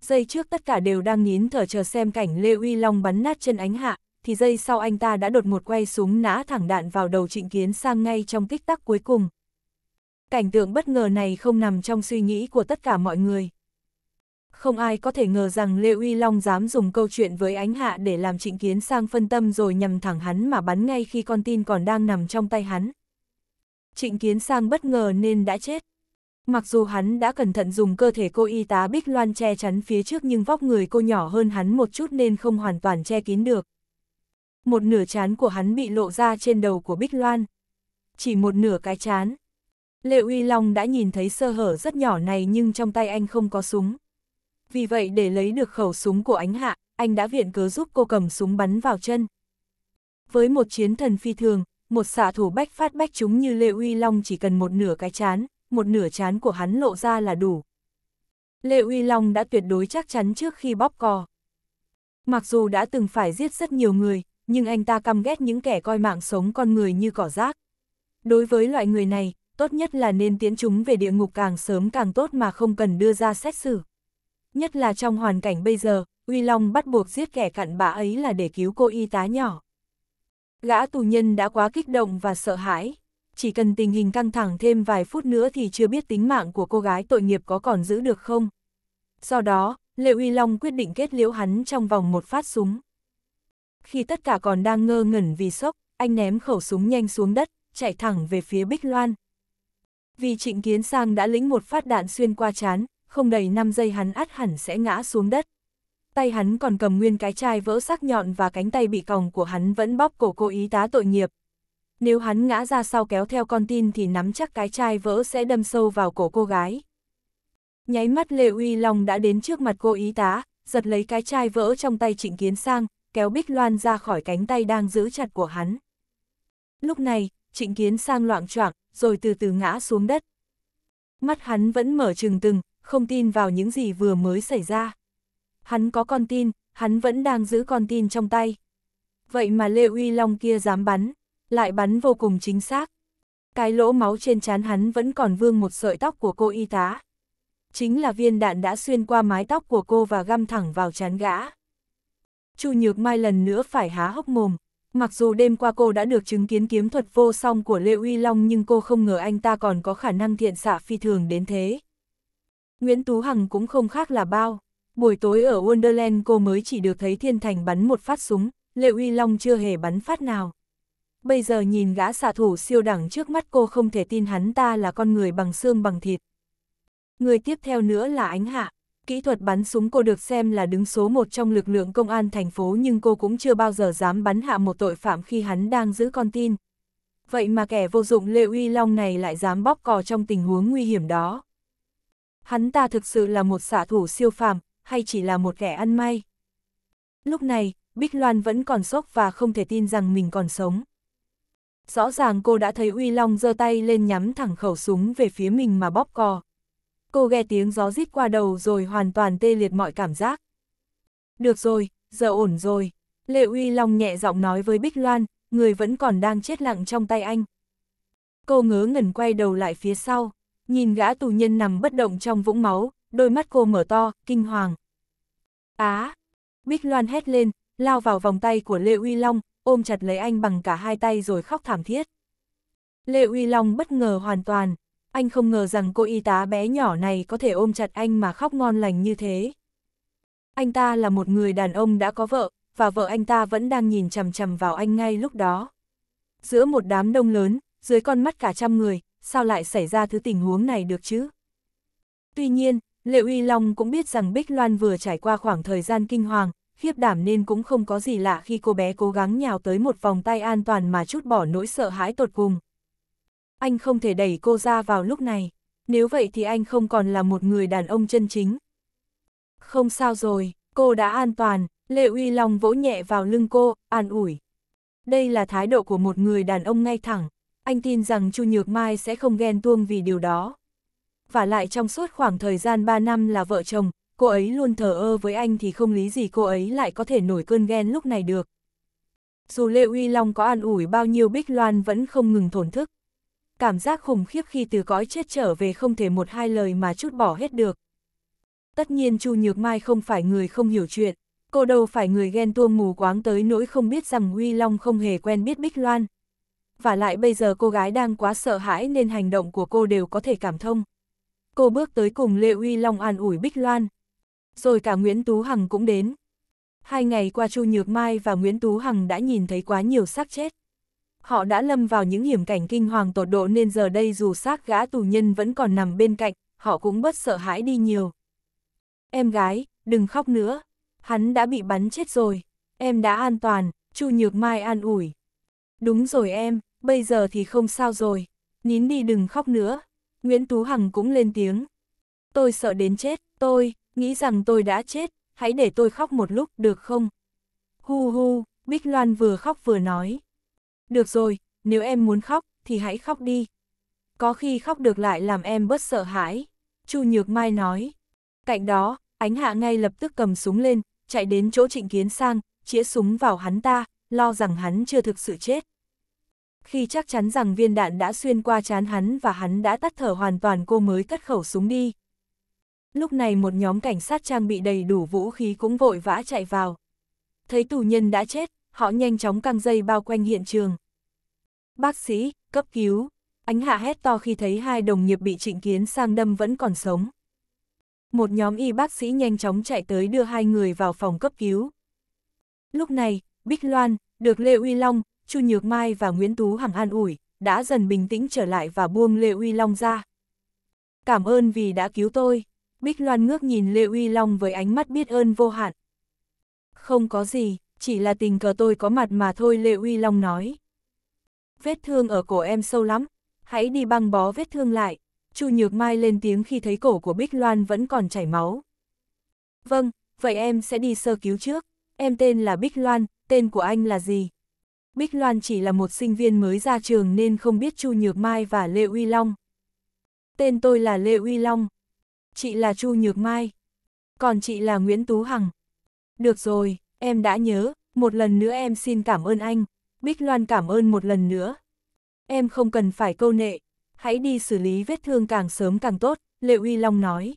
Giây trước tất cả đều đang nín thở chờ xem cảnh Lê Uy Long bắn nát chân ánh hạ, thì giây sau anh ta đã đột một quay súng nã thẳng đạn vào đầu trịnh kiến sang ngay trong tích tắc cuối cùng. Cảnh tượng bất ngờ này không nằm trong suy nghĩ của tất cả mọi người. Không ai có thể ngờ rằng Lê Uy Long dám dùng câu chuyện với ánh hạ để làm trịnh kiến sang phân tâm rồi nhằm thẳng hắn mà bắn ngay khi con tin còn đang nằm trong tay hắn. Trịnh kiến sang bất ngờ nên đã chết. Mặc dù hắn đã cẩn thận dùng cơ thể cô y tá Bích Loan che chắn phía trước nhưng vóc người cô nhỏ hơn hắn một chút nên không hoàn toàn che kín được. Một nửa chán của hắn bị lộ ra trên đầu của Bích Loan. Chỉ một nửa cái chán. Lệ Uy Long đã nhìn thấy sơ hở rất nhỏ này nhưng trong tay anh không có súng. Vì vậy để lấy được khẩu súng của ánh hạ, anh đã viện cớ giúp cô cầm súng bắn vào chân. Với một chiến thần phi thường, một xạ thủ bách phát bách chúng như Lệ Uy Long chỉ cần một nửa cái chán, một nửa chán của hắn lộ ra là đủ. Lệ Uy Long đã tuyệt đối chắc chắn trước khi bóp cò. Mặc dù đã từng phải giết rất nhiều người, nhưng anh ta căm ghét những kẻ coi mạng sống con người như cỏ rác. Đối với loại người này, tốt nhất là nên tiến chúng về địa ngục càng sớm càng tốt mà không cần đưa ra xét xử. Nhất là trong hoàn cảnh bây giờ, Uy Long bắt buộc giết kẻ cặn bã ấy là để cứu cô y tá nhỏ. Gã tù nhân đã quá kích động và sợ hãi chỉ cần tình hình căng thẳng thêm vài phút nữa thì chưa biết tính mạng của cô gái tội nghiệp có còn giữ được không. sau đó, lê Uy Long quyết định kết liễu hắn trong vòng một phát súng. Khi tất cả còn đang ngơ ngẩn vì sốc, anh ném khẩu súng nhanh xuống đất, chạy thẳng về phía Bích Loan. Vì Trịnh Kiến Sang đã lĩnh một phát đạn xuyên qua chán, không đầy 5 giây hắn át hẳn sẽ ngã xuống đất. Tay hắn còn cầm nguyên cái chai vỡ sắc nhọn và cánh tay bị còng của hắn vẫn bóp cổ cô ý tá tội nghiệp, nếu hắn ngã ra sau kéo theo con tin thì nắm chắc cái chai vỡ sẽ đâm sâu vào cổ cô gái. Nháy mắt Lê Uy Long đã đến trước mặt cô y tá, giật lấy cái chai vỡ trong tay Trịnh Kiến Sang, kéo Bích Loan ra khỏi cánh tay đang giữ chặt của hắn. Lúc này, Trịnh Kiến Sang loạn choạng, rồi từ từ ngã xuống đất. Mắt hắn vẫn mở trừng từng, không tin vào những gì vừa mới xảy ra. Hắn có con tin, hắn vẫn đang giữ con tin trong tay. Vậy mà Lê Uy Long kia dám bắn lại bắn vô cùng chính xác. Cái lỗ máu trên trán hắn vẫn còn vương một sợi tóc của cô y tá. Chính là viên đạn đã xuyên qua mái tóc của cô và găm thẳng vào trán gã. Chu Nhược Mai lần nữa phải há hốc mồm, Mặc dù đêm qua cô đã được chứng kiến kiếm thuật vô song của Lê Uy Long nhưng cô không ngờ anh ta còn có khả năng thiện xạ phi thường đến thế. Nguyễn Tú Hằng cũng không khác là bao. Buổi tối ở Wonderland cô mới chỉ được thấy Thiên Thành bắn một phát súng, Lê Uy Long chưa hề bắn phát nào. Bây giờ nhìn gã xạ thủ siêu đẳng trước mắt cô không thể tin hắn ta là con người bằng xương bằng thịt. Người tiếp theo nữa là Ánh Hạ. Kỹ thuật bắn súng cô được xem là đứng số một trong lực lượng công an thành phố nhưng cô cũng chưa bao giờ dám bắn hạ một tội phạm khi hắn đang giữ con tin. Vậy mà kẻ vô dụng Lê Uy Long này lại dám bóp cò trong tình huống nguy hiểm đó. Hắn ta thực sự là một xạ thủ siêu phàm, hay chỉ là một kẻ ăn may? Lúc này, Bích Loan vẫn còn sốc và không thể tin rằng mình còn sống rõ ràng cô đã thấy Uy Long giơ tay lên nhắm thẳng khẩu súng về phía mình mà bóp cò. Cô nghe tiếng gió rít qua đầu rồi hoàn toàn tê liệt mọi cảm giác. Được rồi, giờ ổn rồi. Lệ Uy Long nhẹ giọng nói với Bích Loan, người vẫn còn đang chết lặng trong tay anh. Cô ngớ ngẩn quay đầu lại phía sau, nhìn gã tù nhân nằm bất động trong vũng máu, đôi mắt cô mở to, kinh hoàng. Á! Bích Loan hét lên, lao vào vòng tay của Lê Uy Long, ôm chặt lấy anh bằng cả hai tay rồi khóc thảm thiết. Lê Uy Long bất ngờ hoàn toàn, anh không ngờ rằng cô y tá bé nhỏ này có thể ôm chặt anh mà khóc ngon lành như thế. Anh ta là một người đàn ông đã có vợ, và vợ anh ta vẫn đang nhìn chằm chằm vào anh ngay lúc đó. Giữa một đám đông lớn, dưới con mắt cả trăm người, sao lại xảy ra thứ tình huống này được chứ? Tuy nhiên, Lệ Uy Long cũng biết rằng Bích Loan vừa trải qua khoảng thời gian kinh hoàng, khiếp đảm nên cũng không có gì lạ khi cô bé cố gắng nhào tới một vòng tay an toàn mà chút bỏ nỗi sợ hãi tột cùng. Anh không thể đẩy cô ra vào lúc này, nếu vậy thì anh không còn là một người đàn ông chân chính. Không sao rồi, cô đã an toàn, Lệ Uy Long vỗ nhẹ vào lưng cô, an ủi. Đây là thái độ của một người đàn ông ngay thẳng, anh tin rằng Chu Nhược Mai sẽ không ghen tuông vì điều đó. Và lại trong suốt khoảng thời gian 3 năm là vợ chồng, cô ấy luôn thờ ơ với anh thì không lý gì cô ấy lại có thể nổi cơn ghen lúc này được. Dù Lê Uy Long có an ủi bao nhiêu Bích Loan vẫn không ngừng thổn thức. Cảm giác khủng khiếp khi từ cõi chết trở về không thể một hai lời mà chút bỏ hết được. Tất nhiên Chu Nhược Mai không phải người không hiểu chuyện, cô đâu phải người ghen tuông mù quáng tới nỗi không biết rằng Uy Long không hề quen biết Bích Loan. Và lại bây giờ cô gái đang quá sợ hãi nên hành động của cô đều có thể cảm thông. Cô bước tới cùng Lê Uy Long an ủi Bích Loan, rồi cả Nguyễn Tú Hằng cũng đến. Hai ngày qua Chu Nhược Mai và Nguyễn Tú Hằng đã nhìn thấy quá nhiều xác chết. Họ đã lâm vào những hiểm cảnh kinh hoàng tột độ nên giờ đây dù xác gã tù nhân vẫn còn nằm bên cạnh, họ cũng bất sợ hãi đi nhiều. Em gái, đừng khóc nữa. Hắn đã bị bắn chết rồi. Em đã an toàn, Chu Nhược Mai an ủi. Đúng rồi em, bây giờ thì không sao rồi. Nín đi đừng khóc nữa. Nguyễn Tú Hằng cũng lên tiếng. Tôi sợ đến chết, tôi, nghĩ rằng tôi đã chết, hãy để tôi khóc một lúc được không? Hu hu, Bích Loan vừa khóc vừa nói. Được rồi, nếu em muốn khóc, thì hãy khóc đi. Có khi khóc được lại làm em bớt sợ hãi. Chu Nhược Mai nói. Cạnh đó, ánh hạ ngay lập tức cầm súng lên, chạy đến chỗ trịnh kiến sang, chĩa súng vào hắn ta, lo rằng hắn chưa thực sự chết. Khi chắc chắn rằng viên đạn đã xuyên qua chán hắn và hắn đã tắt thở hoàn toàn cô mới cất khẩu súng đi, Lúc này một nhóm cảnh sát trang bị đầy đủ vũ khí cũng vội vã chạy vào. Thấy tù nhân đã chết, họ nhanh chóng căng dây bao quanh hiện trường. Bác sĩ, cấp cứu, ánh hạ hét to khi thấy hai đồng nghiệp bị trịnh kiến sang đâm vẫn còn sống. Một nhóm y bác sĩ nhanh chóng chạy tới đưa hai người vào phòng cấp cứu. Lúc này, Bích Loan, được Lê Uy Long, Chu Nhược Mai và Nguyễn Tú Hằng an ủi, đã dần bình tĩnh trở lại và buông Lê Uy Long ra. Cảm ơn vì đã cứu tôi. Bích Loan ngước nhìn Lê Uy Long với ánh mắt biết ơn vô hạn. Không có gì, chỉ là tình cờ tôi có mặt mà thôi Lê Uy Long nói. Vết thương ở cổ em sâu lắm, hãy đi băng bó vết thương lại. Chu Nhược Mai lên tiếng khi thấy cổ của Bích Loan vẫn còn chảy máu. Vâng, vậy em sẽ đi sơ cứu trước. Em tên là Bích Loan, tên của anh là gì? Bích Loan chỉ là một sinh viên mới ra trường nên không biết Chu Nhược Mai và Lê Uy Long. Tên tôi là Lê Uy Long chị là Chu Nhược Mai. Còn chị là Nguyễn Tú Hằng. Được rồi, em đã nhớ, một lần nữa em xin cảm ơn anh. Bích Loan cảm ơn một lần nữa. Em không cần phải câu nệ, hãy đi xử lý vết thương càng sớm càng tốt, Lệ Uy Long nói.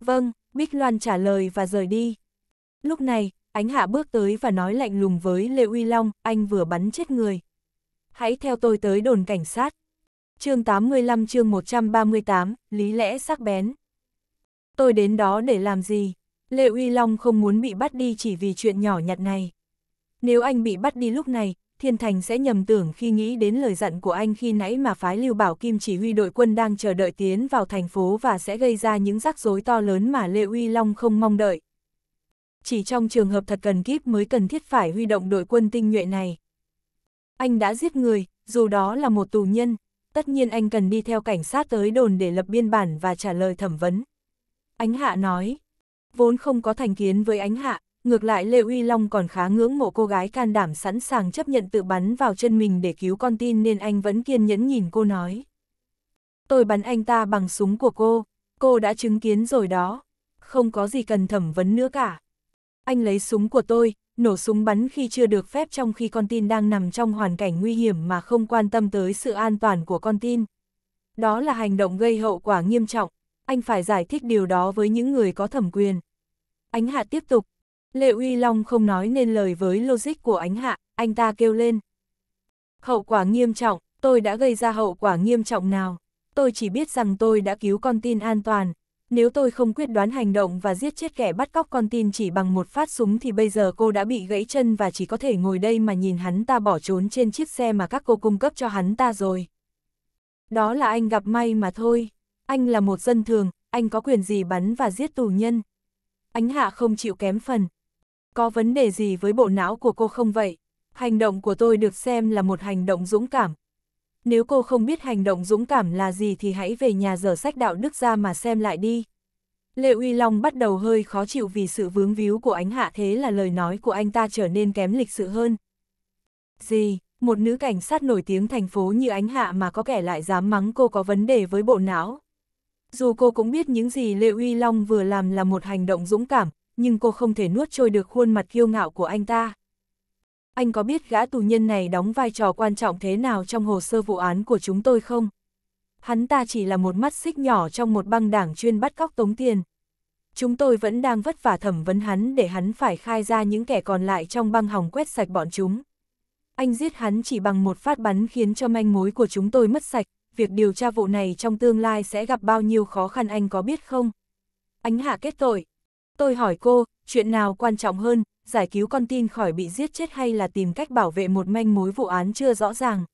Vâng, Bích Loan trả lời và rời đi. Lúc này, Ánh Hạ bước tới và nói lạnh lùng với Lệ Uy Long, anh vừa bắn chết người. Hãy theo tôi tới đồn cảnh sát. chương 85 chương 138, lý lẽ sắc bén tôi đến đó để làm gì? Lê Uy Long không muốn bị bắt đi chỉ vì chuyện nhỏ nhặt này. Nếu anh bị bắt đi lúc này, Thiên Thành sẽ nhầm tưởng khi nghĩ đến lời dặn của anh khi nãy mà phái Lưu Bảo Kim chỉ huy đội quân đang chờ đợi tiến vào thành phố và sẽ gây ra những rắc rối to lớn mà Lê Uy Long không mong đợi. Chỉ trong trường hợp thật cần kíp mới cần thiết phải huy động đội quân tinh nhuệ này. Anh đã giết người, dù đó là một tù nhân, tất nhiên anh cần đi theo cảnh sát tới đồn để lập biên bản và trả lời thẩm vấn. Ánh hạ nói, vốn không có thành kiến với ánh hạ, ngược lại Lê Uy Long còn khá ngưỡng mộ cô gái can đảm sẵn sàng chấp nhận tự bắn vào chân mình để cứu con tin nên anh vẫn kiên nhẫn nhìn cô nói. Tôi bắn anh ta bằng súng của cô, cô đã chứng kiến rồi đó, không có gì cần thẩm vấn nữa cả. Anh lấy súng của tôi, nổ súng bắn khi chưa được phép trong khi con tin đang nằm trong hoàn cảnh nguy hiểm mà không quan tâm tới sự an toàn của con tin. Đó là hành động gây hậu quả nghiêm trọng anh phải giải thích điều đó với những người có thẩm quyền. Ánh hạ tiếp tục. Lệ Uy Long không nói nên lời với logic của ánh hạ, anh ta kêu lên. Hậu quả nghiêm trọng, tôi đã gây ra hậu quả nghiêm trọng nào? Tôi chỉ biết rằng tôi đã cứu con tin an toàn. Nếu tôi không quyết đoán hành động và giết chết kẻ bắt cóc con tin chỉ bằng một phát súng thì bây giờ cô đã bị gãy chân và chỉ có thể ngồi đây mà nhìn hắn ta bỏ trốn trên chiếc xe mà các cô cung cấp cho hắn ta rồi. Đó là anh gặp may mà thôi. Anh là một dân thường, anh có quyền gì bắn và giết tù nhân? Ánh hạ không chịu kém phần. Có vấn đề gì với bộ não của cô không vậy? Hành động của tôi được xem là một hành động dũng cảm. Nếu cô không biết hành động dũng cảm là gì thì hãy về nhà dở sách đạo đức ra mà xem lại đi. Lệ Uy Long bắt đầu hơi khó chịu vì sự vướng víu của ánh hạ thế là lời nói của anh ta trở nên kém lịch sự hơn. Gì, một nữ cảnh sát nổi tiếng thành phố như ánh hạ mà có kẻ lại dám mắng cô có vấn đề với bộ não. Dù cô cũng biết những gì Lê Uy Long vừa làm là một hành động dũng cảm, nhưng cô không thể nuốt trôi được khuôn mặt kiêu ngạo của anh ta. Anh có biết gã tù nhân này đóng vai trò quan trọng thế nào trong hồ sơ vụ án của chúng tôi không? Hắn ta chỉ là một mắt xích nhỏ trong một băng đảng chuyên bắt cóc tống tiền. Chúng tôi vẫn đang vất vả thẩm vấn hắn để hắn phải khai ra những kẻ còn lại trong băng hòng quét sạch bọn chúng. Anh giết hắn chỉ bằng một phát bắn khiến cho manh mối của chúng tôi mất sạch, việc điều tra vụ này trong tương lai sẽ gặp bao nhiêu khó khăn anh có biết không? Ánh hạ kết tội. Tôi hỏi cô, chuyện nào quan trọng hơn, giải cứu con tin khỏi bị giết chết hay là tìm cách bảo vệ một manh mối vụ án chưa rõ ràng?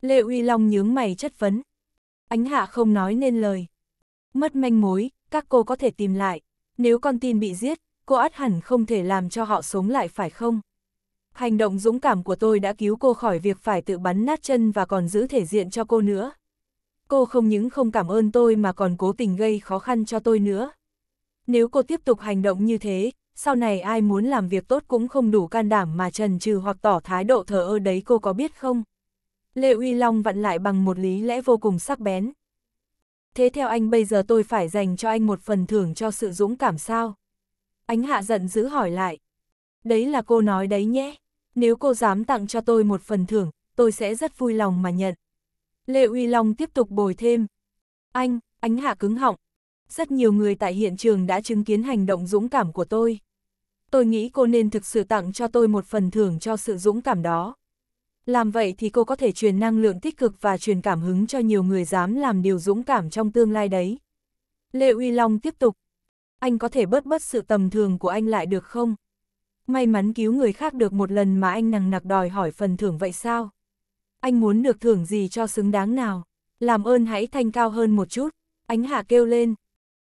Lê Uy Long nhướng mày chất vấn. Ánh hạ không nói nên lời. Mất manh mối, các cô có thể tìm lại. Nếu con tin bị giết, cô át hẳn không thể làm cho họ sống lại phải không? Hành động dũng cảm của tôi đã cứu cô khỏi việc phải tự bắn nát chân và còn giữ thể diện cho cô nữa cô không những không cảm ơn tôi mà còn cố tình gây khó khăn cho tôi nữa. Nếu cô tiếp tục hành động như thế, sau này ai muốn làm việc tốt cũng không đủ can đảm mà trần trừ hoặc tỏ thái độ thờ ơ đấy cô có biết không? Lê Uy Long vặn lại bằng một lý lẽ vô cùng sắc bén. Thế theo anh bây giờ tôi phải dành cho anh một phần thưởng cho sự dũng cảm sao? Ánh hạ giận dữ hỏi lại. Đấy là cô nói đấy nhé. Nếu cô dám tặng cho tôi một phần thưởng, tôi sẽ rất vui lòng mà nhận. Lê Uy Long tiếp tục bồi thêm. Anh, ánh hạ cứng họng. Rất nhiều người tại hiện trường đã chứng kiến hành động dũng cảm của tôi. Tôi nghĩ cô nên thực sự tặng cho tôi một phần thưởng cho sự dũng cảm đó. Làm vậy thì cô có thể truyền năng lượng tích cực và truyền cảm hứng cho nhiều người dám làm điều dũng cảm trong tương lai đấy. Lê Uy Long tiếp tục. Anh có thể bớt bớt sự tầm thường của anh lại được không? May mắn cứu người khác được một lần mà anh nằng nặc đòi hỏi phần thưởng vậy sao? anh muốn được thưởng gì cho xứng đáng nào, làm ơn hãy thanh cao hơn một chút, ánh hạ kêu lên.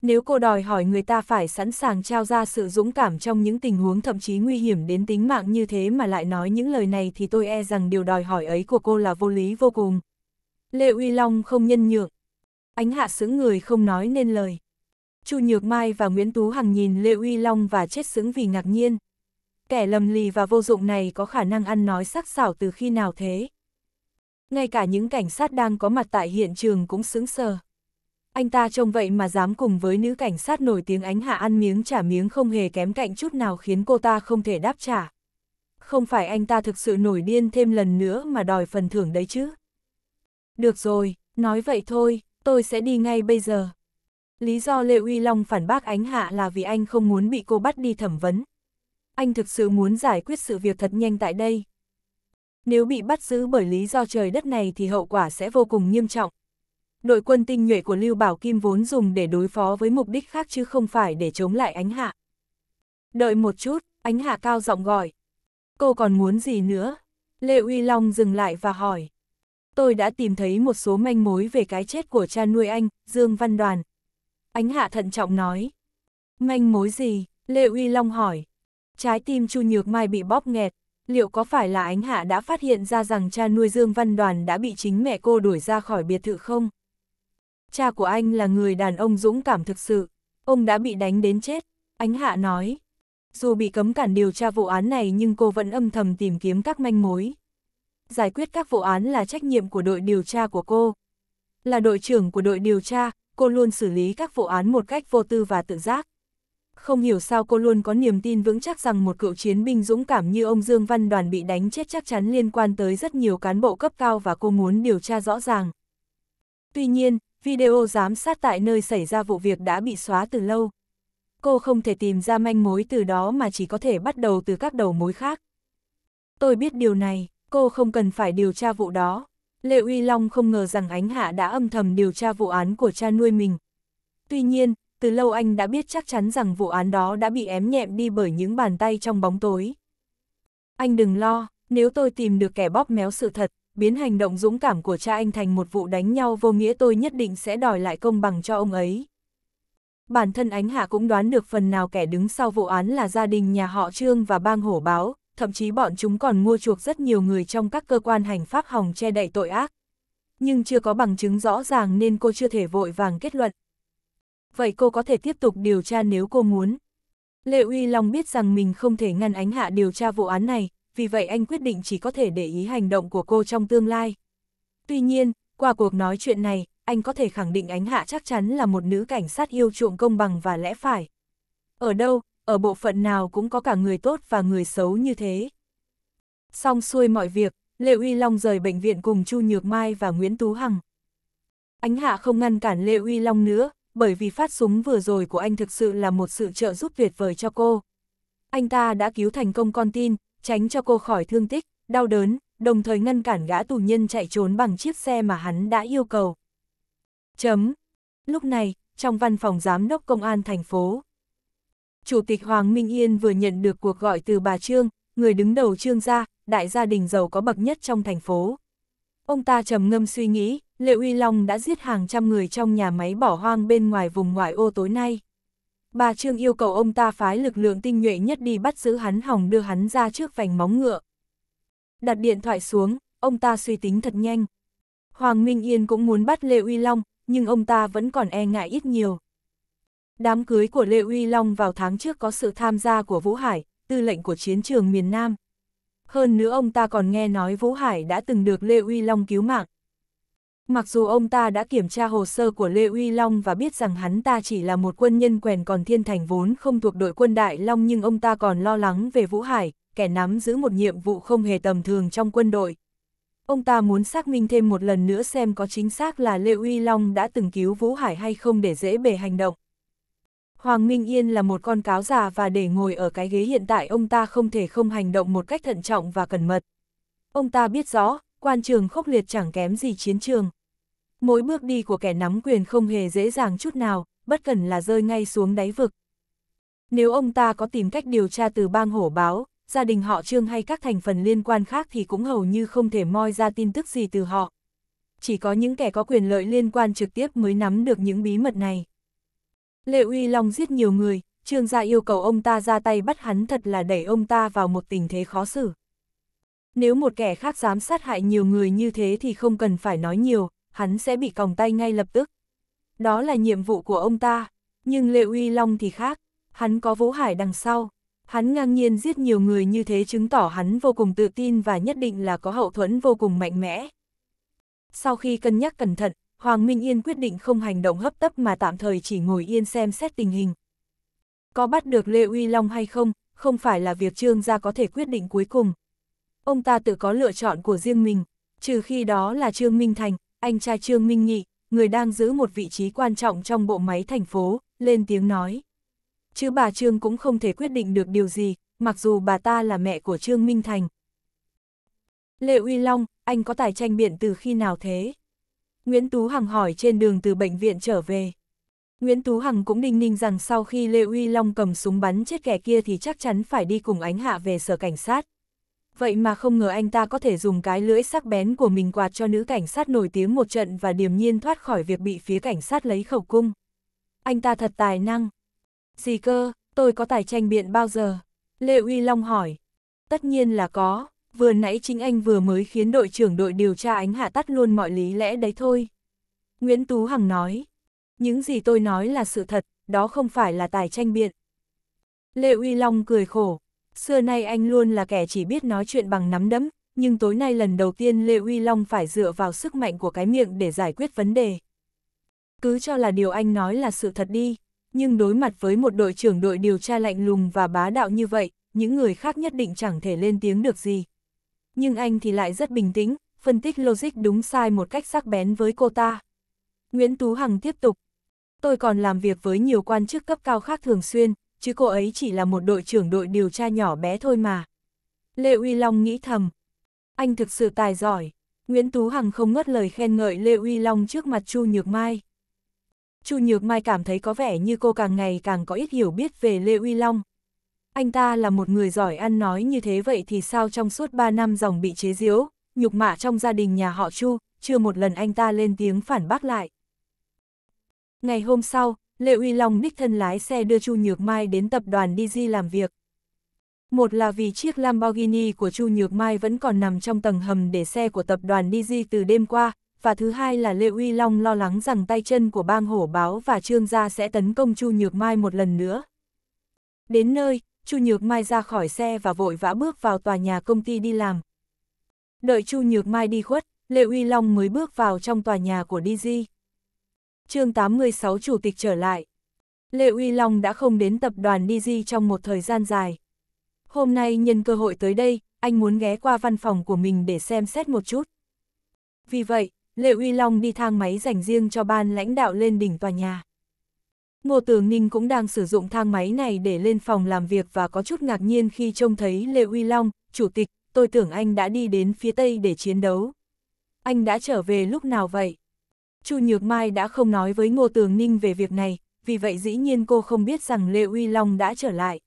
Nếu cô đòi hỏi người ta phải sẵn sàng trao ra sự dũng cảm trong những tình huống thậm chí nguy hiểm đến tính mạng như thế mà lại nói những lời này thì tôi e rằng điều đòi hỏi ấy của cô là vô lý vô cùng. Lệ Uy Long không nhân nhượng. Ánh hạ sững người không nói nên lời. Chu Nhược Mai và Nguyễn Tú Hằng nhìn Lệ Uy Long và chết sững vì ngạc nhiên. Kẻ lầm lì và vô dụng này có khả năng ăn nói sắc sảo từ khi nào thế? ngay cả những cảnh sát đang có mặt tại hiện trường cũng sững sờ. Anh ta trông vậy mà dám cùng với nữ cảnh sát nổi tiếng ánh hạ ăn miếng trả miếng không hề kém cạnh chút nào khiến cô ta không thể đáp trả. Không phải anh ta thực sự nổi điên thêm lần nữa mà đòi phần thưởng đấy chứ. Được rồi, nói vậy thôi, tôi sẽ đi ngay bây giờ. Lý do Lê Uy Long phản bác ánh hạ là vì anh không muốn bị cô bắt đi thẩm vấn. Anh thực sự muốn giải quyết sự việc thật nhanh tại đây, nếu bị bắt giữ bởi lý do trời đất này thì hậu quả sẽ vô cùng nghiêm trọng. Đội quân tinh nhuệ của Lưu Bảo Kim vốn dùng để đối phó với mục đích khác chứ không phải để chống lại ánh hạ. Đợi một chút, ánh hạ cao giọng gọi. Cô còn muốn gì nữa? Lê Uy Long dừng lại và hỏi. Tôi đã tìm thấy một số manh mối về cái chết của cha nuôi anh, Dương Văn Đoàn. Ánh hạ thận trọng nói. Manh mối gì? Lê Uy Long hỏi. Trái tim Chu Nhược Mai bị bóp nghẹt, liệu có phải là ánh hạ đã phát hiện ra rằng cha nuôi Dương Văn Đoàn đã bị chính mẹ cô đuổi ra khỏi biệt thự không? Cha của anh là người đàn ông dũng cảm thực sự, ông đã bị đánh đến chết, ánh hạ nói. Dù bị cấm cản điều tra vụ án này nhưng cô vẫn âm thầm tìm kiếm các manh mối. Giải quyết các vụ án là trách nhiệm của đội điều tra của cô. Là đội trưởng của đội điều tra, cô luôn xử lý các vụ án một cách vô tư và tự giác không hiểu sao cô luôn có niềm tin vững chắc rằng một cựu chiến binh dũng cảm như ông Dương Văn Đoàn bị đánh chết chắc chắn liên quan tới rất nhiều cán bộ cấp cao và cô muốn điều tra rõ ràng. Tuy nhiên, video giám sát tại nơi xảy ra vụ việc đã bị xóa từ lâu. Cô không thể tìm ra manh mối từ đó mà chỉ có thể bắt đầu từ các đầu mối khác. Tôi biết điều này, cô không cần phải điều tra vụ đó. Lệ Uy Long không ngờ rằng Ánh Hạ đã âm thầm điều tra vụ án của cha nuôi mình. Tuy nhiên, từ lâu anh đã biết chắc chắn rằng vụ án đó đã bị ém nhẹm đi bởi những bàn tay trong bóng tối. Anh đừng lo, nếu tôi tìm được kẻ bóp méo sự thật, biến hành động dũng cảm của cha anh thành một vụ đánh nhau vô nghĩa tôi nhất định sẽ đòi lại công bằng cho ông ấy. Bản thân Ánh Hạ cũng đoán được phần nào kẻ đứng sau vụ án là gia đình nhà họ Trương và bang hổ báo, thậm chí bọn chúng còn mua chuộc rất nhiều người trong các cơ quan hành pháp hòng che đậy tội ác. Nhưng chưa có bằng chứng rõ ràng nên cô chưa thể vội vàng kết luận, vậy cô có thể tiếp tục điều tra nếu cô muốn. Lệ Uy Long biết rằng mình không thể ngăn ánh hạ điều tra vụ án này, vì vậy anh quyết định chỉ có thể để ý hành động của cô trong tương lai. Tuy nhiên, qua cuộc nói chuyện này, anh có thể khẳng định ánh hạ chắc chắn là một nữ cảnh sát yêu chuộng công bằng và lẽ phải. Ở đâu, ở bộ phận nào cũng có cả người tốt và người xấu như thế. Xong xuôi mọi việc, Lê Uy Long rời bệnh viện cùng Chu Nhược Mai và Nguyễn Tú Hằng. Ánh hạ không ngăn cản Lê Uy Long nữa, bởi vì phát súng vừa rồi của anh thực sự là một sự trợ giúp tuyệt vời cho cô. Anh ta đã cứu thành công con tin, tránh cho cô khỏi thương tích, đau đớn, đồng thời ngăn cản gã tù nhân chạy trốn bằng chiếc xe mà hắn đã yêu cầu. Chấm. Lúc này, trong văn phòng giám đốc công an thành phố, Chủ tịch Hoàng Minh Yên vừa nhận được cuộc gọi từ bà Trương, người đứng đầu Trương gia, đại gia đình giàu có bậc nhất trong thành phố. Ông ta trầm ngâm suy nghĩ, Lệ Uy Long đã giết hàng trăm người trong nhà máy bỏ hoang bên ngoài vùng ngoại ô tối nay. Bà Trương yêu cầu ông ta phái lực lượng tinh nhuệ nhất đi bắt giữ hắn hỏng đưa hắn ra trước vành móng ngựa. Đặt điện thoại xuống, ông ta suy tính thật nhanh. Hoàng Minh Yên cũng muốn bắt Lê Uy Long, nhưng ông ta vẫn còn e ngại ít nhiều. Đám cưới của Lê Uy Long vào tháng trước có sự tham gia của Vũ Hải, tư lệnh của chiến trường miền Nam. Hơn nữa ông ta còn nghe nói Vũ Hải đã từng được Lê Uy Long cứu mạng, Mặc dù ông ta đã kiểm tra hồ sơ của Lê Uy Long và biết rằng hắn ta chỉ là một quân nhân quèn còn Thiên Thành vốn không thuộc đội quân Đại Long nhưng ông ta còn lo lắng về Vũ Hải, kẻ nắm giữ một nhiệm vụ không hề tầm thường trong quân đội. Ông ta muốn xác minh thêm một lần nữa xem có chính xác là Lê Uy Long đã từng cứu Vũ Hải hay không để dễ bề hành động. Hoàng Minh Yên là một con cáo già và để ngồi ở cái ghế hiện tại ông ta không thể không hành động một cách thận trọng và cẩn mật. Ông ta biết rõ, quan trường khốc liệt chẳng kém gì chiến trường. Mỗi bước đi của kẻ nắm quyền không hề dễ dàng chút nào, bất cần là rơi ngay xuống đáy vực. Nếu ông ta có tìm cách điều tra từ bang hổ báo, gia đình họ trương hay các thành phần liên quan khác thì cũng hầu như không thể moi ra tin tức gì từ họ. Chỉ có những kẻ có quyền lợi liên quan trực tiếp mới nắm được những bí mật này. Lệ Uy Long giết nhiều người, trương gia yêu cầu ông ta ra tay bắt hắn thật là đẩy ông ta vào một tình thế khó xử. Nếu một kẻ khác dám sát hại nhiều người như thế thì không cần phải nói nhiều, hắn sẽ bị còng tay ngay lập tức. Đó là nhiệm vụ của ông ta, nhưng Lệ Uy Long thì khác, hắn có Vũ Hải đằng sau. Hắn ngang nhiên giết nhiều người như thế chứng tỏ hắn vô cùng tự tin và nhất định là có hậu thuẫn vô cùng mạnh mẽ. Sau khi cân nhắc cẩn thận, Hoàng Minh Yên quyết định không hành động hấp tấp mà tạm thời chỉ ngồi yên xem xét tình hình. Có bắt được Lê Uy Long hay không, không phải là việc Trương gia có thể quyết định cuối cùng. Ông ta tự có lựa chọn của riêng mình, trừ khi đó là Trương Minh Thành, anh trai Trương Minh Nghị, người đang giữ một vị trí quan trọng trong bộ máy thành phố, lên tiếng nói. Chứ bà Trương cũng không thể quyết định được điều gì, mặc dù bà ta là mẹ của Trương Minh Thành. Lệ Uy Long, anh có tài tranh biện từ khi nào thế? Nguyễn Tú Hằng hỏi trên đường từ bệnh viện trở về. Nguyễn Tú Hằng cũng đinh ninh rằng sau khi Lê Uy Long cầm súng bắn chết kẻ kia thì chắc chắn phải đi cùng ánh hạ về sở cảnh sát vậy mà không ngờ anh ta có thể dùng cái lưỡi sắc bén của mình quạt cho nữ cảnh sát nổi tiếng một trận và điềm nhiên thoát khỏi việc bị phía cảnh sát lấy khẩu cung. Anh ta thật tài năng. Gì cơ, tôi có tài tranh biện bao giờ? Lê Uy Long hỏi. Tất nhiên là có, vừa nãy chính anh vừa mới khiến đội trưởng đội điều tra ánh hạ tắt luôn mọi lý lẽ đấy thôi. Nguyễn Tú Hằng nói, những gì tôi nói là sự thật, đó không phải là tài tranh biện. Lê Uy Long cười khổ, Xưa nay anh luôn là kẻ chỉ biết nói chuyện bằng nắm đấm, nhưng tối nay lần đầu tiên Lê Uy Long phải dựa vào sức mạnh của cái miệng để giải quyết vấn đề. Cứ cho là điều anh nói là sự thật đi, nhưng đối mặt với một đội trưởng đội điều tra lạnh lùng và bá đạo như vậy, những người khác nhất định chẳng thể lên tiếng được gì. Nhưng anh thì lại rất bình tĩnh, phân tích logic đúng sai một cách sắc bén với cô ta. Nguyễn Tú Hằng tiếp tục. Tôi còn làm việc với nhiều quan chức cấp cao khác thường xuyên, chứ cô ấy chỉ là một đội trưởng đội điều tra nhỏ bé thôi mà. Lê Uy Long nghĩ thầm. Anh thực sự tài giỏi. Nguyễn Tú Hằng không ngớt lời khen ngợi Lê Uy Long trước mặt Chu Nhược Mai. Chu Nhược Mai cảm thấy có vẻ như cô càng ngày càng có ít hiểu biết về Lê Uy Long. Anh ta là một người giỏi ăn nói như thế vậy thì sao trong suốt 3 năm dòng bị chế giễu, nhục mạ trong gia đình nhà họ Chu, chưa một lần anh ta lên tiếng phản bác lại. Ngày hôm sau, Lê Uy Long đích thân lái xe đưa Chu Nhược Mai đến tập đoàn DG làm việc. Một là vì chiếc Lamborghini của Chu Nhược Mai vẫn còn nằm trong tầng hầm để xe của tập đoàn DG từ đêm qua, và thứ hai là Lê Uy Long lo lắng rằng tay chân của bang hổ báo và trương gia sẽ tấn công Chu Nhược Mai một lần nữa. Đến nơi, Chu Nhược Mai ra khỏi xe và vội vã bước vào tòa nhà công ty đi làm. Đợi Chu Nhược Mai đi khuất, Lê Uy Long mới bước vào trong tòa nhà của DG chương 86 chủ tịch trở lại. Lệ Uy Long đã không đến tập đoàn DG trong một thời gian dài. Hôm nay nhân cơ hội tới đây, anh muốn ghé qua văn phòng của mình để xem xét một chút. Vì vậy, Lệ Uy Long đi thang máy dành riêng cho ban lãnh đạo lên đỉnh tòa nhà. Ngô Tường Ninh cũng đang sử dụng thang máy này để lên phòng làm việc và có chút ngạc nhiên khi trông thấy Lệ Uy Long, chủ tịch, tôi tưởng anh đã đi đến phía Tây để chiến đấu. Anh đã trở về lúc nào vậy? Chu Nhược Mai đã không nói với Ngô Tường Ninh về việc này, vì vậy dĩ nhiên cô không biết rằng Lê Uy Long đã trở lại.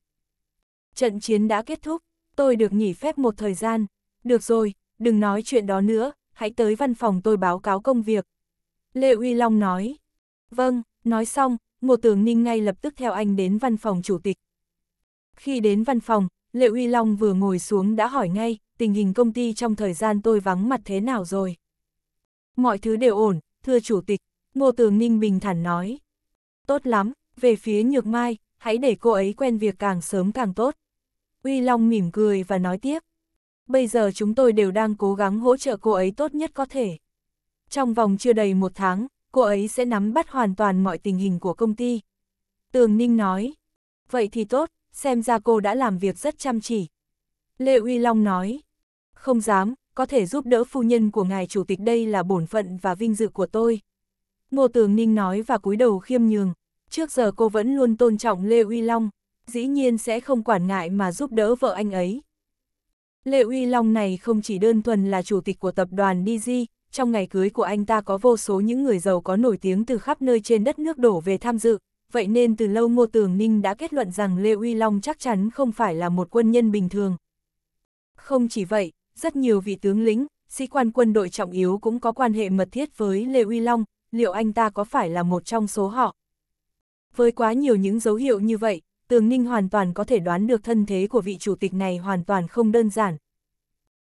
Trận chiến đã kết thúc, tôi được nghỉ phép một thời gian. Được rồi, đừng nói chuyện đó nữa, hãy tới văn phòng tôi báo cáo công việc. Lê Uy Long nói. Vâng, nói xong, Ngô Tường Ninh ngay lập tức theo anh đến văn phòng chủ tịch. Khi đến văn phòng, Lệ Uy Long vừa ngồi xuống đã hỏi ngay, tình hình công ty trong thời gian tôi vắng mặt thế nào rồi. Mọi thứ đều ổn, thưa chủ tịch, Ngô Tường Ninh bình thản nói. Tốt lắm, về phía Nhược Mai, hãy để cô ấy quen việc càng sớm càng tốt. Uy Long mỉm cười và nói tiếp. Bây giờ chúng tôi đều đang cố gắng hỗ trợ cô ấy tốt nhất có thể. Trong vòng chưa đầy một tháng, cô ấy sẽ nắm bắt hoàn toàn mọi tình hình của công ty. Tường Ninh nói. Vậy thì tốt, xem ra cô đã làm việc rất chăm chỉ. Lê Uy Long nói. Không dám, có thể giúp đỡ phu nhân của ngài chủ tịch đây là bổn phận và vinh dự của tôi. Ngô Tường Ninh nói và cúi đầu khiêm nhường, trước giờ cô vẫn luôn tôn trọng Lê Uy Long, dĩ nhiên sẽ không quản ngại mà giúp đỡ vợ anh ấy. Lê Uy Long này không chỉ đơn thuần là chủ tịch của tập đoàn DG, trong ngày cưới của anh ta có vô số những người giàu có nổi tiếng từ khắp nơi trên đất nước đổ về tham dự, vậy nên từ lâu Ngô Tường Ninh đã kết luận rằng Lê Uy Long chắc chắn không phải là một quân nhân bình thường. Không chỉ vậy, rất nhiều vị tướng lĩnh, sĩ quan quân đội trọng yếu cũng có quan hệ mật thiết với Lê Uy Long, liệu anh ta có phải là một trong số họ? Với quá nhiều những dấu hiệu như vậy, Tường Ninh hoàn toàn có thể đoán được thân thế của vị chủ tịch này hoàn toàn không đơn giản.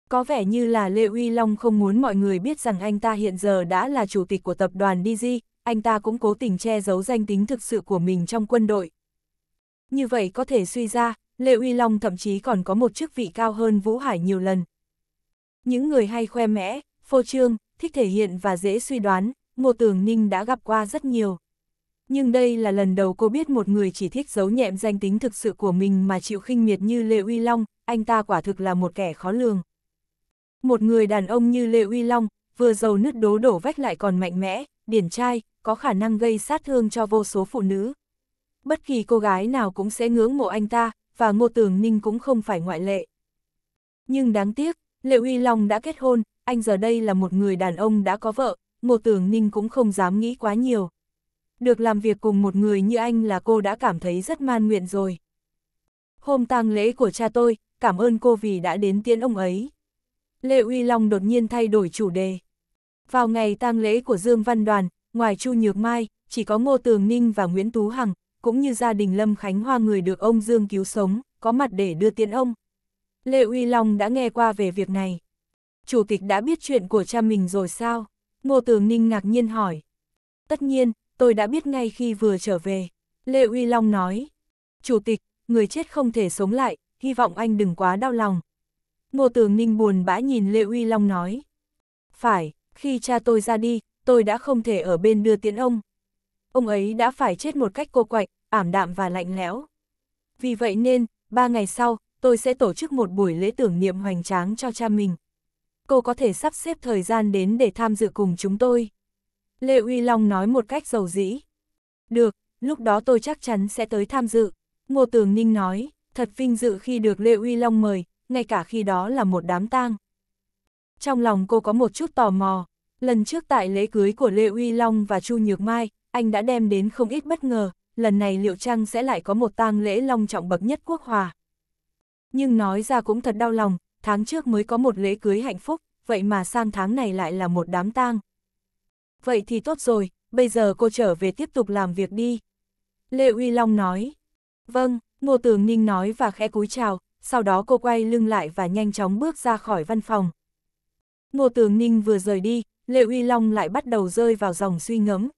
Có vẻ như là Lê Uy Long không muốn mọi người biết rằng anh ta hiện giờ đã là chủ tịch của tập đoàn DG, anh ta cũng cố tình che giấu danh tính thực sự của mình trong quân đội. Như vậy có thể suy ra, Lê Uy Long thậm chí còn có một chức vị cao hơn Vũ Hải nhiều lần, những người hay khoe mẽ, phô trương, thích thể hiện và dễ suy đoán, Ngô Tường Ninh đã gặp qua rất nhiều. Nhưng đây là lần đầu cô biết một người chỉ thích giấu nhẹm danh tính thực sự của mình mà chịu khinh miệt như Lê Uy Long, anh ta quả thực là một kẻ khó lường. Một người đàn ông như Lê Uy Long, vừa giàu nứt đố đổ vách lại còn mạnh mẽ, điển trai, có khả năng gây sát thương cho vô số phụ nữ. Bất kỳ cô gái nào cũng sẽ ngưỡng mộ anh ta, và Ngô Tường Ninh cũng không phải ngoại lệ. Nhưng đáng tiếc, Lệ Huy Long đã kết hôn, anh giờ đây là một người đàn ông đã có vợ, Ngô Tường Ninh cũng không dám nghĩ quá nhiều. Được làm việc cùng một người như anh là cô đã cảm thấy rất man nguyện rồi. Hôm tang lễ của cha tôi, cảm ơn cô vì đã đến tiễn ông ấy. Lệ Huy Long đột nhiên thay đổi chủ đề. Vào ngày tang lễ của Dương Văn Đoàn, ngoài Chu Nhược Mai, chỉ có Ngô Tường Ninh và Nguyễn Tú Hằng, cũng như gia đình Lâm Khánh Hoa người được ông Dương cứu sống, có mặt để đưa tiễn ông. Lê Uy Long đã nghe qua về việc này. Chủ tịch đã biết chuyện của cha mình rồi sao? Ngô Tường Ninh ngạc nhiên hỏi. Tất nhiên, tôi đã biết ngay khi vừa trở về. Lê Uy Long nói. Chủ tịch, người chết không thể sống lại, hy vọng anh đừng quá đau lòng. Ngô Tường Ninh buồn bã nhìn Lê Uy Long nói. Phải, khi cha tôi ra đi, tôi đã không thể ở bên đưa tiễn ông. Ông ấy đã phải chết một cách cô quạnh, ảm đạm và lạnh lẽo. Vì vậy nên, ba ngày sau, tôi sẽ tổ chức một buổi lễ tưởng niệm hoành tráng cho cha mình. Cô có thể sắp xếp thời gian đến để tham dự cùng chúng tôi. Lê Uy Long nói một cách giàu dĩ. Được, lúc đó tôi chắc chắn sẽ tới tham dự. Ngô Tường Ninh nói, thật vinh dự khi được Lê Uy Long mời, ngay cả khi đó là một đám tang. Trong lòng cô có một chút tò mò, lần trước tại lễ cưới của Lê Uy Long và Chu Nhược Mai, anh đã đem đến không ít bất ngờ, lần này liệu chăng sẽ lại có một tang lễ long trọng bậc nhất quốc hòa nhưng nói ra cũng thật đau lòng, tháng trước mới có một lễ cưới hạnh phúc, vậy mà sang tháng này lại là một đám tang. Vậy thì tốt rồi, bây giờ cô trở về tiếp tục làm việc đi. Lê Uy Long nói. Vâng, Ngô Tường Ninh nói và khẽ cúi chào, sau đó cô quay lưng lại và nhanh chóng bước ra khỏi văn phòng. Ngô Tường Ninh vừa rời đi, Lê Uy Long lại bắt đầu rơi vào dòng suy ngẫm.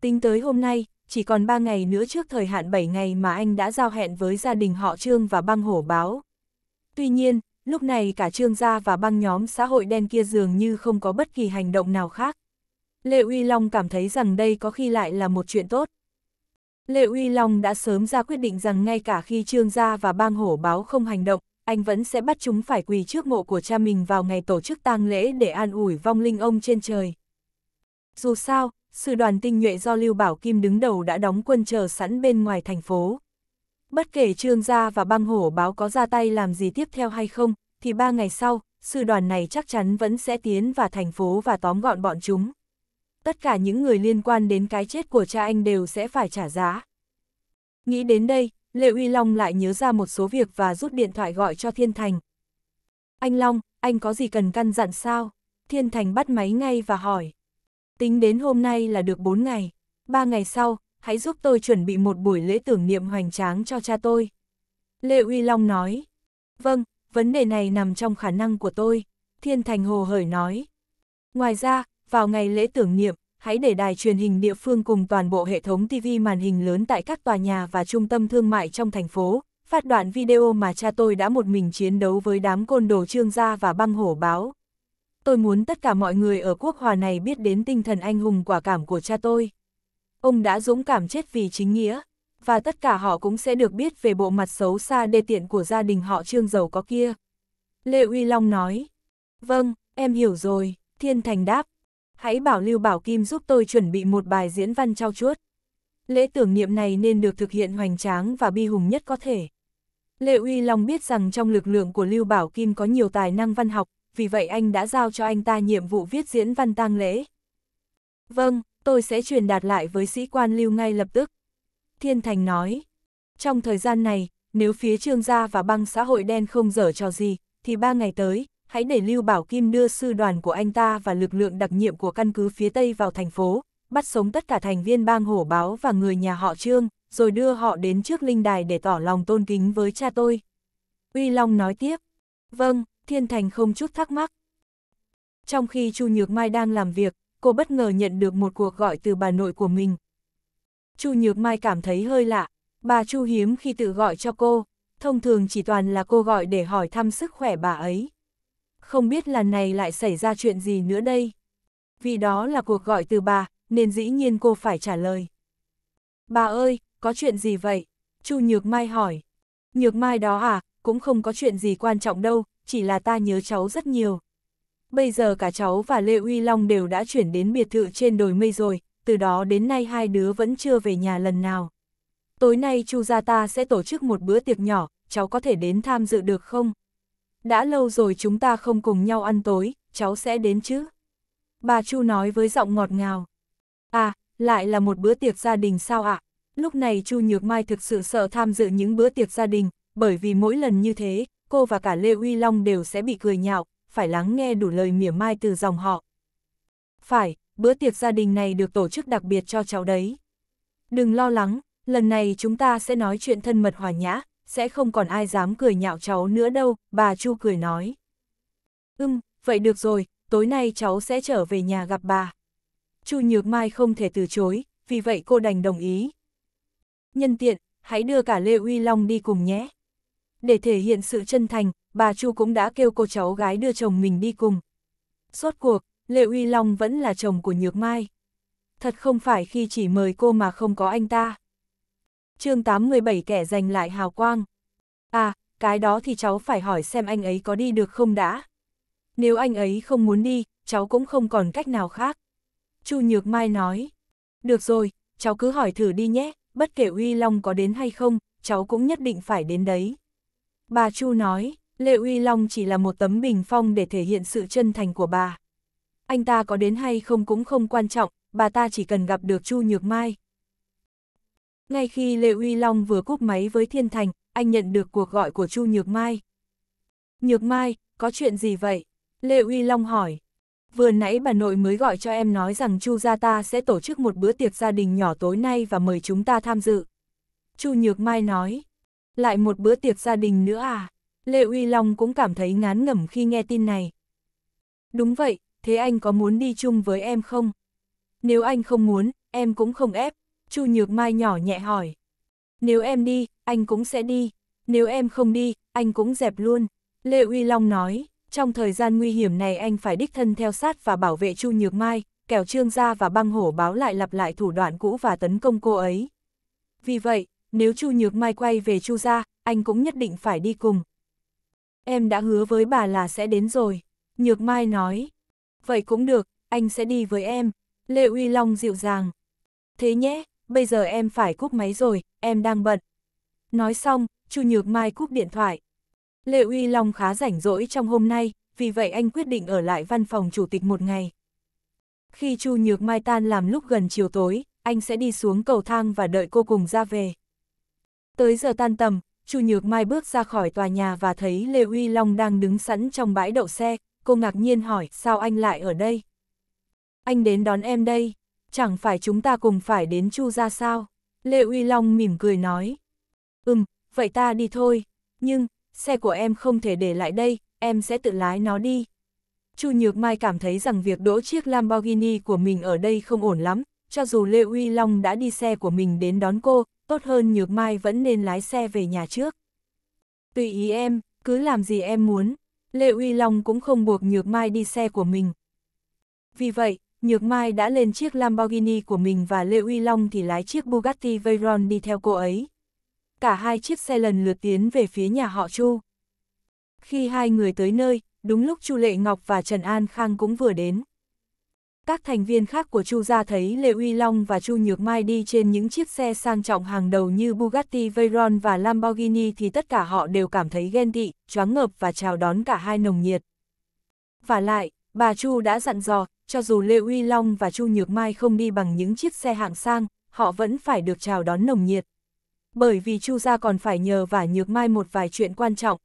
Tính tới hôm nay, chỉ còn 3 ngày nữa trước thời hạn 7 ngày mà anh đã giao hẹn với gia đình họ Trương và băng hổ báo. Tuy nhiên, lúc này cả Trương gia và băng nhóm xã hội đen kia dường như không có bất kỳ hành động nào khác. Lệ Uy Long cảm thấy rằng đây có khi lại là một chuyện tốt. Lệ Uy Long đã sớm ra quyết định rằng ngay cả khi Trương gia và băng hổ báo không hành động, anh vẫn sẽ bắt chúng phải quỳ trước mộ của cha mình vào ngày tổ chức tang lễ để an ủi vong linh ông trên trời. Dù sao, sư đoàn tinh nhuệ do Lưu Bảo Kim đứng đầu đã đóng quân chờ sẵn bên ngoài thành phố. Bất kể Trương Gia và băng hổ báo có ra tay làm gì tiếp theo hay không, thì ba ngày sau, sư đoàn này chắc chắn vẫn sẽ tiến vào thành phố và tóm gọn bọn chúng. Tất cả những người liên quan đến cái chết của cha anh đều sẽ phải trả giá. Nghĩ đến đây, Lệ Uy Long lại nhớ ra một số việc và rút điện thoại gọi cho Thiên Thành. Anh Long, anh có gì cần căn dặn sao? Thiên Thành bắt máy ngay và hỏi tính đến hôm nay là được 4 ngày. 3 ngày sau, hãy giúp tôi chuẩn bị một buổi lễ tưởng niệm hoành tráng cho cha tôi. Lệ Uy Long nói. Vâng, vấn đề này nằm trong khả năng của tôi, Thiên Thành Hồ hởi nói. Ngoài ra, vào ngày lễ tưởng niệm, hãy để đài truyền hình địa phương cùng toàn bộ hệ thống TV màn hình lớn tại các tòa nhà và trung tâm thương mại trong thành phố, phát đoạn video mà cha tôi đã một mình chiến đấu với đám côn đồ trương gia và băng hổ báo, Tôi muốn tất cả mọi người ở quốc hòa này biết đến tinh thần anh hùng quả cảm của cha tôi. Ông đã dũng cảm chết vì chính nghĩa, và tất cả họ cũng sẽ được biết về bộ mặt xấu xa đê tiện của gia đình họ trương giàu có kia. Lê Uy Long nói, vâng, em hiểu rồi, Thiên Thành đáp, hãy bảo Lưu Bảo Kim giúp tôi chuẩn bị một bài diễn văn trao chuốt. Lễ tưởng niệm này nên được thực hiện hoành tráng và bi hùng nhất có thể. Lê Uy Long biết rằng trong lực lượng của Lưu Bảo Kim có nhiều tài năng văn học, vì vậy anh đã giao cho anh ta nhiệm vụ viết diễn văn tang lễ. Vâng, tôi sẽ truyền đạt lại với sĩ quan lưu ngay lập tức. Thiên Thành nói, trong thời gian này, nếu phía trương gia và băng xã hội đen không dở trò gì, thì ba ngày tới, hãy để Lưu Bảo Kim đưa sư đoàn của anh ta và lực lượng đặc nhiệm của căn cứ phía Tây vào thành phố, bắt sống tất cả thành viên bang hổ báo và người nhà họ trương, rồi đưa họ đến trước linh đài để tỏ lòng tôn kính với cha tôi. Uy Long nói tiếp, vâng, Thiên Thành không chút thắc mắc. Trong khi Chu Nhược Mai đang làm việc, cô bất ngờ nhận được một cuộc gọi từ bà nội của mình. Chu Nhược Mai cảm thấy hơi lạ, bà Chu hiếm khi tự gọi cho cô, thông thường chỉ toàn là cô gọi để hỏi thăm sức khỏe bà ấy. Không biết lần này lại xảy ra chuyện gì nữa đây? Vì đó là cuộc gọi từ bà, nên dĩ nhiên cô phải trả lời. Bà ơi, có chuyện gì vậy? Chu Nhược Mai hỏi. Nhược Mai đó à, cũng không có chuyện gì quan trọng đâu, chỉ là ta nhớ cháu rất nhiều. Bây giờ cả cháu và Lê Uy Long đều đã chuyển đến biệt thự trên đồi mây rồi, từ đó đến nay hai đứa vẫn chưa về nhà lần nào. Tối nay Chu gia ta sẽ tổ chức một bữa tiệc nhỏ, cháu có thể đến tham dự được không? Đã lâu rồi chúng ta không cùng nhau ăn tối, cháu sẽ đến chứ? Bà Chu nói với giọng ngọt ngào. À, lại là một bữa tiệc gia đình sao ạ? Lúc này Chu Nhược Mai thực sự sợ tham dự những bữa tiệc gia đình, bởi vì mỗi lần như thế, cô và cả Lê Uy Long đều sẽ bị cười nhạo, phải lắng nghe đủ lời mỉa mai từ dòng họ. Phải, bữa tiệc gia đình này được tổ chức đặc biệt cho cháu đấy. Đừng lo lắng, lần này chúng ta sẽ nói chuyện thân mật hòa nhã, sẽ không còn ai dám cười nhạo cháu nữa đâu, bà Chu cười nói. Ừm, vậy được rồi, tối nay cháu sẽ trở về nhà gặp bà. Chu Nhược Mai không thể từ chối, vì vậy cô đành đồng ý. Nhân tiện, hãy đưa cả Lê Uy Long đi cùng nhé. Để thể hiện sự chân thành, bà Chu cũng đã kêu cô cháu gái đưa chồng mình đi cùng. Suốt cuộc, Lệ Uy Long vẫn là chồng của Nhược Mai. Thật không phải khi chỉ mời cô mà không có anh ta. chương 87 kẻ giành lại hào quang. À, cái đó thì cháu phải hỏi xem anh ấy có đi được không đã. Nếu anh ấy không muốn đi, cháu cũng không còn cách nào khác. Chu Nhược Mai nói. Được rồi, cháu cứ hỏi thử đi nhé, bất kể Uy Long có đến hay không, cháu cũng nhất định phải đến đấy. Bà Chu nói, Lệ Uy Long chỉ là một tấm bình phong để thể hiện sự chân thành của bà. Anh ta có đến hay không cũng không quan trọng, bà ta chỉ cần gặp được Chu Nhược Mai. Ngay khi Lệ Uy Long vừa cúp máy với Thiên Thành, anh nhận được cuộc gọi của Chu Nhược Mai. Nhược Mai, có chuyện gì vậy? Lệ Uy Long hỏi. Vừa nãy bà nội mới gọi cho em nói rằng Chu gia ta sẽ tổ chức một bữa tiệc gia đình nhỏ tối nay và mời chúng ta tham dự. Chu Nhược Mai nói lại một bữa tiệc gia đình nữa à? Lê Uy Long cũng cảm thấy ngán ngẩm khi nghe tin này. Đúng vậy, thế anh có muốn đi chung với em không? Nếu anh không muốn, em cũng không ép. Chu Nhược Mai nhỏ nhẹ hỏi. Nếu em đi, anh cũng sẽ đi. Nếu em không đi, anh cũng dẹp luôn. Lê Uy Long nói, trong thời gian nguy hiểm này anh phải đích thân theo sát và bảo vệ Chu Nhược Mai, kẻo trương gia và băng hổ báo lại lặp lại thủ đoạn cũ và tấn công cô ấy. Vì vậy, nếu Chu Nhược Mai quay về Chu gia, anh cũng nhất định phải đi cùng. Em đã hứa với bà là sẽ đến rồi, Nhược Mai nói. Vậy cũng được, anh sẽ đi với em, Lê Uy Long dịu dàng. Thế nhé, bây giờ em phải cúp máy rồi, em đang bận. Nói xong, Chu Nhược Mai cúp điện thoại. Lê Uy Long khá rảnh rỗi trong hôm nay, vì vậy anh quyết định ở lại văn phòng chủ tịch một ngày. Khi Chu Nhược Mai tan làm lúc gần chiều tối, anh sẽ đi xuống cầu thang và đợi cô cùng ra về. Tới giờ tan tầm, Chu Nhược Mai bước ra khỏi tòa nhà và thấy Lê Uy Long đang đứng sẵn trong bãi đậu xe, cô ngạc nhiên hỏi sao anh lại ở đây? Anh đến đón em đây, chẳng phải chúng ta cùng phải đến Chu ra sao? Lê Uy Long mỉm cười nói. Ừm, vậy ta đi thôi, nhưng, xe của em không thể để lại đây, em sẽ tự lái nó đi. Chu Nhược Mai cảm thấy rằng việc đỗ chiếc Lamborghini của mình ở đây không ổn lắm, cho dù Lê Uy Long đã đi xe của mình đến đón cô, tốt hơn Nhược Mai vẫn nên lái xe về nhà trước. Tùy ý em, cứ làm gì em muốn, lê Uy Long cũng không buộc Nhược Mai đi xe của mình. Vì vậy, Nhược Mai đã lên chiếc Lamborghini của mình và Lê Uy Long thì lái chiếc Bugatti Veyron đi theo cô ấy. Cả hai chiếc xe lần lượt tiến về phía nhà họ Chu. Khi hai người tới nơi, đúng lúc Chu Lệ Ngọc và Trần An Khang cũng vừa đến các thành viên khác của Chu gia thấy Lê Uy Long và Chu Nhược Mai đi trên những chiếc xe sang trọng hàng đầu như Bugatti Veyron và Lamborghini thì tất cả họ đều cảm thấy ghen tị, choáng ngợp và chào đón cả hai nồng nhiệt. Và lại, bà Chu đã dặn dò, cho dù Lê Uy Long và Chu Nhược Mai không đi bằng những chiếc xe hạng sang, họ vẫn phải được chào đón nồng nhiệt. Bởi vì Chu gia còn phải nhờ và Nhược Mai một vài chuyện quan trọng.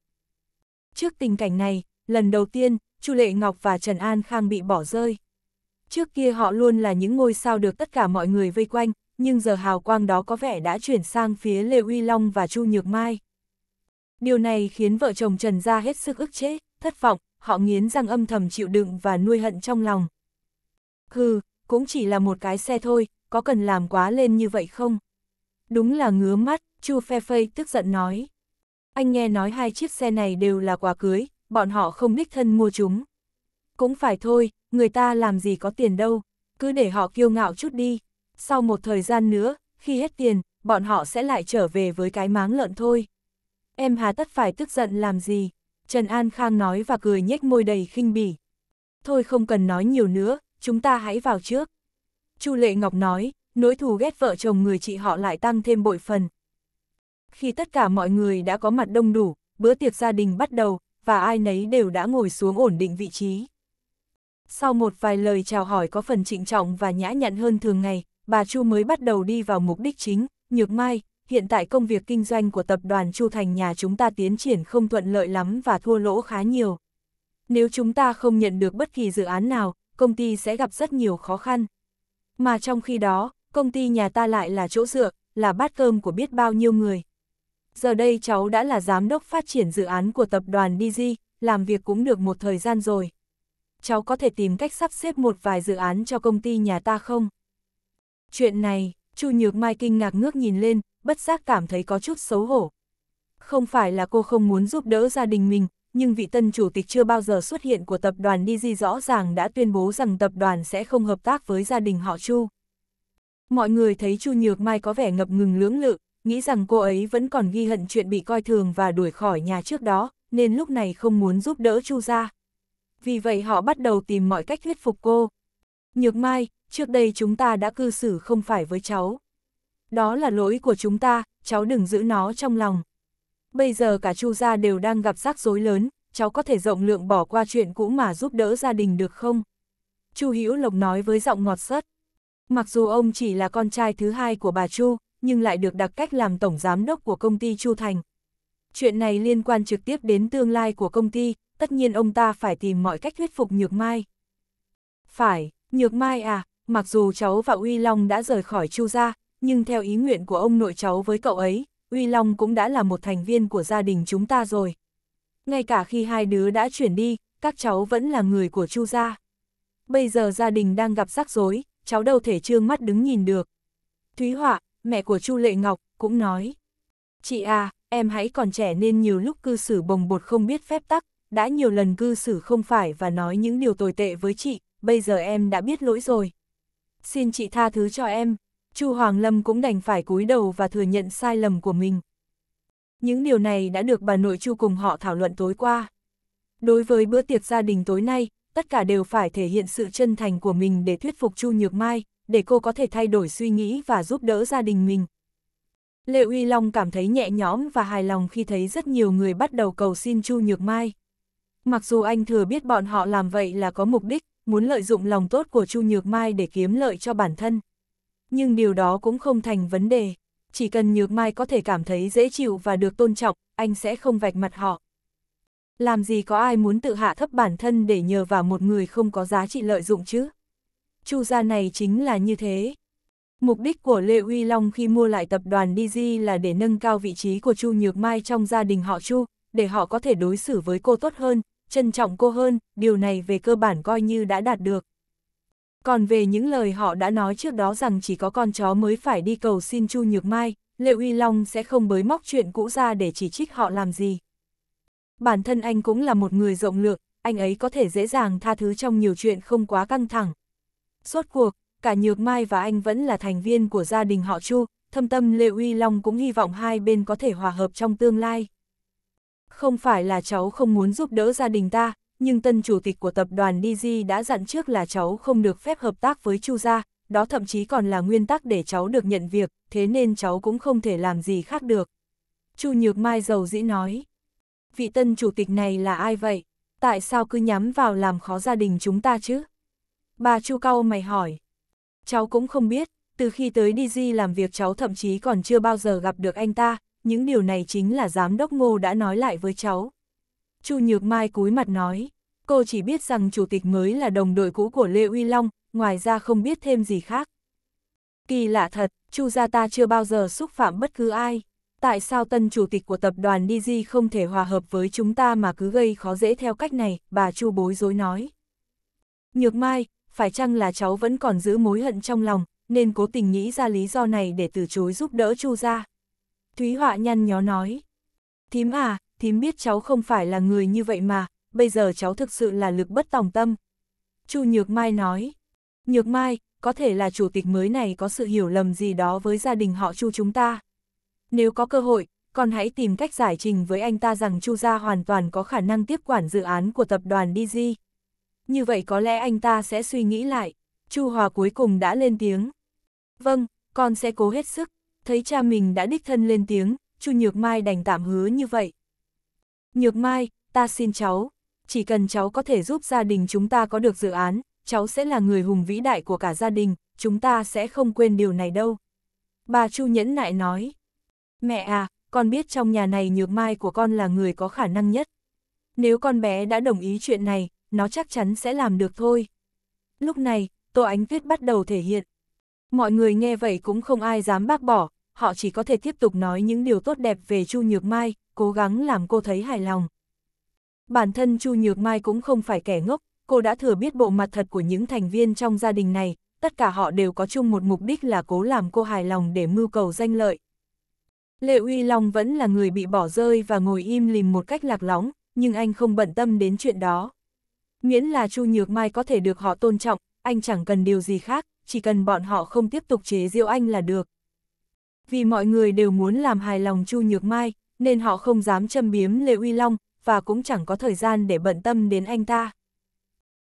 Trước tình cảnh này, lần đầu tiên, Chu Lệ Ngọc và Trần An Khang bị bỏ rơi. Trước kia họ luôn là những ngôi sao được tất cả mọi người vây quanh, nhưng giờ hào quang đó có vẻ đã chuyển sang phía Lê Uy Long và Chu Nhược Mai. Điều này khiến vợ chồng Trần Gia hết sức ức chế, thất vọng, họ nghiến răng âm thầm chịu đựng và nuôi hận trong lòng. Hừ, cũng chỉ là một cái xe thôi, có cần làm quá lên như vậy không? Đúng là ngứa mắt, Chu Phe Phây tức giận nói. Anh nghe nói hai chiếc xe này đều là quà cưới, bọn họ không đích thân mua chúng. Cũng phải thôi, người ta làm gì có tiền đâu, cứ để họ kiêu ngạo chút đi. Sau một thời gian nữa, khi hết tiền, bọn họ sẽ lại trở về với cái máng lợn thôi. Em hà tất phải tức giận làm gì? Trần An Khang nói và cười nhếch môi đầy khinh bỉ. Thôi không cần nói nhiều nữa, chúng ta hãy vào trước. Chu Lệ Ngọc nói, nỗi thù ghét vợ chồng người chị họ lại tăng thêm bội phần. Khi tất cả mọi người đã có mặt đông đủ, bữa tiệc gia đình bắt đầu, và ai nấy đều đã ngồi xuống ổn định vị trí sau một vài lời chào hỏi có phần trịnh trọng và nhã nhặn hơn thường ngày, bà Chu mới bắt đầu đi vào mục đích chính, nhược mai, hiện tại công việc kinh doanh của tập đoàn Chu Thành nhà chúng ta tiến triển không thuận lợi lắm và thua lỗ khá nhiều. Nếu chúng ta không nhận được bất kỳ dự án nào, công ty sẽ gặp rất nhiều khó khăn. Mà trong khi đó, công ty nhà ta lại là chỗ dựa, là bát cơm của biết bao nhiêu người. Giờ đây cháu đã là giám đốc phát triển dự án của tập đoàn DG, làm việc cũng được một thời gian rồi cháu có thể tìm cách sắp xếp một vài dự án cho công ty nhà ta không? Chuyện này, Chu Nhược Mai kinh ngạc ngước nhìn lên, bất giác cảm thấy có chút xấu hổ. Không phải là cô không muốn giúp đỡ gia đình mình, nhưng vị tân chủ tịch chưa bao giờ xuất hiện của tập đoàn Digi rõ ràng đã tuyên bố rằng tập đoàn sẽ không hợp tác với gia đình họ Chu. Mọi người thấy Chu Nhược Mai có vẻ ngập ngừng lưỡng lự, nghĩ rằng cô ấy vẫn còn ghi hận chuyện bị coi thường và đuổi khỏi nhà trước đó, nên lúc này không muốn giúp đỡ Chu gia vì vậy họ bắt đầu tìm mọi cách thuyết phục cô. Nhược Mai, trước đây chúng ta đã cư xử không phải với cháu. Đó là lỗi của chúng ta, cháu đừng giữ nó trong lòng. Bây giờ cả Chu gia đều đang gặp rắc rối lớn, cháu có thể rộng lượng bỏ qua chuyện cũ mà giúp đỡ gia đình được không? Chu Hữu Lộc nói với giọng ngọt sớt. Mặc dù ông chỉ là con trai thứ hai của bà Chu, nhưng lại được đặc cách làm tổng giám đốc của công ty Chu Thành. Chuyện này liên quan trực tiếp đến tương lai của công ty, tất nhiên ông ta phải tìm mọi cách thuyết phục Nhược Mai. Phải, Nhược Mai à, mặc dù cháu và Uy Long đã rời khỏi Chu gia, nhưng theo ý nguyện của ông nội cháu với cậu ấy, Uy Long cũng đã là một thành viên của gia đình chúng ta rồi. Ngay cả khi hai đứa đã chuyển đi, các cháu vẫn là người của Chu gia. Bây giờ gia đình đang gặp rắc rối, cháu đâu thể trương mắt đứng nhìn được. Thúy Họa, mẹ của Chu Lệ Ngọc, cũng nói. Chị à, em hãy còn trẻ nên nhiều lúc cư xử bồng bột không biết phép tắc, đã nhiều lần cư xử không phải và nói những điều tồi tệ với chị, bây giờ em đã biết lỗi rồi. Xin chị tha thứ cho em, Chu Hoàng Lâm cũng đành phải cúi đầu và thừa nhận sai lầm của mình. Những điều này đã được bà nội Chu cùng họ thảo luận tối qua. Đối với bữa tiệc gia đình tối nay, tất cả đều phải thể hiện sự chân thành của mình để thuyết phục Chu Nhược Mai, để cô có thể thay đổi suy nghĩ và giúp đỡ gia đình mình. Lệ Uy Long cảm thấy nhẹ nhõm và hài lòng khi thấy rất nhiều người bắt đầu cầu xin Chu Nhược Mai. Mặc dù anh thừa biết bọn họ làm vậy là có mục đích, muốn lợi dụng lòng tốt của Chu Nhược Mai để kiếm lợi cho bản thân. Nhưng điều đó cũng không thành vấn đề. Chỉ cần Nhược Mai có thể cảm thấy dễ chịu và được tôn trọng, anh sẽ không vạch mặt họ. Làm gì có ai muốn tự hạ thấp bản thân để nhờ vào một người không có giá trị lợi dụng chứ? Chu gia này chính là như thế. Mục đích của Lê Uy Long khi mua lại tập đoàn DG là để nâng cao vị trí của Chu Nhược Mai trong gia đình họ Chu, để họ có thể đối xử với cô tốt hơn, trân trọng cô hơn, điều này về cơ bản coi như đã đạt được. Còn về những lời họ đã nói trước đó rằng chỉ có con chó mới phải đi cầu xin Chu Nhược Mai, Lệ Uy Long sẽ không bới móc chuyện cũ ra để chỉ trích họ làm gì. Bản thân anh cũng là một người rộng lượng, anh ấy có thể dễ dàng tha thứ trong nhiều chuyện không quá căng thẳng. Suốt cuộc, cả Nhược Mai và anh vẫn là thành viên của gia đình họ Chu, thâm tâm Lê Uy Long cũng hy vọng hai bên có thể hòa hợp trong tương lai không phải là cháu không muốn giúp đỡ gia đình ta, nhưng tân chủ tịch của tập đoàn DG đã dặn trước là cháu không được phép hợp tác với Chu gia, đó thậm chí còn là nguyên tắc để cháu được nhận việc, thế nên cháu cũng không thể làm gì khác được. Chu Nhược Mai giàu dĩ nói, vị tân chủ tịch này là ai vậy? Tại sao cứ nhắm vào làm khó gia đình chúng ta chứ? Bà Chu Cao mày hỏi. Cháu cũng không biết, từ khi tới DG làm việc cháu thậm chí còn chưa bao giờ gặp được anh ta, những điều này chính là giám đốc ngô đã nói lại với cháu. Chu Nhược Mai cúi mặt nói, cô chỉ biết rằng chủ tịch mới là đồng đội cũ của Lê Uy Long, ngoài ra không biết thêm gì khác. Kỳ lạ thật, Chu gia ta chưa bao giờ xúc phạm bất cứ ai. Tại sao tân chủ tịch của tập đoàn DG không thể hòa hợp với chúng ta mà cứ gây khó dễ theo cách này, bà Chu bối rối nói. Nhược Mai, phải chăng là cháu vẫn còn giữ mối hận trong lòng, nên cố tình nghĩ ra lý do này để từ chối giúp đỡ Chu gia? Thúy Họa nhăn nhó nói. Thím à, thím biết cháu không phải là người như vậy mà, bây giờ cháu thực sự là lực bất tòng tâm. Chu Nhược Mai nói. Nhược Mai, có thể là chủ tịch mới này có sự hiểu lầm gì đó với gia đình họ Chu chúng ta. Nếu có cơ hội, còn hãy tìm cách giải trình với anh ta rằng Chu gia hoàn toàn có khả năng tiếp quản dự án của tập đoàn DG. Như vậy có lẽ anh ta sẽ suy nghĩ lại. Chu Hòa cuối cùng đã lên tiếng. Vâng, con sẽ cố hết sức thấy cha mình đã đích thân lên tiếng, Chu Nhược Mai đành tạm hứa như vậy. Nhược Mai, ta xin cháu, chỉ cần cháu có thể giúp gia đình chúng ta có được dự án, cháu sẽ là người hùng vĩ đại của cả gia đình, chúng ta sẽ không quên điều này đâu. Bà Chu nhẫn nại nói, mẹ à, con biết trong nhà này Nhược Mai của con là người có khả năng nhất. Nếu con bé đã đồng ý chuyện này, nó chắc chắn sẽ làm được thôi. Lúc này, Tô Ánh Tuyết bắt đầu thể hiện. Mọi người nghe vậy cũng không ai dám bác bỏ, họ chỉ có thể tiếp tục nói những điều tốt đẹp về Chu Nhược Mai, cố gắng làm cô thấy hài lòng. Bản thân Chu Nhược Mai cũng không phải kẻ ngốc, cô đã thừa biết bộ mặt thật của những thành viên trong gia đình này, tất cả họ đều có chung một mục đích là cố làm cô hài lòng để mưu cầu danh lợi. Lệ Uy Long vẫn là người bị bỏ rơi và ngồi im lìm một cách lạc lõng, nhưng anh không bận tâm đến chuyện đó. Miễn là Chu Nhược Mai có thể được họ tôn trọng, anh chẳng cần điều gì khác, chỉ cần bọn họ không tiếp tục chế giễu anh là được, vì mọi người đều muốn làm hài lòng Chu Nhược Mai, nên họ không dám châm biếm Lê Uy Long, và cũng chẳng có thời gian để bận tâm đến anh ta.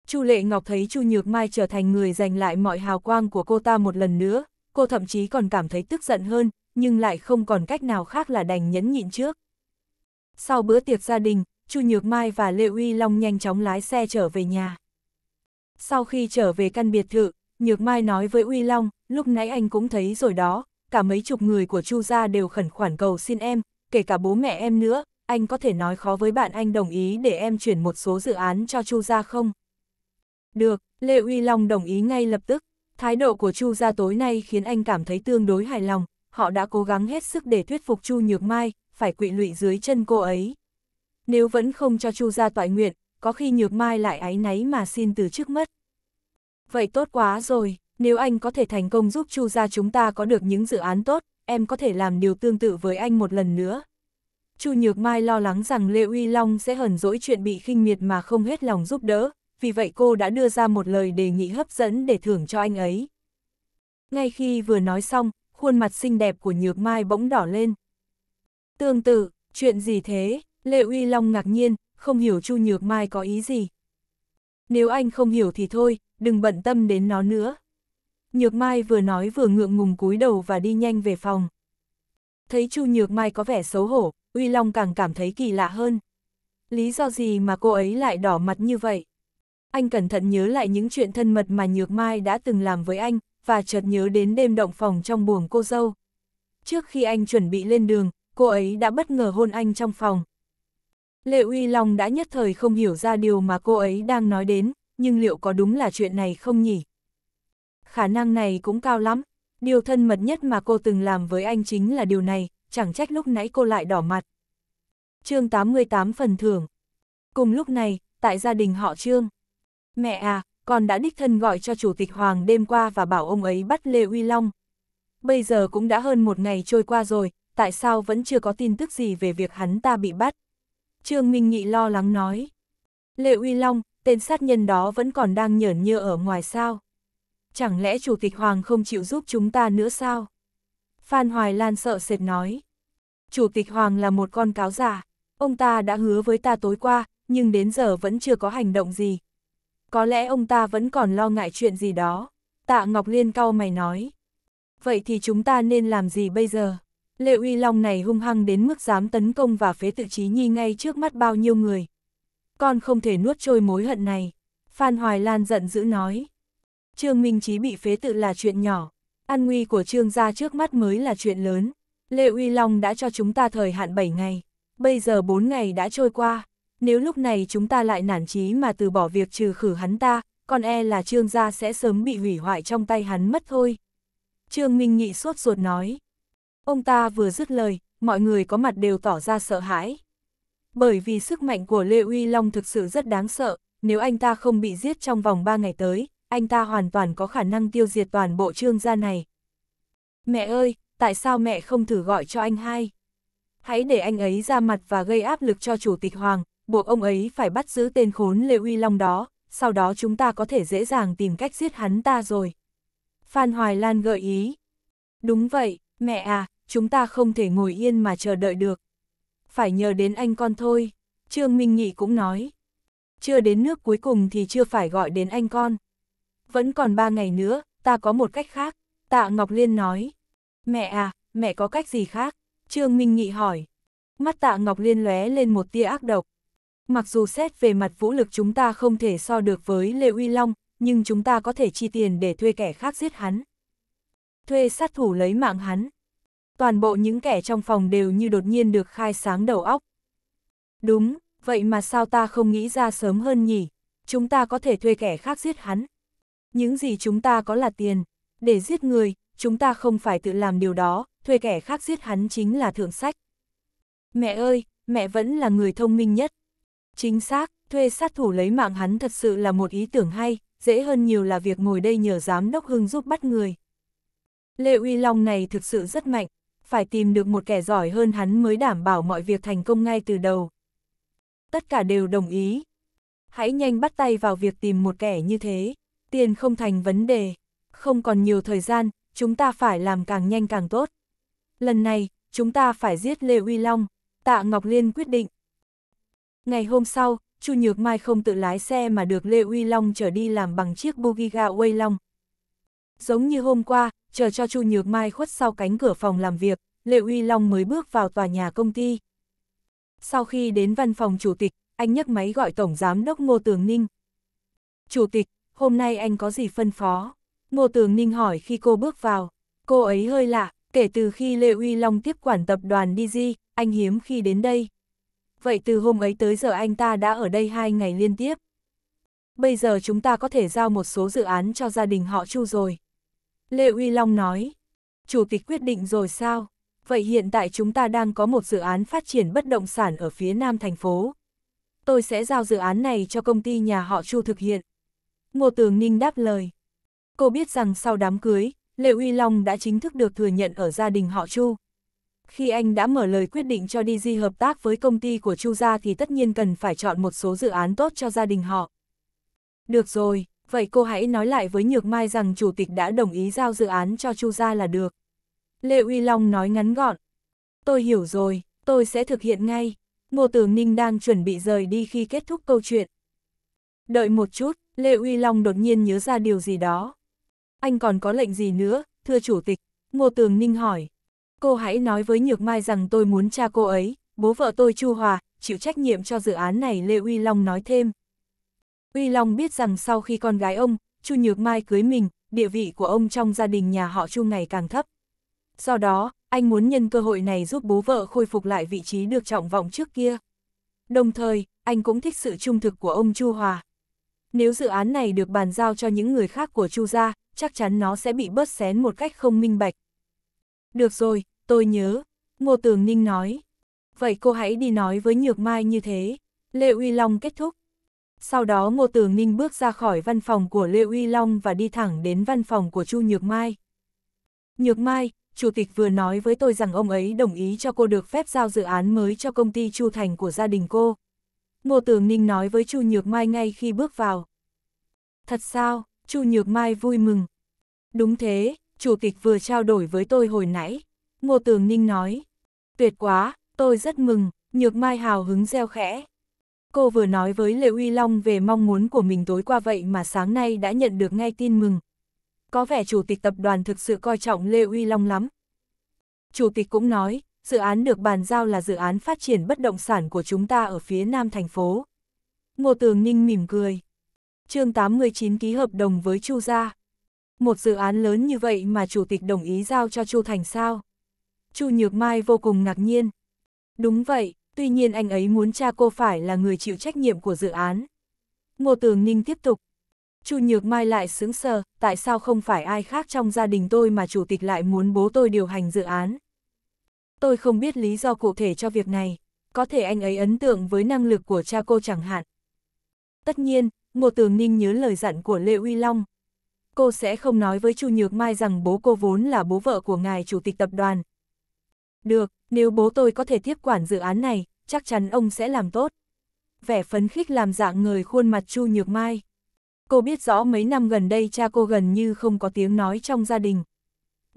Chu Lệ Ngọc thấy Chu Nhược Mai trở thành người giành lại mọi hào quang của cô ta một lần nữa, cô thậm chí còn cảm thấy tức giận hơn, nhưng lại không còn cách nào khác là đành nhẫn nhịn trước. Sau bữa tiệc gia đình, Chu Nhược Mai và Lê Uy Long nhanh chóng lái xe trở về nhà. Sau khi trở về căn biệt thự, Nhược Mai nói với Uy Long, lúc nãy anh cũng thấy rồi đó, cả mấy chục người của Chu gia đều khẩn khoản cầu xin em, kể cả bố mẹ em nữa, anh có thể nói khó với bạn anh đồng ý để em chuyển một số dự án cho Chu gia không? Được, Lê Uy Long đồng ý ngay lập tức. Thái độ của Chu gia tối nay khiến anh cảm thấy tương đối hài lòng, họ đã cố gắng hết sức để thuyết phục Chu Nhược Mai, phải quỵ lụy dưới chân cô ấy. Nếu vẫn không cho Chu gia toại nguyện, có khi Nhược Mai lại áy náy mà xin từ trước mất. Vậy tốt quá rồi, nếu anh có thể thành công giúp Chu gia chúng ta có được những dự án tốt, em có thể làm điều tương tự với anh một lần nữa. Chu Nhược Mai lo lắng rằng Lê Uy Long sẽ hờn dỗi chuyện bị khinh miệt mà không hết lòng giúp đỡ, vì vậy cô đã đưa ra một lời đề nghị hấp dẫn để thưởng cho anh ấy. Ngay khi vừa nói xong, khuôn mặt xinh đẹp của Nhược Mai bỗng đỏ lên. Tương tự, chuyện gì thế? Lê Uy Long ngạc nhiên, không hiểu Chu Nhược Mai có ý gì. Nếu anh không hiểu thì thôi, đừng bận tâm đến nó nữa. Nhược Mai vừa nói vừa ngượng ngùng cúi đầu và đi nhanh về phòng. Thấy Chu Nhược Mai có vẻ xấu hổ, Uy Long càng cảm thấy kỳ lạ hơn. Lý do gì mà cô ấy lại đỏ mặt như vậy? Anh cẩn thận nhớ lại những chuyện thân mật mà Nhược Mai đã từng làm với anh, và chợt nhớ đến đêm động phòng trong buồng cô dâu. Trước khi anh chuẩn bị lên đường, cô ấy đã bất ngờ hôn anh trong phòng. Lệ Uy Long đã nhất thời không hiểu ra điều mà cô ấy đang nói đến, nhưng liệu có đúng là chuyện này không nhỉ? khả năng này cũng cao lắm. Điều thân mật nhất mà cô từng làm với anh chính là điều này, chẳng trách lúc nãy cô lại đỏ mặt. chương 88 phần thưởng. Cùng lúc này, tại gia đình họ Trương. Mẹ à, con đã đích thân gọi cho Chủ tịch Hoàng đêm qua và bảo ông ấy bắt Lê Uy Long. Bây giờ cũng đã hơn một ngày trôi qua rồi, tại sao vẫn chưa có tin tức gì về việc hắn ta bị bắt? Trương Minh Nghị lo lắng nói. Lê Uy Long, tên sát nhân đó vẫn còn đang nhởn nhơ ở ngoài sao chẳng lẽ Chủ tịch Hoàng không chịu giúp chúng ta nữa sao? Phan Hoài Lan sợ sệt nói. Chủ tịch Hoàng là một con cáo giả, ông ta đã hứa với ta tối qua, nhưng đến giờ vẫn chưa có hành động gì. Có lẽ ông ta vẫn còn lo ngại chuyện gì đó. Tạ Ngọc Liên cau mày nói. Vậy thì chúng ta nên làm gì bây giờ? Lệ Uy Long này hung hăng đến mức dám tấn công và phế tự trí nhi ngay trước mắt bao nhiêu người. Con không thể nuốt trôi mối hận này. Phan Hoài Lan giận dữ nói. Trương Minh Chí bị phế tự là chuyện nhỏ, an nguy của Trương gia trước mắt mới là chuyện lớn. Lệ Uy Long đã cho chúng ta thời hạn 7 ngày, bây giờ 4 ngày đã trôi qua, nếu lúc này chúng ta lại nản chí mà từ bỏ việc trừ khử hắn ta, còn e là Trương gia sẽ sớm bị hủy hoại trong tay hắn mất thôi. Trương Minh Nghị sốt ruột nói. Ông ta vừa dứt lời, mọi người có mặt đều tỏ ra sợ hãi. Bởi vì sức mạnh của Lê Uy Long thực sự rất đáng sợ, nếu anh ta không bị giết trong vòng 3 ngày tới, anh ta hoàn toàn có khả năng tiêu diệt toàn bộ trương gia này. Mẹ ơi, tại sao mẹ không thử gọi cho anh hai? Hãy để anh ấy ra mặt và gây áp lực cho chủ tịch Hoàng, buộc ông ấy phải bắt giữ tên khốn Lê Uy Long đó, sau đó chúng ta có thể dễ dàng tìm cách giết hắn ta rồi. Phan Hoài Lan gợi ý. Đúng vậy, mẹ à, chúng ta không thể ngồi yên mà chờ đợi được. Phải nhờ đến anh con thôi, Trương Minh Nghị cũng nói. Chưa đến nước cuối cùng thì chưa phải gọi đến anh con vẫn còn ba ngày nữa, ta có một cách khác, tạ Ngọc Liên nói. Mẹ à, mẹ có cách gì khác? Trương Minh Nghị hỏi. Mắt tạ Ngọc Liên lóe lên một tia ác độc. Mặc dù xét về mặt vũ lực chúng ta không thể so được với Lê Uy Long, nhưng chúng ta có thể chi tiền để thuê kẻ khác giết hắn. Thuê sát thủ lấy mạng hắn. Toàn bộ những kẻ trong phòng đều như đột nhiên được khai sáng đầu óc. Đúng, vậy mà sao ta không nghĩ ra sớm hơn nhỉ? Chúng ta có thể thuê kẻ khác giết hắn, những gì chúng ta có là tiền. Để giết người, chúng ta không phải tự làm điều đó, thuê kẻ khác giết hắn chính là thượng sách. Mẹ ơi, mẹ vẫn là người thông minh nhất. Chính xác, thuê sát thủ lấy mạng hắn thật sự là một ý tưởng hay, dễ hơn nhiều là việc ngồi đây nhờ giám đốc Hưng giúp bắt người. Lê Uy Long này thực sự rất mạnh, phải tìm được một kẻ giỏi hơn hắn mới đảm bảo mọi việc thành công ngay từ đầu. Tất cả đều đồng ý. Hãy nhanh bắt tay vào việc tìm một kẻ như thế tiền không thành vấn đề, không còn nhiều thời gian, chúng ta phải làm càng nhanh càng tốt. Lần này, chúng ta phải giết Lê Uy Long, Tạ Ngọc Liên quyết định. Ngày hôm sau, Chu Nhược Mai không tự lái xe mà được Lê Uy Long chở đi làm bằng chiếc Bugiga Way Long. Giống như hôm qua, chờ cho Chu Nhược Mai khuất sau cánh cửa phòng làm việc, Lê Uy Long mới bước vào tòa nhà công ty. Sau khi đến văn phòng chủ tịch, anh nhấc máy gọi Tổng Giám đốc Ngô Tường Ninh. Chủ tịch, hôm nay anh có gì phân phó? Ngô Tường Ninh hỏi khi cô bước vào. Cô ấy hơi lạ, kể từ khi Lê Uy Long tiếp quản tập đoàn DG, anh hiếm khi đến đây. Vậy từ hôm ấy tới giờ anh ta đã ở đây hai ngày liên tiếp. Bây giờ chúng ta có thể giao một số dự án cho gia đình họ Chu rồi. Lê Uy Long nói, Chủ tịch quyết định rồi sao? Vậy hiện tại chúng ta đang có một dự án phát triển bất động sản ở phía nam thành phố. Tôi sẽ giao dự án này cho công ty nhà họ Chu thực hiện. Ngô Tường Ninh đáp lời. Cô biết rằng sau đám cưới, Lệ Uy Long đã chính thức được thừa nhận ở gia đình họ Chu. Khi anh đã mở lời quyết định cho DG hợp tác với công ty của Chu gia thì tất nhiên cần phải chọn một số dự án tốt cho gia đình họ. Được rồi, vậy cô hãy nói lại với Nhược Mai rằng chủ tịch đã đồng ý giao dự án cho Chu gia là được. Lệ Uy Long nói ngắn gọn. Tôi hiểu rồi, tôi sẽ thực hiện ngay. Ngô Tường Ninh đang chuẩn bị rời đi khi kết thúc câu chuyện. Đợi một chút, Lê Uy Long đột nhiên nhớ ra điều gì đó. Anh còn có lệnh gì nữa, thưa chủ tịch? Ngô Tường Ninh hỏi. Cô hãy nói với Nhược Mai rằng tôi muốn cha cô ấy, bố vợ tôi Chu Hòa, chịu trách nhiệm cho dự án này Lê Uy Long nói thêm. Uy Long biết rằng sau khi con gái ông, Chu Nhược Mai cưới mình, địa vị của ông trong gia đình nhà họ Chu ngày càng thấp. Do đó, anh muốn nhân cơ hội này giúp bố vợ khôi phục lại vị trí được trọng vọng trước kia. Đồng thời, anh cũng thích sự trung thực của ông Chu Hòa. Nếu dự án này được bàn giao cho những người khác của Chu gia, chắc chắn nó sẽ bị bớt xén một cách không minh bạch. Được rồi, tôi nhớ, Ngô Tường Ninh nói. Vậy cô hãy đi nói với Nhược Mai như thế. Lê Uy Long kết thúc. Sau đó Ngô Tường Ninh bước ra khỏi văn phòng của Lê Uy Long và đi thẳng đến văn phòng của Chu Nhược Mai. Nhược Mai, Chủ tịch vừa nói với tôi rằng ông ấy đồng ý cho cô được phép giao dự án mới cho công ty Chu Thành của gia đình cô. Ngô Tường Ninh nói với Chu Nhược Mai ngay khi bước vào. Thật sao, Chu Nhược Mai vui mừng. Đúng thế, Chủ tịch vừa trao đổi với tôi hồi nãy. Ngô Tường Ninh nói. Tuyệt quá, tôi rất mừng, Nhược Mai hào hứng reo khẽ. Cô vừa nói với Lệ Uy Long về mong muốn của mình tối qua vậy mà sáng nay đã nhận được ngay tin mừng. Có vẻ chủ tịch tập đoàn thực sự coi trọng Lê Uy Long lắm. Chủ tịch cũng nói, Dự án được bàn giao là dự án phát triển bất động sản của chúng ta ở phía nam thành phố. Ngô Tường Ninh mỉm cười. chương 89 ký hợp đồng với Chu Gia. Một dự án lớn như vậy mà chủ tịch đồng ý giao cho Chu Thành sao? Chu Nhược Mai vô cùng ngạc nhiên. Đúng vậy, tuy nhiên anh ấy muốn cha cô phải là người chịu trách nhiệm của dự án. Ngô Tường Ninh tiếp tục. Chu Nhược Mai lại sững sờ, tại sao không phải ai khác trong gia đình tôi mà chủ tịch lại muốn bố tôi điều hành dự án? Tôi không biết lý do cụ thể cho việc này, có thể anh ấy ấn tượng với năng lực của cha cô chẳng hạn. Tất nhiên, Ngô Tường Ninh nhớ lời dặn của Lê Uy Long. Cô sẽ không nói với Chu Nhược Mai rằng bố cô vốn là bố vợ của ngài chủ tịch tập đoàn. Được, nếu bố tôi có thể tiếp quản dự án này, chắc chắn ông sẽ làm tốt. Vẻ phấn khích làm dạng người khuôn mặt Chu Nhược Mai. Cô biết rõ mấy năm gần đây cha cô gần như không có tiếng nói trong gia đình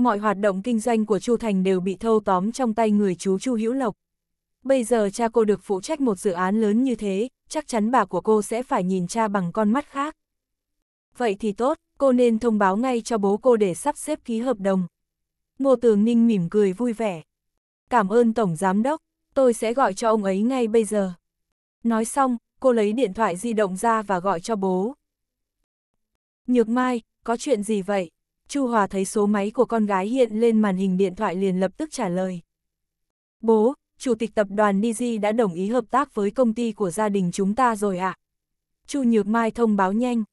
mọi hoạt động kinh doanh của Chu Thành đều bị thâu tóm trong tay người chú Chu Hữu Lộc. Bây giờ cha cô được phụ trách một dự án lớn như thế, chắc chắn bà của cô sẽ phải nhìn cha bằng con mắt khác. Vậy thì tốt, cô nên thông báo ngay cho bố cô để sắp xếp ký hợp đồng. Ngô Tường Ninh mỉm cười vui vẻ. Cảm ơn Tổng Giám Đốc, tôi sẽ gọi cho ông ấy ngay bây giờ. Nói xong, cô lấy điện thoại di động ra và gọi cho bố. Nhược Mai, có chuyện gì vậy? Chu Hòa thấy số máy của con gái hiện lên màn hình điện thoại liền lập tức trả lời. Bố, chủ tịch tập đoàn Niji đã đồng ý hợp tác với công ty của gia đình chúng ta rồi ạ. À? Chu Nhược Mai thông báo nhanh.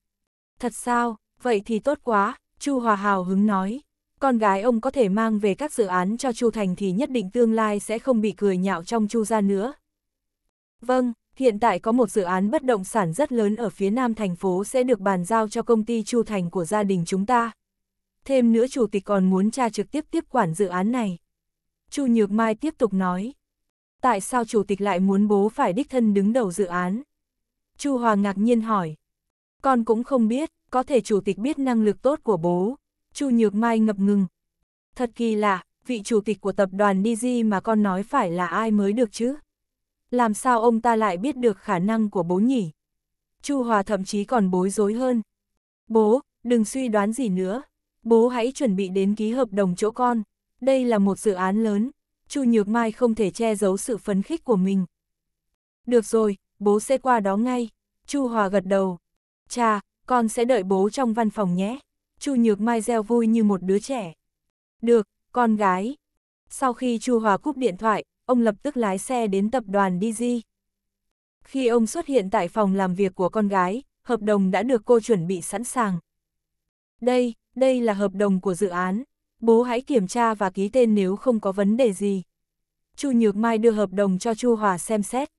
Thật sao, vậy thì tốt quá, Chu Hòa hào hứng nói. Con gái ông có thể mang về các dự án cho Chu Thành thì nhất định tương lai sẽ không bị cười nhạo trong Chu gia nữa. Vâng, hiện tại có một dự án bất động sản rất lớn ở phía nam thành phố sẽ được bàn giao cho công ty Chu Thành của gia đình chúng ta thêm nữa chủ tịch còn muốn cha trực tiếp tiếp quản dự án này. Chu Nhược Mai tiếp tục nói, tại sao chủ tịch lại muốn bố phải đích thân đứng đầu dự án? Chu Hòa ngạc nhiên hỏi, con cũng không biết, có thể chủ tịch biết năng lực tốt của bố. Chu Nhược Mai ngập ngừng. Thật kỳ lạ, vị chủ tịch của tập đoàn DG mà con nói phải là ai mới được chứ? Làm sao ông ta lại biết được khả năng của bố nhỉ? Chu Hòa thậm chí còn bối rối hơn. Bố, đừng suy đoán gì nữa, bố hãy chuẩn bị đến ký hợp đồng chỗ con. Đây là một dự án lớn, Chu Nhược Mai không thể che giấu sự phấn khích của mình. Được rồi, bố sẽ qua đó ngay. Chu Hòa gật đầu. Cha, con sẽ đợi bố trong văn phòng nhé. Chu Nhược Mai reo vui như một đứa trẻ. Được, con gái. Sau khi Chu Hòa cúp điện thoại, ông lập tức lái xe đến tập đoàn DG. Khi ông xuất hiện tại phòng làm việc của con gái, hợp đồng đã được cô chuẩn bị sẵn sàng. Đây, đây là hợp đồng của dự án, bố hãy kiểm tra và ký tên nếu không có vấn đề gì. Chu Nhược Mai đưa hợp đồng cho Chu Hòa xem xét.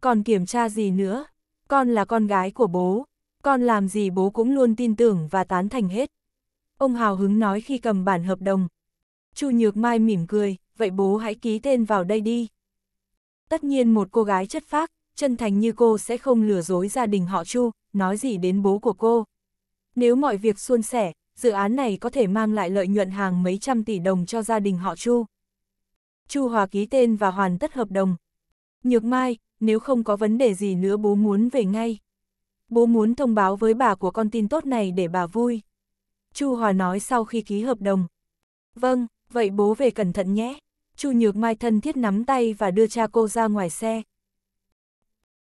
Còn kiểm tra gì nữa? Con là con gái của bố, con làm gì bố cũng luôn tin tưởng và tán thành hết. Ông hào hứng nói khi cầm bản hợp đồng. Chu Nhược Mai mỉm cười, vậy bố hãy ký tên vào đây đi. Tất nhiên một cô gái chất phác, chân thành như cô sẽ không lừa dối gia đình họ Chu, nói gì đến bố của cô. Nếu mọi việc suôn sẻ, dự án này có thể mang lại lợi nhuận hàng mấy trăm tỷ đồng cho gia đình họ Chu. Chu Hòa ký tên và hoàn tất hợp đồng. Nhược Mai, nếu không có vấn đề gì nữa bố muốn về ngay. Bố muốn thông báo với bà của con tin tốt này để bà vui. Chu Hòa nói sau khi ký hợp đồng. Vâng, vậy bố về cẩn thận nhé. Chu Nhược Mai thân thiết nắm tay và đưa cha cô ra ngoài xe.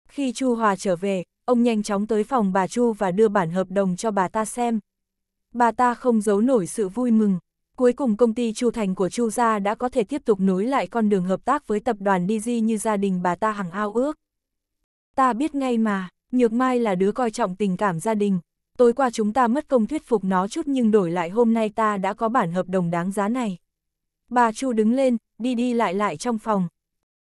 Khi Chu Hòa trở về, ông nhanh chóng tới phòng bà Chu và đưa bản hợp đồng cho bà ta xem. Bà ta không giấu nổi sự vui mừng. Cuối cùng công ty Chu Thành của Chu Gia đã có thể tiếp tục nối lại con đường hợp tác với tập đoàn DG như gia đình bà ta hằng ao ước. Ta biết ngay mà, Nhược Mai là đứa coi trọng tình cảm gia đình. Tối qua chúng ta mất công thuyết phục nó chút nhưng đổi lại hôm nay ta đã có bản hợp đồng đáng giá này. Bà Chu đứng lên, đi đi lại lại trong phòng.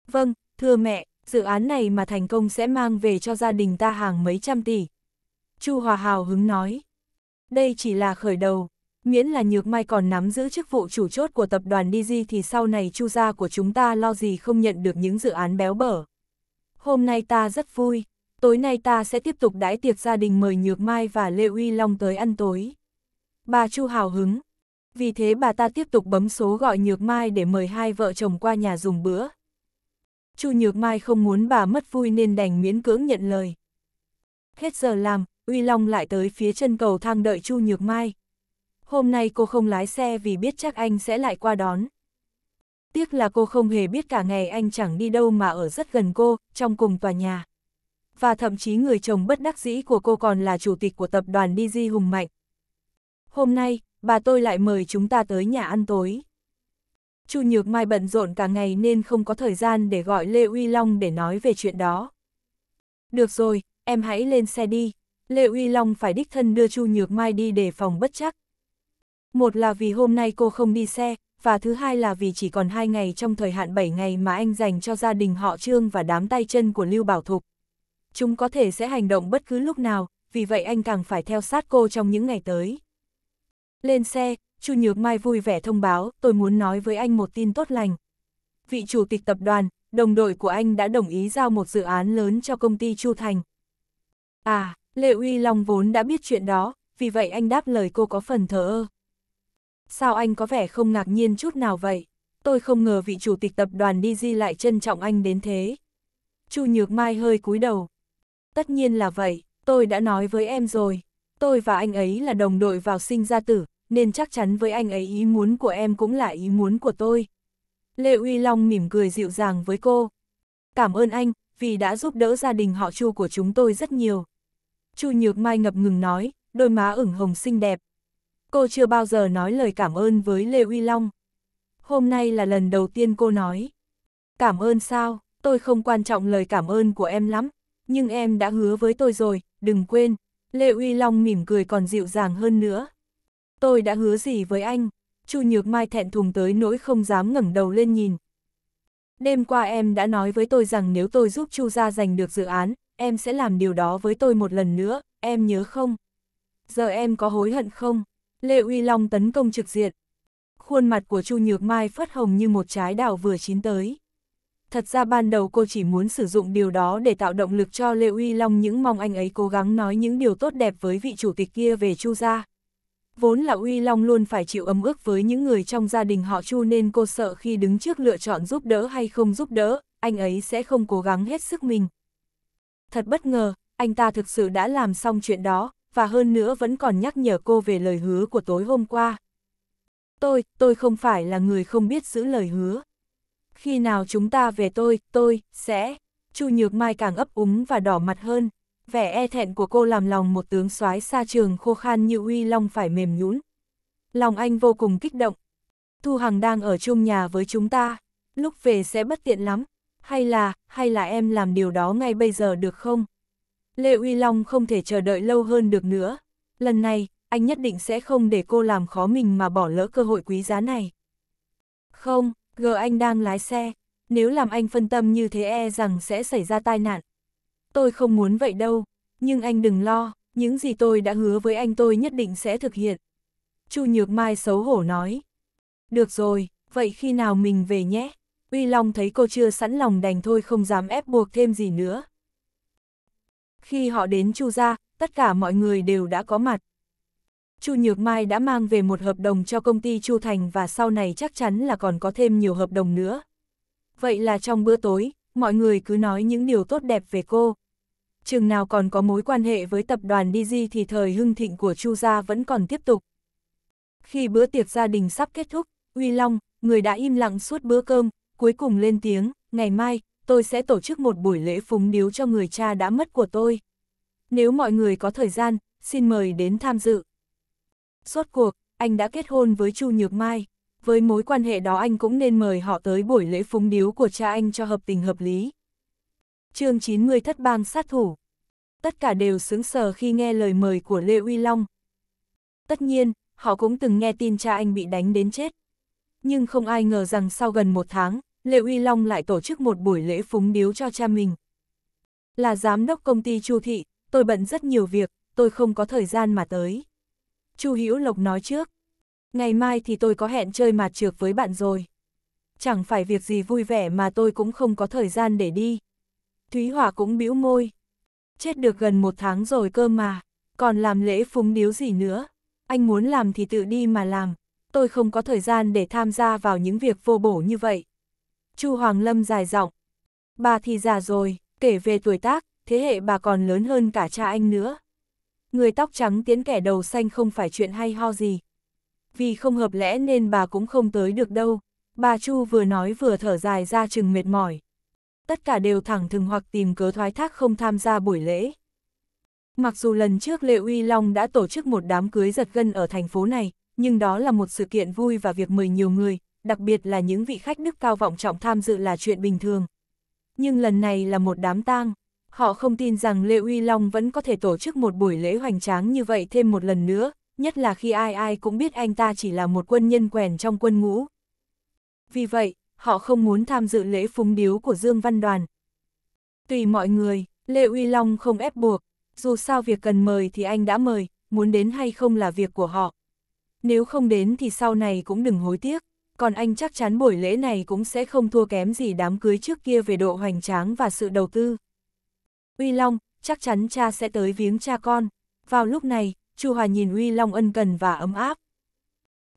Vâng, thưa mẹ, dự án này mà thành công sẽ mang về cho gia đình ta hàng mấy trăm tỷ. Chu Hòa Hào hứng nói, đây chỉ là khởi đầu, miễn là Nhược Mai còn nắm giữ chức vụ chủ chốt của tập đoàn DG thì sau này Chu gia của chúng ta lo gì không nhận được những dự án béo bở. Hôm nay ta rất vui, tối nay ta sẽ tiếp tục đãi tiệc gia đình mời Nhược Mai và Lê Uy Long tới ăn tối. Bà Chu hào hứng, vì thế bà ta tiếp tục bấm số gọi Nhược Mai để mời hai vợ chồng qua nhà dùng bữa, Chu Nhược Mai không muốn bà mất vui nên đành miễn cưỡng nhận lời. Hết giờ làm, Uy Long lại tới phía chân cầu thang đợi Chu Nhược Mai. Hôm nay cô không lái xe vì biết chắc anh sẽ lại qua đón. Tiếc là cô không hề biết cả ngày anh chẳng đi đâu mà ở rất gần cô, trong cùng tòa nhà. Và thậm chí người chồng bất đắc dĩ của cô còn là chủ tịch của tập đoàn DG Hùng Mạnh. Hôm nay, bà tôi lại mời chúng ta tới nhà ăn tối. Chu Nhược Mai bận rộn cả ngày nên không có thời gian để gọi Lê Uy Long để nói về chuyện đó. Được rồi, em hãy lên xe đi. Lê Uy Long phải đích thân đưa Chu Nhược Mai đi để phòng bất chắc. Một là vì hôm nay cô không đi xe, và thứ hai là vì chỉ còn hai ngày trong thời hạn 7 ngày mà anh dành cho gia đình họ Trương và đám tay chân của Lưu Bảo Thục. Chúng có thể sẽ hành động bất cứ lúc nào, vì vậy anh càng phải theo sát cô trong những ngày tới. Lên xe, Chu Nhược Mai vui vẻ thông báo, tôi muốn nói với anh một tin tốt lành. Vị chủ tịch tập đoàn, đồng đội của anh đã đồng ý giao một dự án lớn cho công ty Chu Thành. À, Lệ Uy Long vốn đã biết chuyện đó, vì vậy anh đáp lời cô có phần thờ ơ. Sao anh có vẻ không ngạc nhiên chút nào vậy? Tôi không ngờ vị chủ tịch tập đoàn DG lại trân trọng anh đến thế. Chu Nhược Mai hơi cúi đầu. Tất nhiên là vậy, tôi đã nói với em rồi. Tôi và anh ấy là đồng đội vào sinh ra tử, nên chắc chắn với anh ấy ý muốn của em cũng là ý muốn của tôi. Lê Uy Long mỉm cười dịu dàng với cô. Cảm ơn anh, vì đã giúp đỡ gia đình họ Chu của chúng tôi rất nhiều. Chu Nhược Mai ngập ngừng nói, đôi má ửng hồng xinh đẹp. Cô chưa bao giờ nói lời cảm ơn với Lê Uy Long. Hôm nay là lần đầu tiên cô nói. Cảm ơn sao, tôi không quan trọng lời cảm ơn của em lắm, nhưng em đã hứa với tôi rồi, đừng quên. Lê Uy Long mỉm cười còn dịu dàng hơn nữa. Tôi đã hứa gì với anh? Chu Nhược Mai thẹn thùng tới nỗi không dám ngẩng đầu lên nhìn. Đêm qua em đã nói với tôi rằng nếu tôi giúp Chu gia giành được dự án, em sẽ làm điều đó với tôi một lần nữa, em nhớ không? Giờ em có hối hận không? Lê Uy Long tấn công trực diện. Khuôn mặt của Chu Nhược Mai phất hồng như một trái đào vừa chín tới. Thật ra ban đầu cô chỉ muốn sử dụng điều đó để tạo động lực cho Lê Uy Long những mong anh ấy cố gắng nói những điều tốt đẹp với vị chủ tịch kia về Chu gia. Vốn là Uy Long luôn phải chịu ấm ước với những người trong gia đình họ Chu nên cô sợ khi đứng trước lựa chọn giúp đỡ hay không giúp đỡ, anh ấy sẽ không cố gắng hết sức mình. Thật bất ngờ, anh ta thực sự đã làm xong chuyện đó, và hơn nữa vẫn còn nhắc nhở cô về lời hứa của tối hôm qua. Tôi, tôi không phải là người không biết giữ lời hứa. Khi nào chúng ta về tôi, tôi, sẽ... Chu Nhược Mai càng ấp úng và đỏ mặt hơn vẻ e thẹn của cô làm lòng một tướng soái xa trường khô khan như uy long phải mềm nhũn. Lòng anh vô cùng kích động. Thu Hằng đang ở chung nhà với chúng ta, lúc về sẽ bất tiện lắm, hay là, hay là em làm điều đó ngay bây giờ được không? Lê Uy Long không thể chờ đợi lâu hơn được nữa, lần này, anh nhất định sẽ không để cô làm khó mình mà bỏ lỡ cơ hội quý giá này. Không, G anh đang lái xe, nếu làm anh phân tâm như thế e rằng sẽ xảy ra tai nạn tôi không muốn vậy đâu, nhưng anh đừng lo, những gì tôi đã hứa với anh tôi nhất định sẽ thực hiện. Chu Nhược Mai xấu hổ nói. Được rồi, vậy khi nào mình về nhé? Uy Long thấy cô chưa sẵn lòng đành thôi không dám ép buộc thêm gì nữa. Khi họ đến Chu gia, tất cả mọi người đều đã có mặt. Chu Nhược Mai đã mang về một hợp đồng cho công ty Chu Thành và sau này chắc chắn là còn có thêm nhiều hợp đồng nữa. Vậy là trong bữa tối, mọi người cứ nói những điều tốt đẹp về cô, chừng nào còn có mối quan hệ với tập đoàn DG thì thời hưng thịnh của Chu gia vẫn còn tiếp tục. Khi bữa tiệc gia đình sắp kết thúc, Uy Long, người đã im lặng suốt bữa cơm, cuối cùng lên tiếng, ngày mai, tôi sẽ tổ chức một buổi lễ phúng điếu cho người cha đã mất của tôi. Nếu mọi người có thời gian, xin mời đến tham dự. Suốt cuộc, anh đã kết hôn với Chu Nhược Mai. Với mối quan hệ đó anh cũng nên mời họ tới buổi lễ phúng điếu của cha anh cho hợp tình hợp lý chương 90 thất bang sát thủ. Tất cả đều sướng sờ khi nghe lời mời của Lê Uy Long. Tất nhiên, họ cũng từng nghe tin cha anh bị đánh đến chết. Nhưng không ai ngờ rằng sau gần một tháng, Lê Uy Long lại tổ chức một buổi lễ phúng điếu cho cha mình. Là giám đốc công ty Chu Thị, tôi bận rất nhiều việc, tôi không có thời gian mà tới. Chu Hữu Lộc nói trước, ngày mai thì tôi có hẹn chơi mạt trược với bạn rồi. Chẳng phải việc gì vui vẻ mà tôi cũng không có thời gian để đi, Thúy Hòa cũng bĩu môi. Chết được gần một tháng rồi cơ mà, còn làm lễ phúng điếu gì nữa. Anh muốn làm thì tự đi mà làm, tôi không có thời gian để tham gia vào những việc vô bổ như vậy. Chu Hoàng Lâm dài giọng. Bà thì già rồi, kể về tuổi tác, thế hệ bà còn lớn hơn cả cha anh nữa. Người tóc trắng tiến kẻ đầu xanh không phải chuyện hay ho gì. Vì không hợp lẽ nên bà cũng không tới được đâu. Bà Chu vừa nói vừa thở dài ra chừng mệt mỏi tất cả đều thẳng thừng hoặc tìm cớ thoái thác không tham gia buổi lễ. Mặc dù lần trước Lệ Uy Long đã tổ chức một đám cưới giật gân ở thành phố này, nhưng đó là một sự kiện vui và việc mời nhiều người, đặc biệt là những vị khách đức cao vọng trọng tham dự là chuyện bình thường. Nhưng lần này là một đám tang. Họ không tin rằng Lê Uy Long vẫn có thể tổ chức một buổi lễ hoành tráng như vậy thêm một lần nữa, nhất là khi ai ai cũng biết anh ta chỉ là một quân nhân quèn trong quân ngũ. Vì vậy, họ không muốn tham dự lễ phúng điếu của Dương Văn Đoàn. Tùy mọi người, Lê Uy Long không ép buộc, dù sao việc cần mời thì anh đã mời, muốn đến hay không là việc của họ. Nếu không đến thì sau này cũng đừng hối tiếc, còn anh chắc chắn buổi lễ này cũng sẽ không thua kém gì đám cưới trước kia về độ hoành tráng và sự đầu tư. Uy Long, chắc chắn cha sẽ tới viếng cha con. Vào lúc này, Chu Hòa nhìn Uy Long ân cần và ấm áp.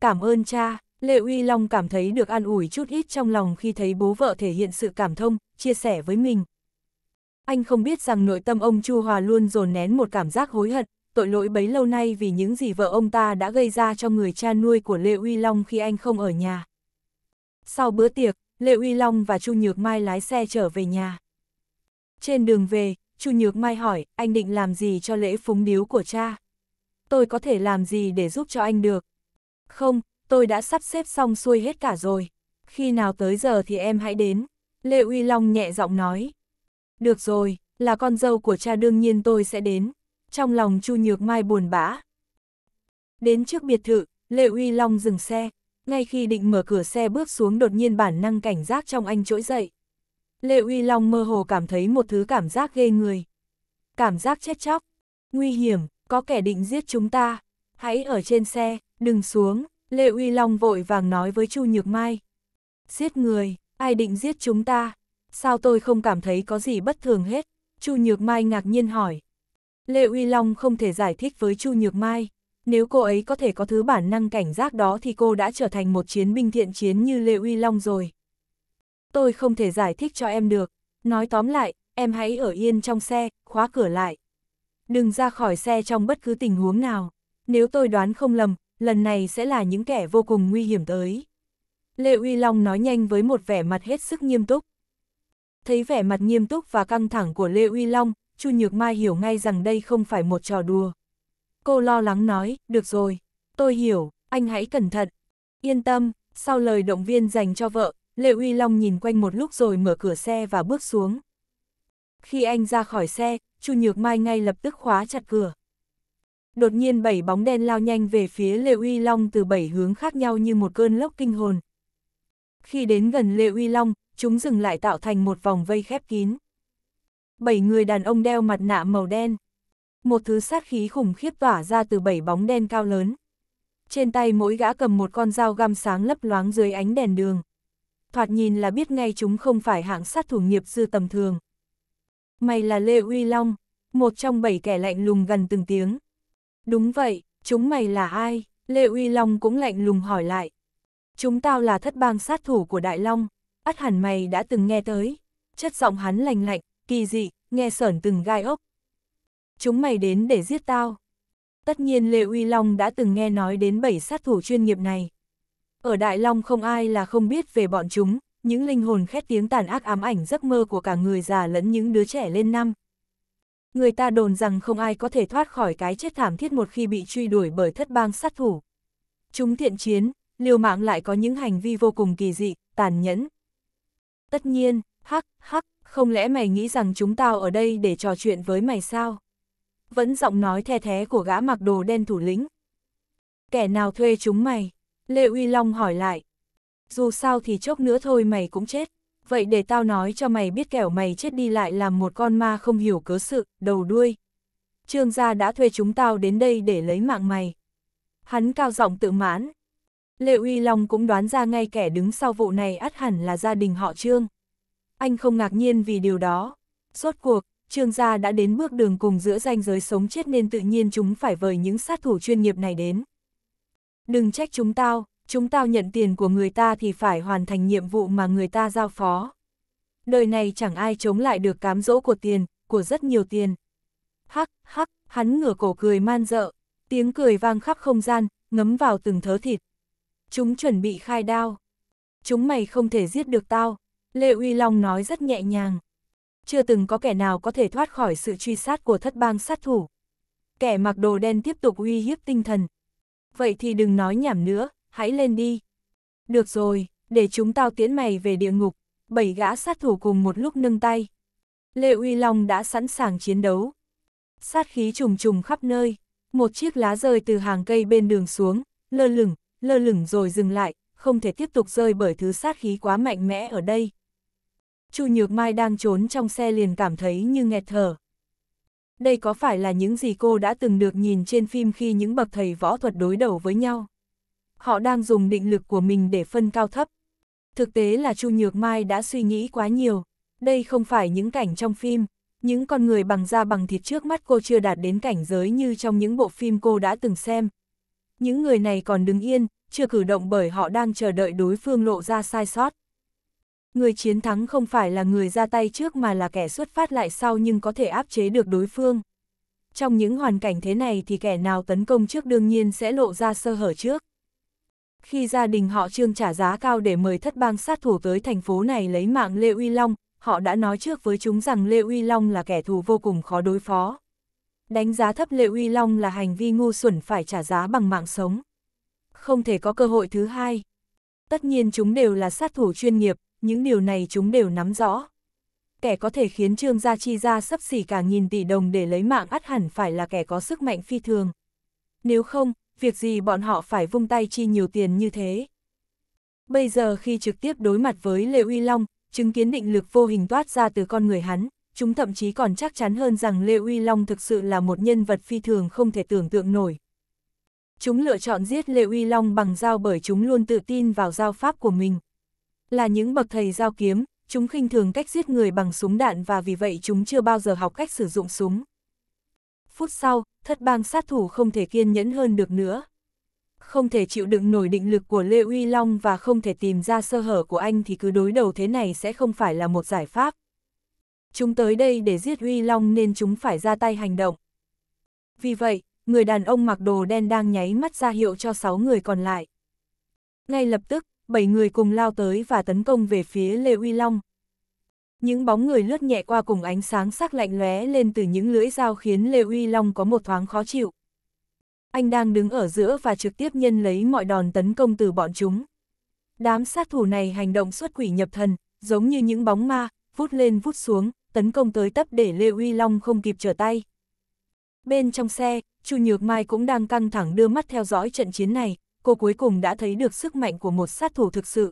Cảm ơn cha, Lệ Uy Long cảm thấy được an ủi chút ít trong lòng khi thấy bố vợ thể hiện sự cảm thông, chia sẻ với mình. Anh không biết rằng nội tâm ông Chu Hòa luôn dồn nén một cảm giác hối hận, tội lỗi bấy lâu nay vì những gì vợ ông ta đã gây ra cho người cha nuôi của Lệ Uy Long khi anh không ở nhà. Sau bữa tiệc, Lệ Uy Long và Chu Nhược Mai lái xe trở về nhà. Trên đường về, Chu Nhược Mai hỏi, anh định làm gì cho lễ phúng điếu của cha? Tôi có thể làm gì để giúp cho anh được? Không, tôi đã sắp xếp xong xuôi hết cả rồi. Khi nào tới giờ thì em hãy đến. Lê Uy Long nhẹ giọng nói. Được rồi, là con dâu của cha đương nhiên tôi sẽ đến. Trong lòng Chu Nhược Mai buồn bã. Đến trước biệt thự, Lê Uy Long dừng xe. Ngay khi định mở cửa xe bước xuống đột nhiên bản năng cảnh giác trong anh trỗi dậy. Lê Uy Long mơ hồ cảm thấy một thứ cảm giác ghê người. Cảm giác chết chóc. Nguy hiểm, có kẻ định giết chúng ta. Hãy ở trên xe, đừng xuống. Lê Uy Long vội vàng nói với Chu Nhược Mai. Giết người, ai định giết chúng ta? Sao tôi không cảm thấy có gì bất thường hết? Chu Nhược Mai ngạc nhiên hỏi. Lê Uy Long không thể giải thích với Chu Nhược Mai. Nếu cô ấy có thể có thứ bản năng cảnh giác đó thì cô đã trở thành một chiến binh thiện chiến như Lê Uy Long rồi. Tôi không thể giải thích cho em được. Nói tóm lại, em hãy ở yên trong xe, khóa cửa lại. Đừng ra khỏi xe trong bất cứ tình huống nào. Nếu tôi đoán không lầm, lần này sẽ là những kẻ vô cùng nguy hiểm tới. Lệ Uy Long nói nhanh với một vẻ mặt hết sức nghiêm túc. Thấy vẻ mặt nghiêm túc và căng thẳng của Lê Uy Long, Chu Nhược Mai hiểu ngay rằng đây không phải một trò đùa. Cô lo lắng nói, được rồi, tôi hiểu, anh hãy cẩn thận. Yên tâm, sau lời động viên dành cho vợ, Lê Uy Long nhìn quanh một lúc rồi mở cửa xe và bước xuống. Khi anh ra khỏi xe, Chu Nhược Mai ngay lập tức khóa chặt cửa. Đột nhiên bảy bóng đen lao nhanh về phía Lê Uy Long từ bảy hướng khác nhau như một cơn lốc kinh hồn. Khi đến gần Lê Uy Long, chúng dừng lại tạo thành một vòng vây khép kín. Bảy người đàn ông đeo mặt nạ màu đen. Một thứ sát khí khủng khiếp tỏa ra từ bảy bóng đen cao lớn. Trên tay mỗi gã cầm một con dao găm sáng lấp loáng dưới ánh đèn đường. Thoạt nhìn là biết ngay chúng không phải hạng sát thủ nghiệp dư tầm thường. Mày là Lê Uy Long, một trong bảy kẻ lạnh lùng gần từng tiếng, Đúng vậy, chúng mày là ai? Lê Uy Long cũng lạnh lùng hỏi lại. Chúng tao là thất bang sát thủ của Đại Long, ắt hẳn mày đã từng nghe tới. Chất giọng hắn lành lạnh, kỳ dị, nghe sởn từng gai ốc. Chúng mày đến để giết tao. Tất nhiên Lê Uy Long đã từng nghe nói đến bảy sát thủ chuyên nghiệp này. Ở Đại Long không ai là không biết về bọn chúng, những linh hồn khét tiếng tàn ác ám ảnh giấc mơ của cả người già lẫn những đứa trẻ lên năm. Người ta đồn rằng không ai có thể thoát khỏi cái chết thảm thiết một khi bị truy đuổi bởi thất bang sát thủ. Chúng thiện chiến, liều mạng lại có những hành vi vô cùng kỳ dị, tàn nhẫn. Tất nhiên, hắc, hắc, không lẽ mày nghĩ rằng chúng tao ở đây để trò chuyện với mày sao? Vẫn giọng nói the thế của gã mặc đồ đen thủ lĩnh. Kẻ nào thuê chúng mày? Lê Uy Long hỏi lại. Dù sao thì chốc nữa thôi mày cũng chết vậy để tao nói cho mày biết kẻo mày chết đi lại làm một con ma không hiểu cớ sự, đầu đuôi. Trương gia đã thuê chúng tao đến đây để lấy mạng mày. Hắn cao giọng tự mãn. Lệ Uy Long cũng đoán ra ngay kẻ đứng sau vụ này ắt hẳn là gia đình họ Trương. Anh không ngạc nhiên vì điều đó. Rốt cuộc, Trương gia đã đến bước đường cùng giữa ranh giới sống chết nên tự nhiên chúng phải vời những sát thủ chuyên nghiệp này đến. Đừng trách chúng tao, chúng tao nhận tiền của người ta thì phải hoàn thành nhiệm vụ mà người ta giao phó. Đời này chẳng ai chống lại được cám dỗ của tiền, của rất nhiều tiền. Hắc, hắc, hắn ngửa cổ cười man dợ, tiếng cười vang khắp không gian, ngấm vào từng thớ thịt. Chúng chuẩn bị khai đao. Chúng mày không thể giết được tao, Lê Uy Long nói rất nhẹ nhàng. Chưa từng có kẻ nào có thể thoát khỏi sự truy sát của thất bang sát thủ. Kẻ mặc đồ đen tiếp tục uy hiếp tinh thần. Vậy thì đừng nói nhảm nữa, hãy lên đi. Được rồi, để chúng tao tiến mày về địa ngục, bảy gã sát thủ cùng một lúc nâng tay. Lệ Uy Long đã sẵn sàng chiến đấu. Sát khí trùng trùng khắp nơi, một chiếc lá rơi từ hàng cây bên đường xuống, lơ lửng, lơ lửng rồi dừng lại, không thể tiếp tục rơi bởi thứ sát khí quá mạnh mẽ ở đây. Chu Nhược Mai đang trốn trong xe liền cảm thấy như nghẹt thở. Đây có phải là những gì cô đã từng được nhìn trên phim khi những bậc thầy võ thuật đối đầu với nhau? họ đang dùng định lực của mình để phân cao thấp. Thực tế là Chu Nhược Mai đã suy nghĩ quá nhiều, đây không phải những cảnh trong phim, những con người bằng da bằng thịt trước mắt cô chưa đạt đến cảnh giới như trong những bộ phim cô đã từng xem. Những người này còn đứng yên, chưa cử động bởi họ đang chờ đợi đối phương lộ ra sai sót. Người chiến thắng không phải là người ra tay trước mà là kẻ xuất phát lại sau nhưng có thể áp chế được đối phương. Trong những hoàn cảnh thế này thì kẻ nào tấn công trước đương nhiên sẽ lộ ra sơ hở trước. Khi gia đình họ trương trả giá cao để mời thất bang sát thủ tới thành phố này lấy mạng Lê Uy Long, họ đã nói trước với chúng rằng Lê Uy Long là kẻ thù vô cùng khó đối phó. Đánh giá thấp Lê Uy Long là hành vi ngu xuẩn phải trả giá bằng mạng sống. Không thể có cơ hội thứ hai. Tất nhiên chúng đều là sát thủ chuyên nghiệp, những điều này chúng đều nắm rõ. Kẻ có thể khiến trương gia chi ra sắp xỉ cả nghìn tỷ đồng để lấy mạng ắt hẳn phải là kẻ có sức mạnh phi thường. Nếu không, việc gì bọn họ phải vung tay chi nhiều tiền như thế. Bây giờ khi trực tiếp đối mặt với Lê Uy Long, chứng kiến định lực vô hình toát ra từ con người hắn, chúng thậm chí còn chắc chắn hơn rằng Lê Uy Long thực sự là một nhân vật phi thường không thể tưởng tượng nổi. Chúng lựa chọn giết Lê Uy Long bằng dao bởi chúng luôn tự tin vào giao pháp của mình. Là những bậc thầy giao kiếm, chúng khinh thường cách giết người bằng súng đạn và vì vậy chúng chưa bao giờ học cách sử dụng súng. Phút sau, thất bang sát thủ không thể kiên nhẫn hơn được nữa. Không thể chịu đựng nổi định lực của Lê Uy Long và không thể tìm ra sơ hở của anh thì cứ đối đầu thế này sẽ không phải là một giải pháp. Chúng tới đây để giết Uy Long nên chúng phải ra tay hành động. Vì vậy, người đàn ông mặc đồ đen đang nháy mắt ra hiệu cho 6 người còn lại. Ngay lập tức, 7 người cùng lao tới và tấn công về phía Lê Uy Long những bóng người lướt nhẹ qua cùng ánh sáng sắc lạnh lóe lên từ những lưỡi dao khiến Lê Uy Long có một thoáng khó chịu. Anh đang đứng ở giữa và trực tiếp nhân lấy mọi đòn tấn công từ bọn chúng. Đám sát thủ này hành động xuất quỷ nhập thần, giống như những bóng ma, vút lên vút xuống, tấn công tới tấp để Lê Uy Long không kịp trở tay. Bên trong xe, Chu Nhược Mai cũng đang căng thẳng đưa mắt theo dõi trận chiến này, cô cuối cùng đã thấy được sức mạnh của một sát thủ thực sự.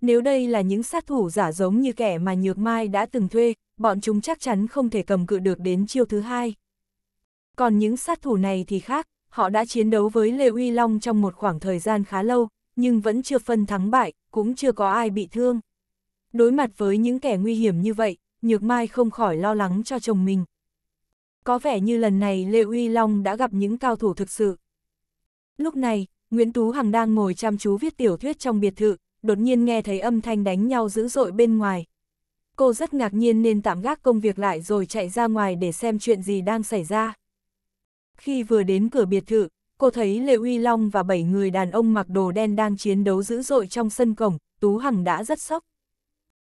Nếu đây là những sát thủ giả giống như kẻ mà Nhược Mai đã từng thuê, bọn chúng chắc chắn không thể cầm cự được đến chiêu thứ hai. Còn những sát thủ này thì khác, họ đã chiến đấu với Lê Uy Long trong một khoảng thời gian khá lâu, nhưng vẫn chưa phân thắng bại, cũng chưa có ai bị thương. Đối mặt với những kẻ nguy hiểm như vậy, Nhược Mai không khỏi lo lắng cho chồng mình. Có vẻ như lần này Lê Uy Long đã gặp những cao thủ thực sự. Lúc này, Nguyễn Tú Hằng đang ngồi chăm chú viết tiểu thuyết trong biệt thự, đột nhiên nghe thấy âm thanh đánh nhau dữ dội bên ngoài. Cô rất ngạc nhiên nên tạm gác công việc lại rồi chạy ra ngoài để xem chuyện gì đang xảy ra. Khi vừa đến cửa biệt thự, cô thấy Lê Uy Long và bảy người đàn ông mặc đồ đen đang chiến đấu dữ dội trong sân cổng, Tú Hằng đã rất sốc.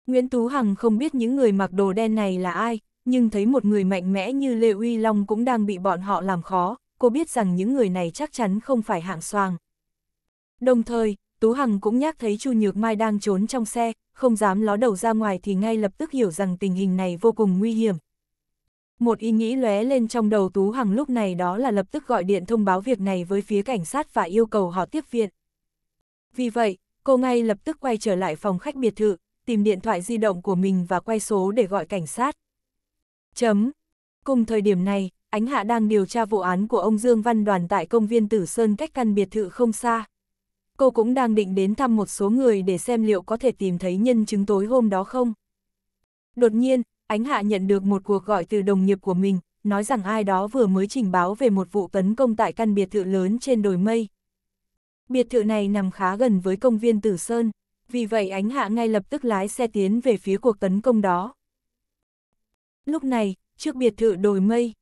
Nguyễn Tú Hằng không biết những người mặc đồ đen này là ai, nhưng thấy một người mạnh mẽ như Lê Uy Long cũng đang bị bọn họ làm khó, cô biết rằng những người này chắc chắn không phải hạng soàng. Đồng thời, Tú Hằng cũng nhắc thấy Chu Nhược Mai đang trốn trong xe, không dám ló đầu ra ngoài thì ngay lập tức hiểu rằng tình hình này vô cùng nguy hiểm. Một ý nghĩ lóe lên trong đầu Tú Hằng lúc này đó là lập tức gọi điện thông báo việc này với phía cảnh sát và yêu cầu họ tiếp viện. Vì vậy, cô ngay lập tức quay trở lại phòng khách biệt thự, tìm điện thoại di động của mình và quay số để gọi cảnh sát. Chấm. Cùng thời điểm này, Ánh Hạ đang điều tra vụ án của ông Dương Văn Đoàn tại công viên Tử Sơn cách căn biệt thự không xa cô cũng đang định đến thăm một số người để xem liệu có thể tìm thấy nhân chứng tối hôm đó không. Đột nhiên, Ánh Hạ nhận được một cuộc gọi từ đồng nghiệp của mình, nói rằng ai đó vừa mới trình báo về một vụ tấn công tại căn biệt thự lớn trên đồi mây. Biệt thự này nằm khá gần với công viên Tử Sơn, vì vậy Ánh Hạ ngay lập tức lái xe tiến về phía cuộc tấn công đó. Lúc này, trước biệt thự đồi mây,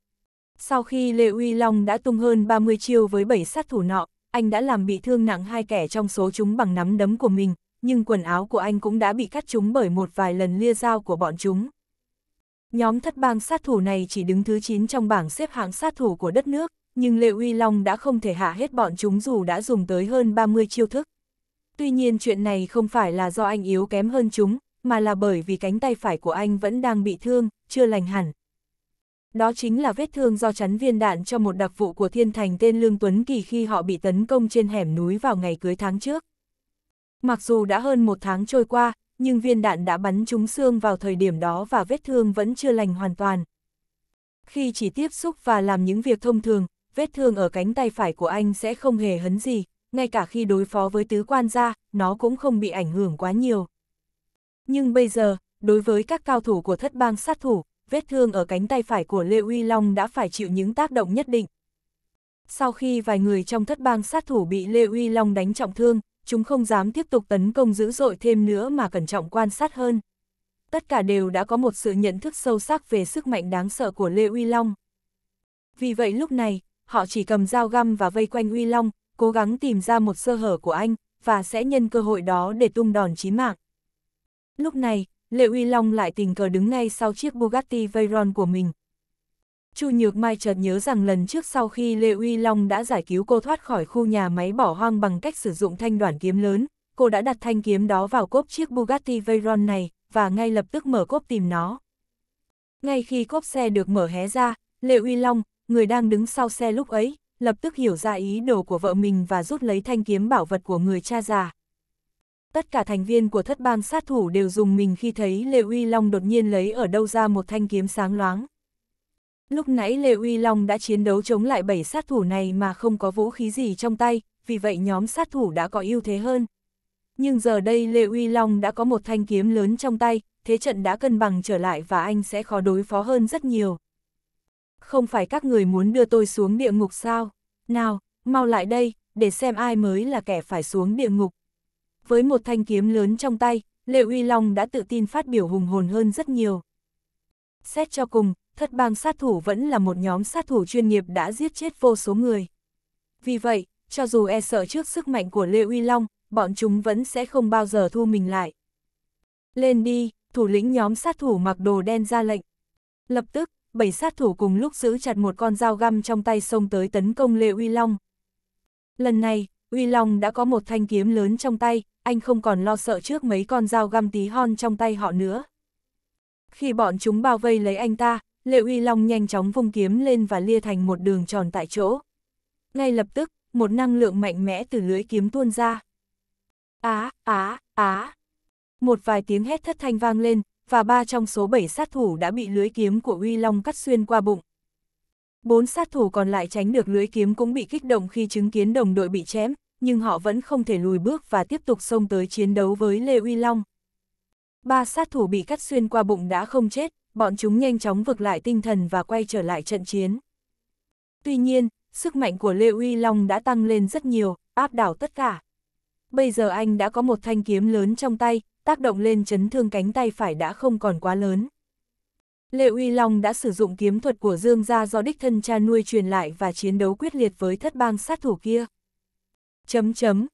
sau khi Lê Uy Long đã tung hơn 30 chiêu với bảy sát thủ nọ, anh đã làm bị thương nặng hai kẻ trong số chúng bằng nắm đấm của mình, nhưng quần áo của anh cũng đã bị cắt chúng bởi một vài lần lia dao của bọn chúng. Nhóm thất bang sát thủ này chỉ đứng thứ 9 trong bảng xếp hạng sát thủ của đất nước, nhưng Lệ Uy Long đã không thể hạ hết bọn chúng dù đã dùng tới hơn 30 chiêu thức. Tuy nhiên chuyện này không phải là do anh yếu kém hơn chúng, mà là bởi vì cánh tay phải của anh vẫn đang bị thương, chưa lành hẳn. Đó chính là vết thương do chắn viên đạn cho một đặc vụ của thiên thành tên Lương Tuấn Kỳ khi họ bị tấn công trên hẻm núi vào ngày cưới tháng trước. Mặc dù đã hơn một tháng trôi qua, nhưng viên đạn đã bắn trúng xương vào thời điểm đó và vết thương vẫn chưa lành hoàn toàn. Khi chỉ tiếp xúc và làm những việc thông thường, vết thương ở cánh tay phải của anh sẽ không hề hấn gì, ngay cả khi đối phó với tứ quan gia, nó cũng không bị ảnh hưởng quá nhiều. Nhưng bây giờ, đối với các cao thủ của thất bang sát thủ, vết thương ở cánh tay phải của Lê Uy Long đã phải chịu những tác động nhất định. Sau khi vài người trong thất bang sát thủ bị Lê Uy Long đánh trọng thương, chúng không dám tiếp tục tấn công dữ dội thêm nữa mà cẩn trọng quan sát hơn. Tất cả đều đã có một sự nhận thức sâu sắc về sức mạnh đáng sợ của Lê Uy Long. Vì vậy lúc này, họ chỉ cầm dao găm và vây quanh Uy Long, cố gắng tìm ra một sơ hở của anh, và sẽ nhân cơ hội đó để tung đòn chí mạng. Lúc này, Lê Uy Long lại tình cờ đứng ngay sau chiếc Bugatti Veyron của mình. Chu Nhược Mai chợt nhớ rằng lần trước sau khi Lê Uy Long đã giải cứu cô thoát khỏi khu nhà máy bỏ hoang bằng cách sử dụng thanh đoạn kiếm lớn, cô đã đặt thanh kiếm đó vào cốp chiếc Bugatti Veyron này và ngay lập tức mở cốp tìm nó. Ngay khi cốp xe được mở hé ra, Lê Uy Long, người đang đứng sau xe lúc ấy, lập tức hiểu ra ý đồ của vợ mình và rút lấy thanh kiếm bảo vật của người cha già tất cả thành viên của thất bang sát thủ đều dùng mình khi thấy Lê Uy Long đột nhiên lấy ở đâu ra một thanh kiếm sáng loáng. Lúc nãy Lê Uy Long đã chiến đấu chống lại bảy sát thủ này mà không có vũ khí gì trong tay, vì vậy nhóm sát thủ đã có ưu thế hơn. Nhưng giờ đây Lê Uy Long đã có một thanh kiếm lớn trong tay, thế trận đã cân bằng trở lại và anh sẽ khó đối phó hơn rất nhiều. Không phải các người muốn đưa tôi xuống địa ngục sao? Nào, mau lại đây, để xem ai mới là kẻ phải xuống địa ngục với một thanh kiếm lớn trong tay, Lệ Uy Long đã tự tin phát biểu hùng hồn hơn rất nhiều. Xét cho cùng, thất bang sát thủ vẫn là một nhóm sát thủ chuyên nghiệp đã giết chết vô số người. Vì vậy, cho dù e sợ trước sức mạnh của Lê Uy Long, bọn chúng vẫn sẽ không bao giờ thu mình lại. Lên đi, thủ lĩnh nhóm sát thủ mặc đồ đen ra lệnh. Lập tức, bảy sát thủ cùng lúc giữ chặt một con dao găm trong tay xông tới tấn công Lê Uy Long. Lần này, Uy Long đã có một thanh kiếm lớn trong tay, anh không còn lo sợ trước mấy con dao găm tí hon trong tay họ nữa. Khi bọn chúng bao vây lấy anh ta, Lệ Uy Long nhanh chóng vung kiếm lên và lia thành một đường tròn tại chỗ. Ngay lập tức, một năng lượng mạnh mẽ từ lưỡi kiếm tuôn ra. Á, á, á. Một vài tiếng hét thất thanh vang lên, và ba trong số bảy sát thủ đã bị lưới kiếm của Uy Long cắt xuyên qua bụng. Bốn sát thủ còn lại tránh được lưới kiếm cũng bị kích động khi chứng kiến đồng đội bị chém, nhưng họ vẫn không thể lùi bước và tiếp tục xông tới chiến đấu với Lê Uy Long. Ba sát thủ bị cắt xuyên qua bụng đã không chết, bọn chúng nhanh chóng vực lại tinh thần và quay trở lại trận chiến. Tuy nhiên, sức mạnh của Lê Uy Long đã tăng lên rất nhiều, áp đảo tất cả. Bây giờ anh đã có một thanh kiếm lớn trong tay, tác động lên chấn thương cánh tay phải đã không còn quá lớn. Lệ Uy Long đã sử dụng kiếm thuật của Dương gia do đích thân cha nuôi truyền lại và chiến đấu quyết liệt với thất bang sát thủ kia. Chấm chấm.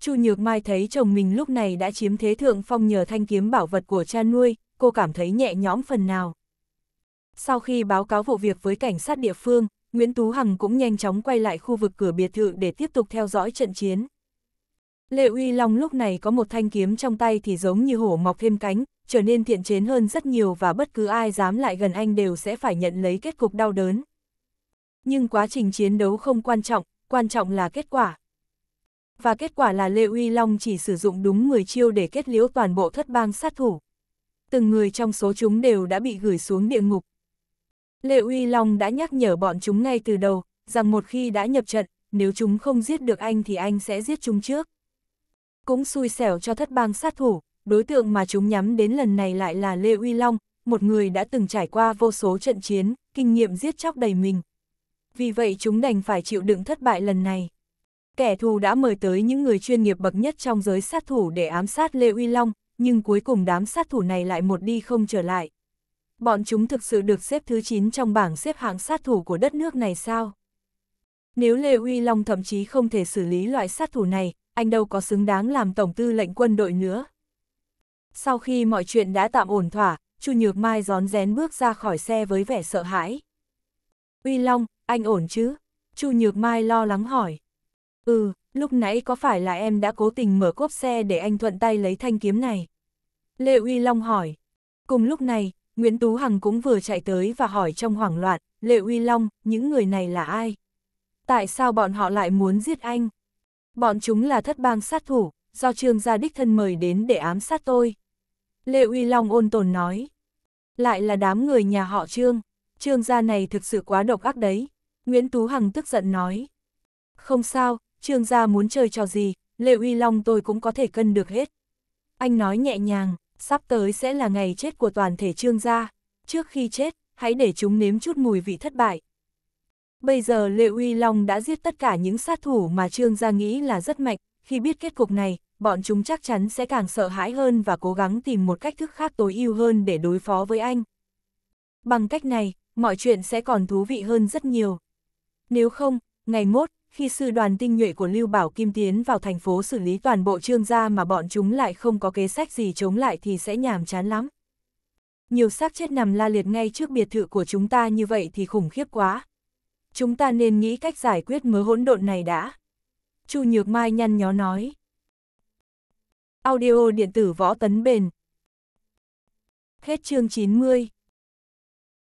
Chu Nhược Mai thấy chồng mình lúc này đã chiếm thế thượng phong nhờ thanh kiếm bảo vật của cha nuôi, cô cảm thấy nhẹ nhõm phần nào. Sau khi báo cáo vụ việc với cảnh sát địa phương, Nguyễn Tú Hằng cũng nhanh chóng quay lại khu vực cửa biệt thự để tiếp tục theo dõi trận chiến. Lệ Uy Long lúc này có một thanh kiếm trong tay thì giống như hổ mọc thêm cánh, trở nên thiện chiến hơn rất nhiều và bất cứ ai dám lại gần anh đều sẽ phải nhận lấy kết cục đau đớn. Nhưng quá trình chiến đấu không quan trọng, quan trọng là kết quả. Và kết quả là Lê Uy Long chỉ sử dụng đúng 10 chiêu để kết liễu toàn bộ thất bang sát thủ. Từng người trong số chúng đều đã bị gửi xuống địa ngục. Lê Uy Long đã nhắc nhở bọn chúng ngay từ đầu, rằng một khi đã nhập trận, nếu chúng không giết được anh thì anh sẽ giết chúng trước. Cũng xui xẻo cho thất bang sát thủ, đối tượng mà chúng nhắm đến lần này lại là Lê Uy Long, một người đã từng trải qua vô số trận chiến, kinh nghiệm giết chóc đầy mình. Vì vậy chúng đành phải chịu đựng thất bại lần này. Kẻ thù đã mời tới những người chuyên nghiệp bậc nhất trong giới sát thủ để ám sát Lê Uy Long, nhưng cuối cùng đám sát thủ này lại một đi không trở lại. Bọn chúng thực sự được xếp thứ 9 trong bảng xếp hạng sát thủ của đất nước này sao? Nếu Lê Uy Long thậm chí không thể xử lý loại sát thủ này, anh đâu có xứng đáng làm tổng tư lệnh quân đội nữa. Sau khi mọi chuyện đã tạm ổn thỏa, Chu Nhược Mai rón rén bước ra khỏi xe với vẻ sợ hãi. Uy Long, anh ổn chứ? Chu Nhược Mai lo lắng hỏi. Ừ, lúc nãy có phải là em đã cố tình mở cốp xe để anh thuận tay lấy thanh kiếm này? Lê Uy Long hỏi. Cùng lúc này, Nguyễn Tú Hằng cũng vừa chạy tới và hỏi trong hoảng loạn, Lê Uy Long, những người này là ai? Tại sao bọn họ lại muốn giết anh? Bọn chúng là thất bang sát thủ, do trương gia đích thân mời đến để ám sát tôi. Lê Uy Long ôn tồn nói. Lại là đám người nhà họ Trương, Trương gia này thực sự quá độc ác đấy, Nguyễn Tú Hằng tức giận nói. Không sao, Trương gia muốn chơi trò gì, Lê Uy Long tôi cũng có thể cân được hết. Anh nói nhẹ nhàng, sắp tới sẽ là ngày chết của toàn thể Trương gia, trước khi chết, hãy để chúng nếm chút mùi vị thất bại. Bây giờ Lê Uy Long đã giết tất cả những sát thủ mà Trương gia nghĩ là rất mạnh, khi biết kết cục này, bọn chúng chắc chắn sẽ càng sợ hãi hơn và cố gắng tìm một cách thức khác tối ưu hơn để đối phó với anh. Bằng cách này, mọi chuyện sẽ còn thú vị hơn rất nhiều. Nếu không, ngày mốt, khi sư đoàn tinh nhuệ của Lưu Bảo Kim tiến vào thành phố xử lý toàn bộ trương gia mà bọn chúng lại không có kế sách gì chống lại thì sẽ nhàm chán lắm. Nhiều xác chết nằm la liệt ngay trước biệt thự của chúng ta như vậy thì khủng khiếp quá. Chúng ta nên nghĩ cách giải quyết mớ hỗn độn này đã. Chu Nhược Mai nhăn nhó nói. Audio điện tử võ tấn bền. Hết chương 90